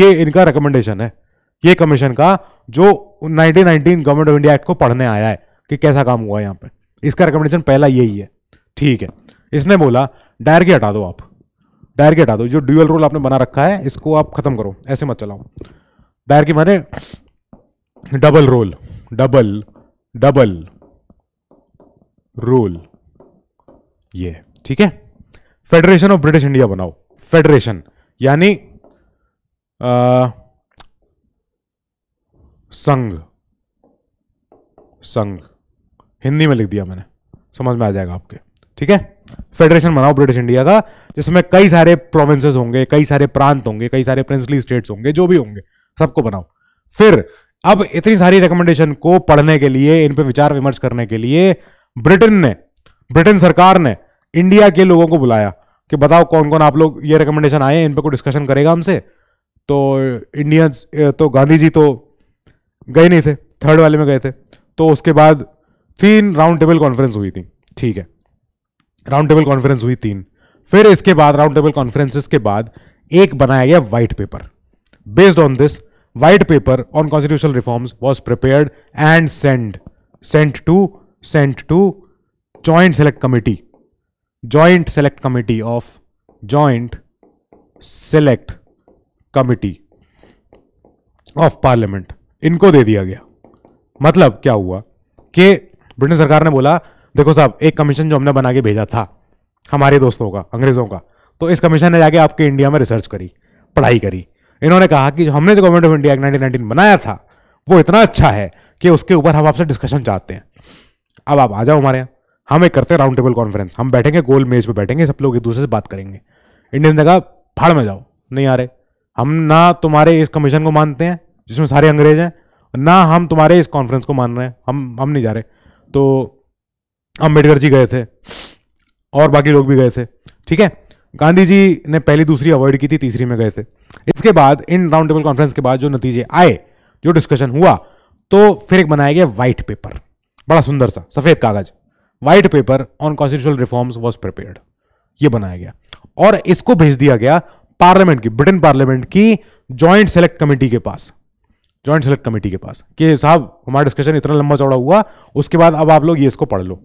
ये इनका रिकमेंडेशन है ये कमीशन का जो 1919 गवर्नमेंट ऑफ इंडिया एक्ट को पढ़ने आया है कि कैसा काम हुआ यहाँ पे इसका रिकमेंडेशन पहला यही है ठीक है इसने बोला डायर के हटा दो आप डायर के हटा दो जो ड्यूअल रोल आपने बना रखा है इसको आप खत्म करो ऐसे मत चलाओ डायर की माने double rule double double rule ये ठीक है फेडरेशन ऑफ ब्रिटिश इंडिया बनाओ फेडरेशन यानी संघ संघ हिंदी में लिख दिया मैंने समझ में आ जाएगा आपके ठीक है फेडरेशन बनाओ ब्रिटिश इंडिया का जिसमें कई सारे प्रोविंसेस होंगे कई सारे प्रांत होंगे कई सारे प्रिंसली स्टेट्स होंगे जो भी होंगे सबको बनाओ फिर अब इतनी सारी रिकमेंडेशन को पढ़ने के लिए इन पर विचार विमर्श करने के लिए ब्रिटेन ने ब्रिटेन सरकार ने इंडिया के लोगों को बुलाया कि बताओ कौन कौन आप लोग ये रिकमेंडेशन आए इन पर कोई डिस्कशन करेगा हमसे तो इंडिया तो गांधी जी तो गए नहीं थे थर्ड वाले में गए थे तो उसके बाद तीन राउंड टेबल कॉन्फ्रेंस हुई थी ठीक है राउंड टेबल कॉन्फ्रेंस हुई तीन फिर इसके बाद राउंड टेबल कॉन्फ्रेंसिस के बाद एक बनाया गया white paper based on this white paper on constitutional reforms was prepared and send sent to sent to joint select committee joint select committee of joint select committee of parliament इनको दे दिया गया मतलब क्या हुआ कि ब्रिटेन सरकार ने बोला देखो साहब एक कमीशन जो हमने बना के भेजा था हमारे दोस्तों का अंग्रेज़ों का तो इस कमीशन ने जाके आपके इंडिया में रिसर्च करी पढ़ाई करी इन्होंने कहा कि जो हमने जो government of India act nineteen बनाया था वो इतना अच्छा है कि उसके ऊपर हम आपसे डिस्कशन चाहते हैं अब आप आ जाओ हमारे यहाँ हम एक करते हैं राउंड टेबल कॉन्फ्रेंस हम बैठेंगे गोल मेज पर बैठेंगे सब लोग एक दूसरे से बात करेंगे इंडियन जगह फाड़ में जाओ नहीं आ रहे हम ना तुम्हारे इस कमीशन को मानते हैं जिसमें सारे अंग्रेज हैं ना हम तुम्हारे इस कॉन्फ्रेंस को मान रहे हैं हम हम नहीं जा रहे तो अम्बेडकर जी गए थे और बाकी लोग भी गए थे ठीक है गांधी जी ने पहली दूसरी अवॉइड की थी तीसरी में गए थे इसके बाद इन राउंड टेबल कॉन्फ्रेंस के बाद जो नतीजे आए जो डिस्कशन हुआ तो फिर एक बनाया गया वाइट पेपर बड़ा सुंदर सा सफेद कागज white paper on constitutional reforms was prepared ये बनाया गया और इसको भेज दिया गया पार्लियामेंट की ब्रिटेन पार्लियामेंट की ज्वाइंट सेलेक्ट कमेटी के पास ज्वाइंट सेलेक्ट कमेटी के पास कि साहब हमारा डिस्कशन इतना लंबा चौड़ा हुआ उसके बाद अब आप लोग ये इसको पढ़ लो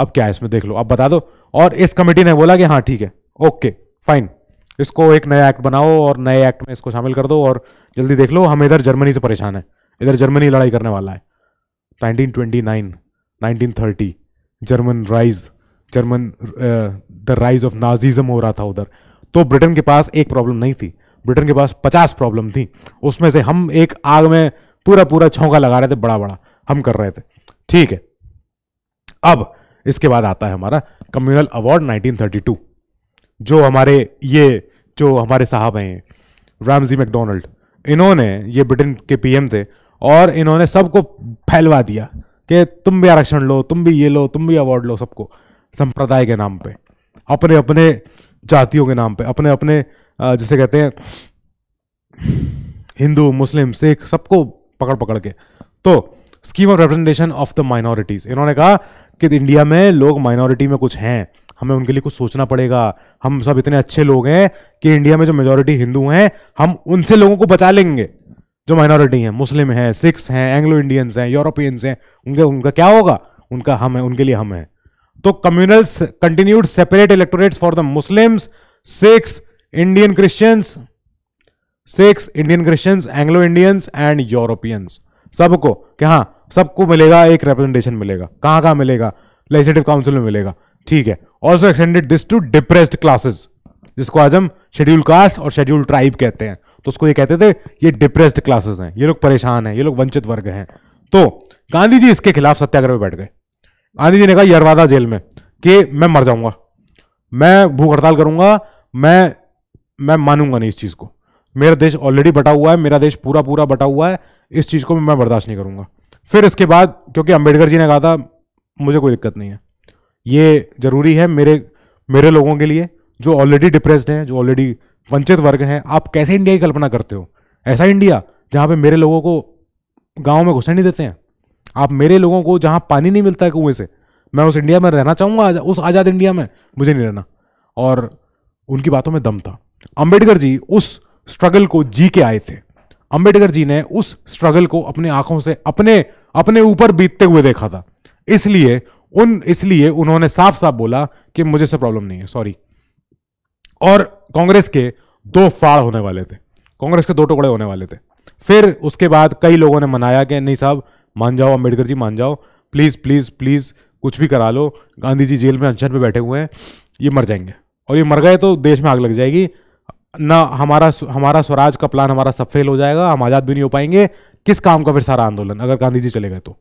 अब क्या है इसमें देख लो अब बता दो और इस कमेटी ने बोला कि हाँ ठीक है ओके फाइन इसको एक नया एक्ट बनाओ और नए एक्ट में इसको शामिल कर दो और जल्दी देख लो हम इधर जर्मनी से परेशान है इधर जर्मनी लड़ाई करने वाला है 1929, 1930 German rise German the rise of Nazism हो रहा था उधर तो ब्रिटेन के पास एक प्रॉब्लम नहीं थी ब्रिटेन के पास पचास प्रॉब्लम थी उसमें से हम एक आग में पूरा पूरा छौका लगा रहे थे बड़ा बड़ा हम कर रहे थे ठीक है अब इसके बाद आता है हमारा कम्युनल अवार्ड 1932 जो हमारे ये जो हमारे साहब हैं रामजी मैकडोनल्ड इन्होंने ये ब्रिटेन के पीएम थे और इन्होंने सबको फैलवा दिया कि तुम भी आरक्षण लो तुम भी ये लो तुम भी अवार्ड लो सबको संप्रदाय के नाम पे अपने अपने जातियों के नाम पे अपने अपने जिसे कहते हैं हिंदू मुस्लिम सिख सबको पकड़ पकड़ के तो scheme of representation of the minorities इन्होंने कहा कि इंडिया में लोग माइनॉरिटी में कुछ हैं हमें उनके लिए कुछ सोचना पड़ेगा हम सब इतने अच्छे लोग हैं कि इंडिया में जो मेजोरिटी हिंदू हैं हम उनसे लोगों को बचा लेंगे जो माइनॉरिटी हैं मुस्लिम हैं सिख्स हैं एंग्लो इंडियंस हैं यूरोपियंस हैं उनके उनका क्या होगा उनका हम है उनके लिए हम हैं तो communal continued separate electorates for the Muslims Sikhs Indian Christians Sikhs Indian Christians Anglo Indians and Europeans सबको कि हाँ सबको मिलेगा एक रिप्रेजेंटेशन मिलेगा कहाँ कहाँ मिलेगा लेजिस्लेटिव काउंसिल में मिलेगा ठीक है also extended this to depressed classes जिसको आज हम शेड्यूल कास्ट और शेड्यूल ट्राइब कहते हैं तो उसको ये कहते थे ये डिप्रेस्ड क्लासेस हैं ये लोग परेशान हैं ये लोग वंचित वर्ग हैं तो गांधी जी इसके खिलाफ सत्याग्रह में बैठ गए गांधी जी ने कहा यरवादा जेल में कि मैं मर जाऊंगा मैं भूख हड़ताल करूंगा मैं मैं मानूंगा नहीं इस चीज़ को मेरा देश ऑलरेडी बटा हुआ है मेरा देश पूरा पूरा बटा हुआ है इस चीज़ को मैं बर्दाश्त नहीं करूँगा फिर इसके बाद क्योंकि अम्बेडकर जी ने कहा था मुझे कोई दिक्कत नहीं है ये ज़रूरी है मेरे मेरे लोगों के लिए जो ऑलरेडी डिप्रेस्ड हैं जो ऑलरेडी वंचित वर्ग हैं आप कैसे इंडिया की कल्पना करते हो ऐसा इंडिया जहाँ पे मेरे लोगों को गाँव में घुसने नहीं देते हैं आप मेरे लोगों को जहाँ पानी नहीं मिलता है कुएँ से मैं उस इंडिया में रहना चाहूँगा आजा, उस आज़ाद इंडिया में मुझे नहीं रहना और उनकी बातों में दम था अम्बेडकर जी उस स्ट्रगल को जी के आए थे अंबेडकर जी ने उस स्ट्रगल को अपने आंखों से अपने अपने ऊपर बीतते हुए देखा था इसलिए उन इसलिए उन्होंने साफ साफ बोला कि मुझे से प्रॉब्लम नहीं है सॉरी और कांग्रेस के दो फाड़ होने वाले थे कांग्रेस के दो टुकड़े होने वाले थे फिर उसके बाद कई लोगों ने मनाया कि नहीं साहब मान जाओ अम्बेडकर जी मान जाओ प्लीज़ प्लीज़ प्लीज़ कुछ भी करा लो गांधी जी जेल में अनशन पे बैठे हुए हैं ये मर जाएंगे और ये मर गए तो देश में आग लग जाएगी ना हमारा हमारा स्वराज का प्लान हमारा सब फेल हो जाएगा हम आज़ाद भी नहीं हो पाएंगे किस काम का फिर सारा आंदोलन अगर गांधी जी चले गए तो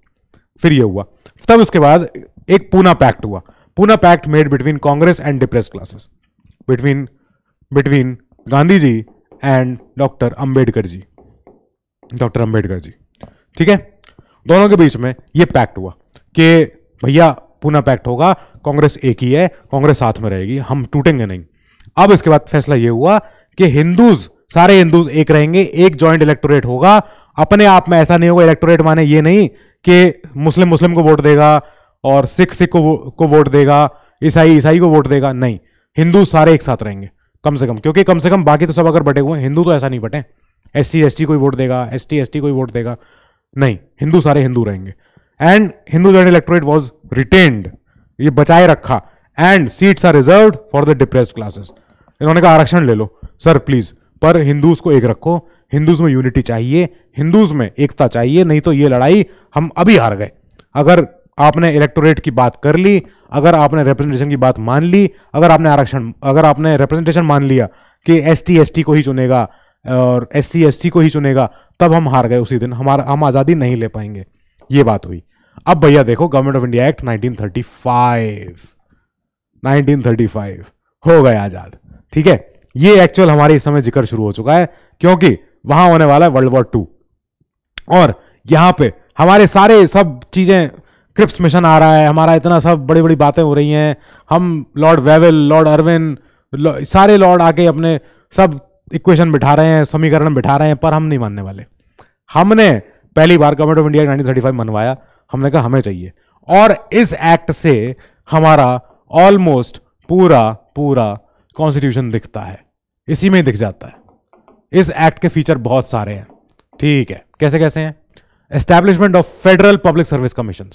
फिर ये हुआ तब उसके बाद एक पूना पैक्ट हुआ Poona pact made between Congress and depress classes between between Gandhi ji and doctor Ambedkar ji doctor Ambedkar ji ठीक है दोनों के बीच में ये पैक्ट हुआ कि भैया पूना पैक्ट होगा कांग्रेस एक ही है कांग्रेस साथ में रहेगी हम टूटेंगे नहीं अब इसके बाद फैसला ये हुआ कि हिंदूज सारे हिंदूज एक रहेंगे एक ज्वाइंट इलेक्टोरेट होगा अपने आप में ऐसा नहीं होगा इलेक्टोरेट माने ये नहीं कि मुस्लिम मुस्लिम को वोट देगा और सिख सिख को को वोट देगा ईसाई ईसाई को वोट देगा नहीं हिंदू सारे एक साथ रहेंगे कम से कम क्योंकि कम से कम बाकी तो सब अगर बटे हुए हैं हिंदू तो ऐसा नहीं बटे एस सी एस टी कोई वोट देगा एस टी एस टी कोई वोट देगा नहीं हिंदू सारे हिंदू रहेंगे and Hindu joint electorate was retained ये बचाए रखा and seats are reserve for the depress classes इन्होंने कहा आरक्षण ले लो सर प्लीज पर हिंदूज को एक रखो हिंदूज में यूनिटी चाहिए हिंदूज में एकता चाहिए नहीं तो ये लड़ाई हम अभी हार गए अगर आपने इलेक्टोरेट की बात कर ली अगर आपने रिप्रेजेंटेशन की बात मान ली अगर आपने आरक्षण अगर आपने रिप्रेजेंटेशन मान लिया कि एस टी को ही चुनेगा और एस सी को ही चुनेगा तब हम हार गए उसी दिन हमारा हम आज़ादी नहीं ले पाएंगे ये बात हुई अब भैया देखो गवर्नमेंट ऑफ इंडिया एक्ट 1935 1935 हो गए आज़ाद ठीक है ये एक्चुअल हमारे इस समय जिक्र शुरू हो चुका है क्योंकि वहां होने वाला है वर्ल्ड वॉर टू और यहां पे हमारे सारे सब चीजें क्रिप्स मिशन आ रहा है हमारा इतना सब बड़ी बड़ी बातें हो रही हैं हम लॉर्ड वेवल लॉर्ड अरविन सारे लॉर्ड आके अपने सब इक्वेशन बिठा रहे हैं समीकरण बिठा रहे हैं पर हम नहीं मानने वाले हमने पहली बार government of India nineteen thirty five मनवाया हमने कहा हमें चाहिए और इस एक्ट से हमारा ऑलमोस्ट पूरा पूरा कॉन्स्टिट्यूशन दिखता है इसी में दिख जाता है इस एक्ट के फीचर बहुत सारे हैं ठीक है कैसे कैसे हैं establishment of federal public service commission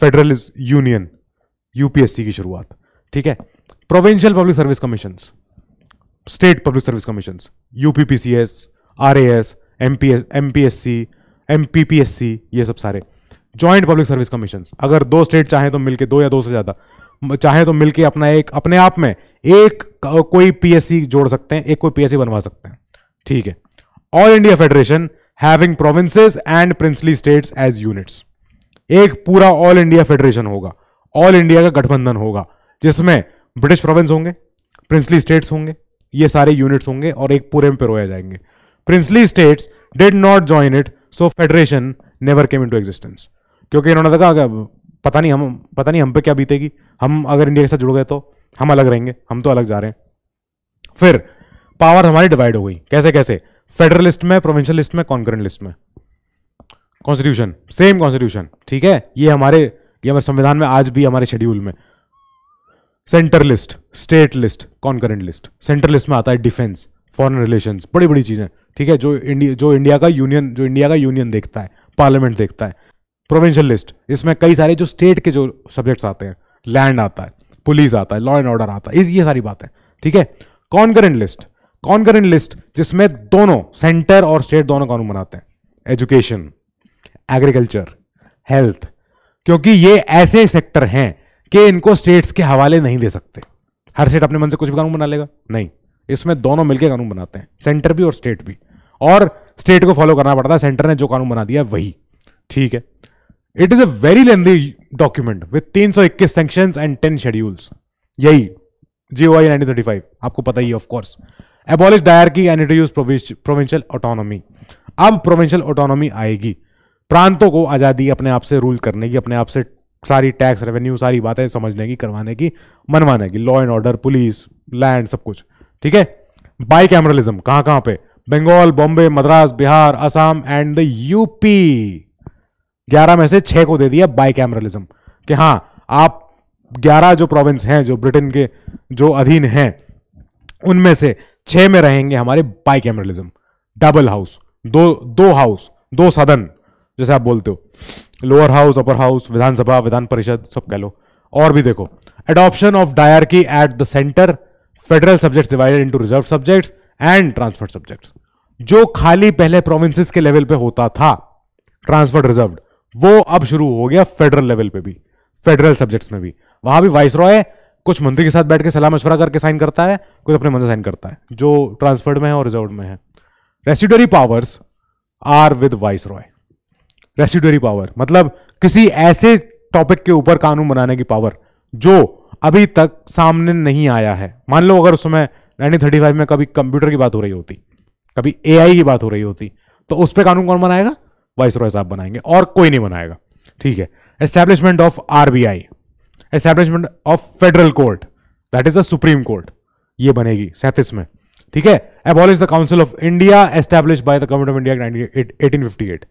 federal union UPSC की शुरुआत ठीक है provincial public service commission state public service commission UPPCS RAS MPS MPSC MPPSC ये सब सारे ज्वाइंट पब्लिक सर्विस कमीशन अगर दो स्टेट चाहें तो मिलकर दो या दो से ज्यादा चाहे तो मिलके अपना एक अपने आप में एक कोई पीएससी जोड़ सकते हैं एक कोई पीएससी बनवा सकते हैं ठीक है all India federation having provinces and princely states as units एक पूरा ऑल इंडिया फेडरेशन होगा ऑल इंडिया का गठबंधन होगा जिसमें ब्रिटिश प्रोविंस होंगे प्रिंसली स्टेट्स होंगे ये सारे यूनिट्स होंगे और एक पूरे में पिरोया जाएंगे princely states did not join it so federation never came into existence क्योंकि इन्होंने तो कहा पता नहीं हम पता नहीं हम पे क्या बीतेगी हम अगर इंडिया के साथ जुड़ गए तो हम अलग रहेंगे हम तो अलग जा रहे हैं फिर पावर हमारी डिवाइड हो गई कैसे कैसे फेडरलिस्ट में प्रोविंशियल लिस्ट में कॉन्करेंट लिस्ट में कॉन्स्टिट्यूशन सेम कॉन्स्टिट्यूशन ठीक है ये हमारे ये हमारे संविधान में आज भी हमारे शेड्यूल में centre list state list concurrent list centre list में आता है डिफेंस फॉरेन रिलेशन बड़ी बड़ी चीज़ें ठीक है जो इंडिया जो इंडिया का यूनियन जो इंडिया का यूनियन देखता है पार्लियामेंट देखता है प्रोविंशियल लिस्ट इसमें कई सारे जो स्टेट के जो सब्जेक्ट्स आते हैं लैंड आता है पुलिस आता है लॉ एंड ऑर्डर आता है इस ये सारी बातें ठीक है कॉन्करेंट लिस्ट कॉन्करेंट लिस्ट जिसमें दोनों सेंटर और स्टेट दोनों कानून बनाते हैं एजुकेशन एग्रीकल्चर हेल्थ क्योंकि ये ऐसे सेक्टर हैं कि इनको स्टेट्स के हवाले नहीं दे सकते हर स्टेट अपने मन से कुछ भी कानून बना लेगा नहीं इसमें दोनों मिलकर कानून बनाते हैं सेंटर भी और स्टेट भी और स्टेट को फॉलो करना पड़ता है सेंटर ने जो कानून बना दिया वही ठीक है it is a very lengthy document with तीन सौ इक्कीस सेंक्शन एंड टेन शेड्यूल्स यही G O I nineteen thirty five आपको पता ही ऑफकोर्स एबॉलिश की एंड यूज प्रोविंशियल ऑटोनॉमी अब प्रोविंशियल ऑटोनॉमी आएगी प्रांतों को आज़ादी अपने आप से रूल करने की अपने आप से सारी टैक्स रेवेन्यू सारी बातें समझने की करवाने की मनवाने की law and order police land सब कुछ ठीक है बाई कैमरलिज्म कहां पे Bengal Bombay Madras Bihar Assam and the UP ग्यारह में से छह को दे दिया बाई कैमरलिज्म कि हाँ आप ग्यारह जो प्रोविंस हैं जो ब्रिटेन के जो अधीन हैं उनमें से छह में रहेंगे हमारे बाई कैमरलिज्म डबल हाउस दो दो हाउस दो सदन जैसे आप बोलते हो lower house upper house Vidhan Sabha Vidhan Parishad सब कह लो और भी देखो adoption of diarchy at the centre federal subjects divided into reserve subjects and transferred subjects जो खाली पहले प्रोविंसेस के लेवल पे होता था ट्रांसफर्ड रिजर्व्ड वो अब शुरू हो गया फेडरल लेवल पे भी फेडरल सब्जेक्ट्स में भी वहां भी वाइस रॉय कुछ मंत्री के साथ बैठ के सलाह मशवरा करके साइन करता है कुछ अपने मन से साइन करता है जो ट्रांसफर्ड में है और रिजर्व में है residuary powers are with viceroy residuary power मतलब किसी ऐसे टॉपिक के ऊपर कानून बनाने की पावर जो अभी तक सामने नहीं आया है मान लो अगर उस समय नाइनटीन में कभी कंप्यूटर की बात हो रही होती कभी ए की बात हो रही होती तो उस पर कानून कौन बनाएगा वाइस रॉय साहब बनाएंगे और कोई नहीं बनाएगा ठीक है establishment of RBI establishment of federal court that is the supreme court ये बनेगी सैंतीस में ठीक है abolish the council of India establish by the government of India eighteen fifty eight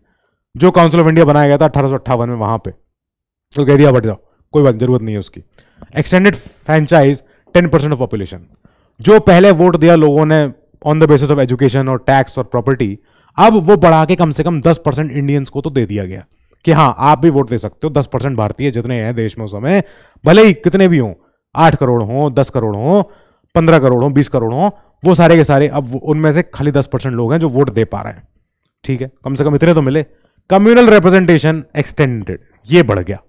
जो काउंसिल ऑफ इंडिया बनाया गया था अठारह में वहां पर तो कह दिया बट जाओ कोई बात जरूरत नहीं है उसकी extended franchise ten percent of population जो पहले वोट दिया लोगों ने on the basis of education और टैक्स और प्रॉपर्टी अब वो बढ़ा के कम से कम दस परसेंट इंडियंस को तो दे दिया गया कि हाँ आप भी वोट दे सकते हो दस परसेंट भारतीय जितने हैं देश में उस समय भले ही कितने भी हों आठ करोड़ हों दस करोड़ हों पंद्रह करोड़ हों बीस करोड़ हों वो सारे के सारे अब उनमें से खाली दस परसेंट लोग हैं जो वोट दे पा रहे हैं ठीक है कम से कम इतने तो मिले कम्युनल रिप्रेजेंटेशन एक्सटेंडेड ये बढ़ गया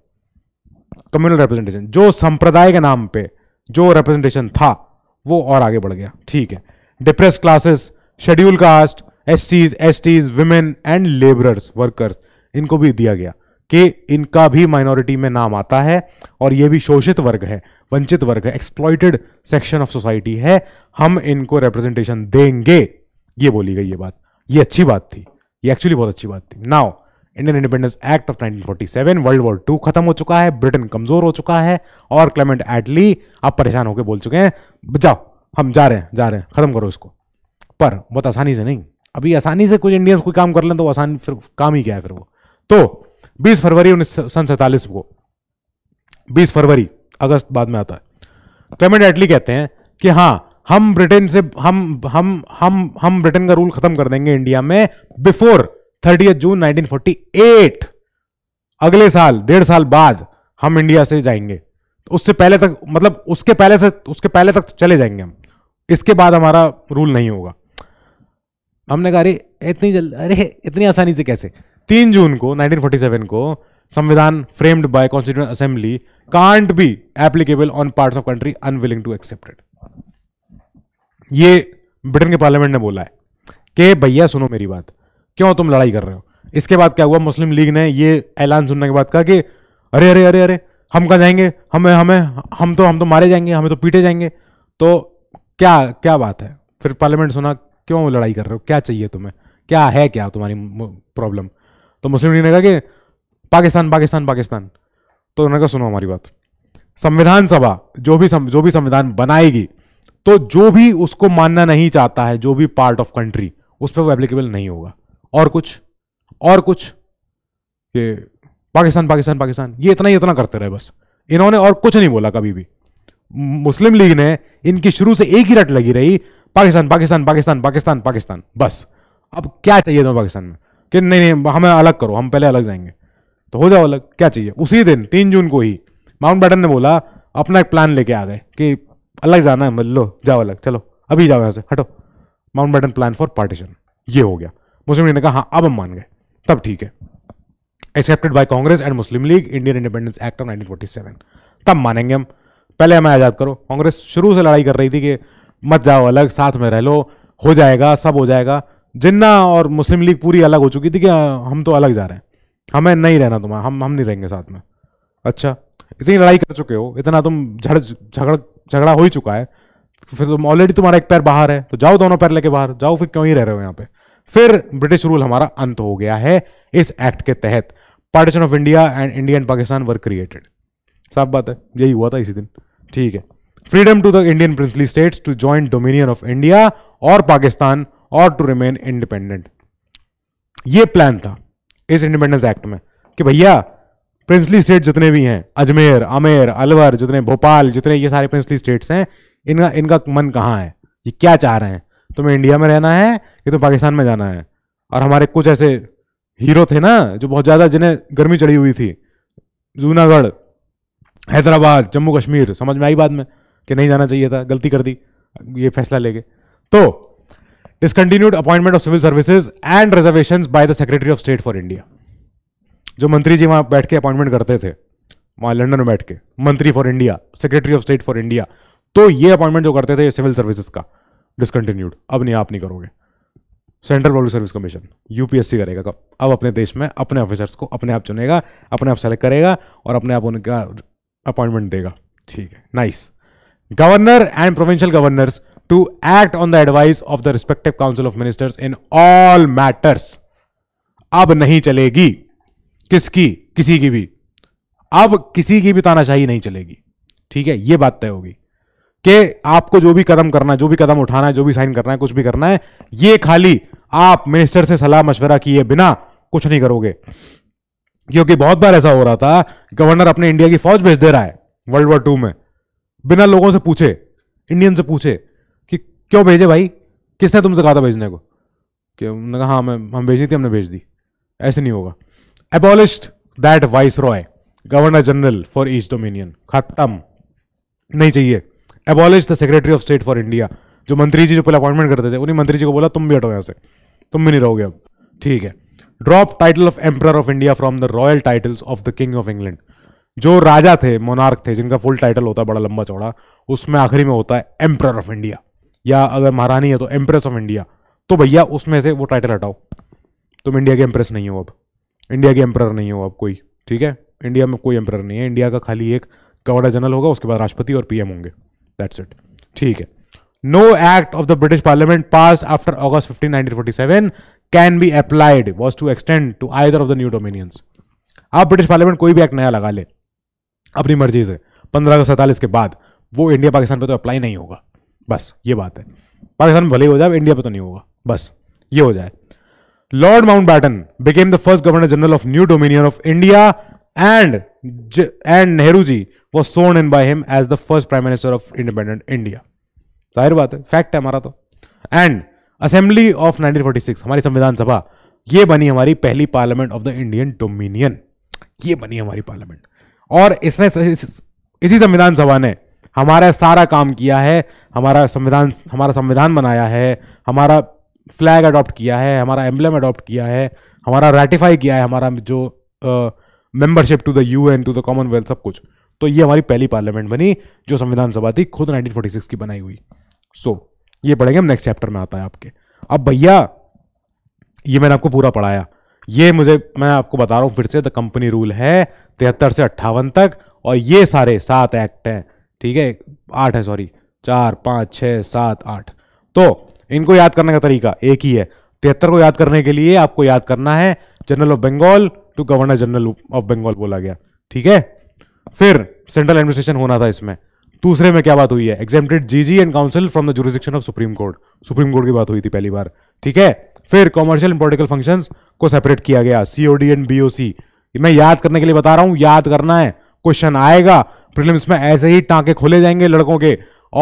कम्युनल रिप्रेजेंटेशन जो संप्रदाय के नाम पे जो रिप्रेजेंटेशन था वो और आगे बढ़ गया ठीक है depress classes schedule caste S Cs S Ts women and labourers workers इनको भी दिया गया कि इनका भी माइनॉरिटी में नाम आता है और ये भी शोषित वर्ग है वंचित वर्ग है एक्सप्लॉयटेड सेक्शन ऑफ सोसाइटी है हम इनको रिप्रेजेंटेशन देंगे ये बोली गई ये बात ये अच्छी बात थी ये एक्चुअली बहुत अच्छी बात थी now Indian independence act of 1947 world war two खत्म हो चुका है ब्रिटेन कमजोर हो चुका है और क्लेमेंट एटली अब परेशान होकर बोल चुके हैं जाओ हम जा रहे हैं जा रहे हैं खत्म करो इसको पर बहुत आसानी से नहीं अभी आसानी से कुछ इंडियंस कोई काम कर लें तो आसान फिर काम ही क्या है फिर वो तो बीस फरवरी उन्नीस सन सैतालीस को बीस फरवरी अगस्त बाद में आता है तो क्लेमेंट एटली कहते हैं कि हाँ हम ब्रिटेन से हम हम हम हम ब्रिटेन का रूल खत्म कर देंगे इंडिया में बिफोर थर्टी जून 1948 अगले साल डेढ़ साल बाद हम इंडिया से जाएंगे तो उससे पहले तक मतलब उसके पहले से उसके पहले तक चले जाएंगे हम इसके बाद हमारा रूल नहीं होगा हमने कहा अरे इतनी जल्द अरे इतनी आसानी से कैसे तीन जून को 1947 को संविधान framed by constitution assembly can't be applicable on parts of country unwilling to accept it ये ब्रिटेन के पार्लियामेंट ने बोला है कि भैया सुनो मेरी बात क्यों तुम लड़ाई कर रहे हो इसके बाद क्या हुआ मुस्लिम लीग ने ये ऐलान सुनने के बाद कहा कि अरे अरे अरे अरे हम कहा जाएंगे हमें हमें हम तो हम तो मारे जाएंगे हमें तो पीटे जाएंगे तो क्या क्या बात है फिर पार्लियामेंट सुना क्यों लड़ाई कर रहे हो क्या चाहिए तुम्हें क्या है क्या तुम्हारी प्रॉब्लम तो मुस्लिम लीग ने कहा कि पाकिस्तान पाकिस्तान पाकिस्तान तो उन्होंने कहा सुनो हमारी बात संविधान सभा जो भी सम, जो भी संविधान बनाएगी तो जो भी उसको मानना नहीं चाहता है जो भी पार्ट ऑफ कंट्री उस पर वो एप्लीकेबल नहीं होगा और कुछ और कुछ ये पाकिस्तान पाकिस्तान पाकिस्तान ये इतना ही इतना करते रहे बस इन्होंने और कुछ नहीं बोला कभी भी मुस्लिम लीग ने इनकी शुरू से एक ही रट लगी रही पाकिस्तान पाकिस्तान पाकिस्तान पाकिस्तान पाकिस्तान बस अब क्या चाहिए तुम्हें पाकिस्तान में कि नहीं नहीं हमें अलग करो हम पहले अलग जाएंगे तो हो जाओ अलग क्या चाहिए उसी दिन तीन जून को ही माउंट बैटन ने बोला अपना एक प्लान लेके आ गए कि अलग जाना है मतलब लो जाओ अलग चलो अभी जाओ यहाँ से हटो Mountbatten plan for partition ये हो गया मुस्लिम लीग ने कहा हाँ अब हम मान गए तब ठीक है accepted by Congress and Muslim League Indian independence act of nineteen तब मानेंगे हम पहले हमें आज़ाद करो कांग्रेस शुरू से लड़ाई कर रही थी कि मत जाओ अलग साथ में रह लो हो जाएगा सब हो जाएगा जिन्ना और मुस्लिम लीग पूरी अलग हो चुकी थी कि हाँ, हम तो अलग जा रहे हैं हमें नहीं रहना तुम्हारा हम हम नहीं रहेंगे साथ में अच्छा इतनी लड़ाई कर चुके हो इतना तुम झड़ झगड़ झगड़ा हो ही चुका है तो फिर तुम ऑलरेडी तुम्हारा एक पैर बाहर है तो जाओ दोनों पैर लेके बाहर जाओ फिर क्यों ही रह रहे हो यहाँ पे फिर ब्रिटिश रूल हमारा अंत हो गया है इस एक्ट के तहत partition of India and India and Pakistan were created साफ बात है यही हुआ था इसी दिन ठीक है freedom to the Indian princely states to joint dominion of India और पाकिस्तान और टू रिमेन इंडिपेंडेंट ये प्लान था इस इंडिपेंडेंस एक्ट में कि भैया प्रिंसली स्टेट जितने भी हैं अजमेर आमेर अलवर जितने भोपाल जितने ये सारे प्रिंसली स्टेट्स हैं इनका इनका मन कहाँ है ये क्या चाह रहे हैं तुम्हें इंडिया में रहना है कि तुम्हें पाकिस्तान में जाना है और हमारे कुछ ऐसे हीरो थे ना जो बहुत ज़्यादा जिन्हें गर्मी चढ़ी हुई थी जूनागढ़ हैदराबाद जम्मू कश्मीर समझ में आई बाद में कि नहीं जाना चाहिए था गलती कर दी ये फैसला लेके तो discontinued appointment of civil services and reservation by the secretary of state for India जो मंत्री जी वहां बैठ के अपॉइंटमेंट करते थे वहां लंडन में बैठ के मंत्री for India secretary of state for India तो ये अपॉइंटमेंट जो करते थे सिविल सर्विसेज का डिसकंटिन्यूड अब नहीं आप नहीं करोगे central public service commission UPSC करेगा कब अब अपने देश में अपने ऑफिसर्स को अपने आप चुनेगा अपने आप सेलेक्ट करेगा और अपने आप उनका अपॉइंटमेंट देगा ठीक है nice governor and provincial governor to act on the advice of the respective council of ministers in all matters अब नहीं चलेगी किसकी किसी की भी अब किसी की भी तानाशाही नहीं चलेगी ठीक है ये बात तय होगी कि आपको जो भी कदम करना है जो भी कदम उठाना है जो भी साइन करना है कुछ भी करना है ये खाली आप मिनिस्टर से सलाह मशवरा किए बिना कुछ नहीं करोगे क्योंकि बहुत बार ऐसा हो रहा था गवर्नर अपने इंडिया की फौज भेज दे रहा है वर्ल्ड वॉर टू में बिना लोगों से पूछे इंडियन से पूछे कि क्यों भेजे भाई किसने तुमसे कहा था भेजने को कि उन्होंने कहा हाँ मैं हम भेजनी थी हमने भेज दी ऐसे नहीं होगा abolished that viceroy governor general for east dominion खत्म नहीं चाहिए abolish the secretary of state for India जो मंत्री जी जो पहले अपॉइंटमेंट करते थे उन्हीं मंत्री जी को बोला तुम भी हटो यहाँ से तुम भी नहीं रहोगे अब ठीक है drop title of emperor of India from the royal titles of the king of England जो राजा थे मोनार्क थे जिनका फुल टाइटल होता है बड़ा लंबा चौड़ा उसमें आखिरी में होता है एम्प्रर ऑफ इंडिया या अगर महारानी है तो एम्प्रेस ऑफ इंडिया तो भैया उसमें से वो टाइटल हटाओ तुम इंडिया के एम्प्रेस नहीं हो अब इंडिया के एम्प्रर नहीं हो अब कोई ठीक है इंडिया में कोई एम्प्रर नहीं है इंडिया का खाली एक गवर्नर जनरल होगा उसके बाद राष्ट्रपति और पीएम होंगे दैट्स इट ठीक है no act of the British parliament pass after August fifteen nineteen can be applied was to extend to either of the new dominions आप ब्रिटिश पार्लियामेंट कोई भी एक्ट नया लगा ले अपनी मर्जी से पंद्रह सौ सैंतालीस के बाद वो इंडिया पाकिस्तान पर तो अप्लाई नहीं होगा बस ये बात है पाकिस्तान भले ही हो जाए इंडिया पर तो नहीं होगा बस ये हो जाए Lord Mountbatten became the first governor general of new dominion of India and and Nehru ji वो sworn in by him as the first prime minister of independent India जाहिर बात है फैक्ट है हमारा तो एंड असेंबली ऑफ 1946 हमारी संविधान सभा ये बनी हमारी पहली parliament of the Indian dominion ये बनी हमारी पार्लियामेंट और इसने इसी संविधान सभा ने हमारा सारा काम किया है हमारा संविधान हमारा संविधान बनाया है हमारा फ्लैग अडॉप्ट किया है हमारा एम्बलम अडॉप्ट किया है हमारा रेटिफाई किया है हमारा जो membership to the U N to the commonwealth सब कुछ तो ये हमारी पहली पार्लियामेंट बनी जो संविधान सभा थी खुद 1946 की बनाई हुई सो so, ये पढ़ेंगे हम नेक्स्ट चैप्टर में आता है आपके अब भैया ये मैंने आपको पूरा पढ़ाया ये मुझे मैं आपको बता रहा हूँ फिर से द कंपनी रूल है तिहत्तर से अट्ठावन तक और ये सारे सात एक्ट हैं ठीक है आठ है सॉरी चार पाँच छः सात आठ तो इनको याद करने का तरीका एक ही है तिहत्तर को याद करने के लिए आपको याद करना है general of Bengal to governor general of Bengal बोला गया ठीक है फिर सेंट्रल एडमिनिस्ट्रेशन होना था इसमें दूसरे में क्या बात हुई है G GG and council from the jurisdiction of supreme court supreme court की बात हुई थी पहली बार ठीक है फिर कॉमर्शियल एंड पोलिटिकल फंक्शंस को सेपरेट किया गया सीओडी एंड बीओसी मैं याद करने के लिए बता रहा हूं याद करना है क्वेश्चन आएगा प्रिलिम्स में ऐसे ही टांके खोले जाएंगे लड़कों के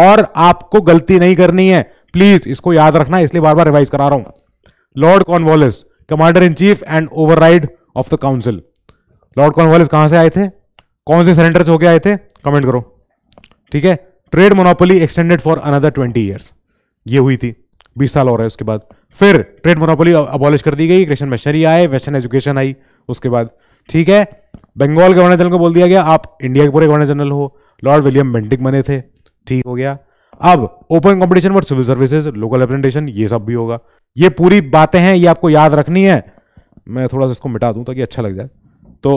और आपको गलती नहीं करनी है प्लीज इसको याद रखना इसलिए बार बार रिवाइज करा रहा हूं Lord Cornwallis commander in chief and override of the council Lord Cornwallis कहां से आए थे कौन से सरेंडर से होके आए थे कमेंट करो ठीक है trade monopoly extended for another twenty years ये हुई थी बीस साल हो रहा है उसके बाद फिर ट्रेड मोनोपोली अबॉलिश कर दी गई कृष्ण मशनरी आए वेस्टर्न एजुकेशन आई उसके बाद ठीक है बंगाल गवर्नर जनरल को बोल दिया गया आप इंडिया के पूरे गवर्नर जनरल हो लॉर्ड विलियम बेंटिक बने थे ठीक हो गया अब open competition for civil services local representation ये सब भी होगा ये पूरी बातें हैं ये आपको याद रखनी है मैं थोड़ा सा इसको मिटा दूं ताकि अच्छा लग जाए तो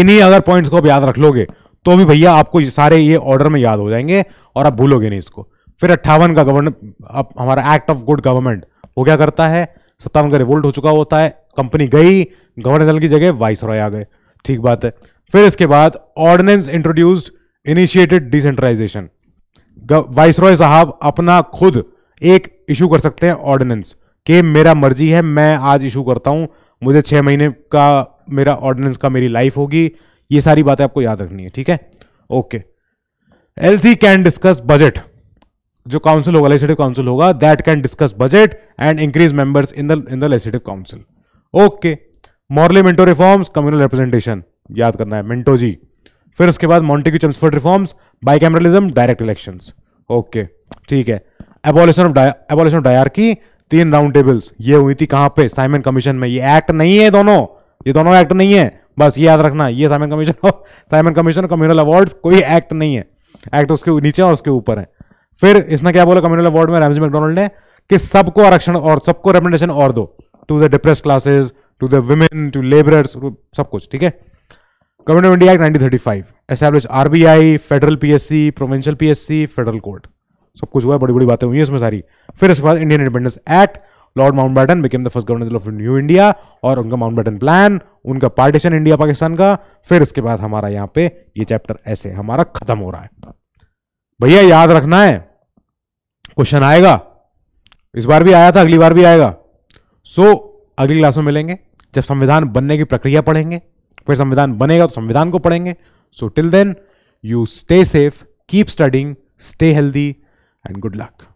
इन्हीं अगर पॉइंट्स को आप याद रख लोगे तो भी भैया आपको सारे ये ऑर्डर में याद हो जाएंगे और आप भूलोगे नहीं इसको फिर अट्ठावन का गवर्न अब हमारा एक्ट ऑफ गुड गवर्नमेंट वो क्या करता है सत्तावन का रिवोल्ट हो चुका होता है कंपनी गई गवर्नर जनरल की जगह वाइस रॉय आ गए ठीक बात है फिर इसके बाद ordinance introduced initiated decentralisation viceroy साहब अपना खुद एक इशू कर सकते हैं ऑर्डिनेंस के मेरा मर्जी है मैं आज इशू करता हूं मुझे छह महीने का मेरा ऑर्डिनेंस का मेरी लाइफ होगी ये सारी बातें आपको याद रखनी है ठीक है okay L C can discuss budget जो काउंसिल होगा लेजिस्टिव काउंसिल होगा that can discuss budget and increase members in the in the legislative council okay Morley Minto reforms communal representation याद करना है मिंटो जी फिर उसके बाद Montague Chelmsford reforms bicameralism direct election okay ठीक है abolition of abolition of diarchy तीन round tables ये हुई थी कहां पे साइमन कमीशन में ये एक्ट नहीं है दोनों ये दोनों एक्ट नहीं है बस ये याद रखना ये Simon commission Simon commission communal awards कोई एक्ट नहीं है एक्ट उसके नीचे और उसके ऊपर है फिर इसने क्या बोला कम्युनल अवार्ड में रैमजी मैकडोनल्ड ने कि सबको आरक्षण और सबको रिप्रेजेंटेशन और दो to the depress classes to the women to labourers सब कुछ ठीक है government of India act nineteen thirty five establish RBI federal PSC provincial PSC federal court सब कुछ हुआ बड़ी बड़ी बातें हुई है इसमें सारी फिर इसके बाद Indian independence act Lord Mountbatten became the first governor of new India और उनका माउंट बैटन प्लान उनका पार्टीशन इंडिया पाकिस्तान का फिर इसके बाद हमारा यहाँ पे ये चैप्टर ऐसे हमारा खत्म हो रहा है भैया याद रखना है क्वेश्चन आएगा इस बार भी आया था अगली बार भी आएगा सो so, अगली क्लास में मिलेंगे जब संविधान बनने की प्रक्रिया पढ़ेंगे फिर संविधान बनेगा तो संविधान को पढ़ेंगे so till then you stay safe keep studying stay healthy and good luck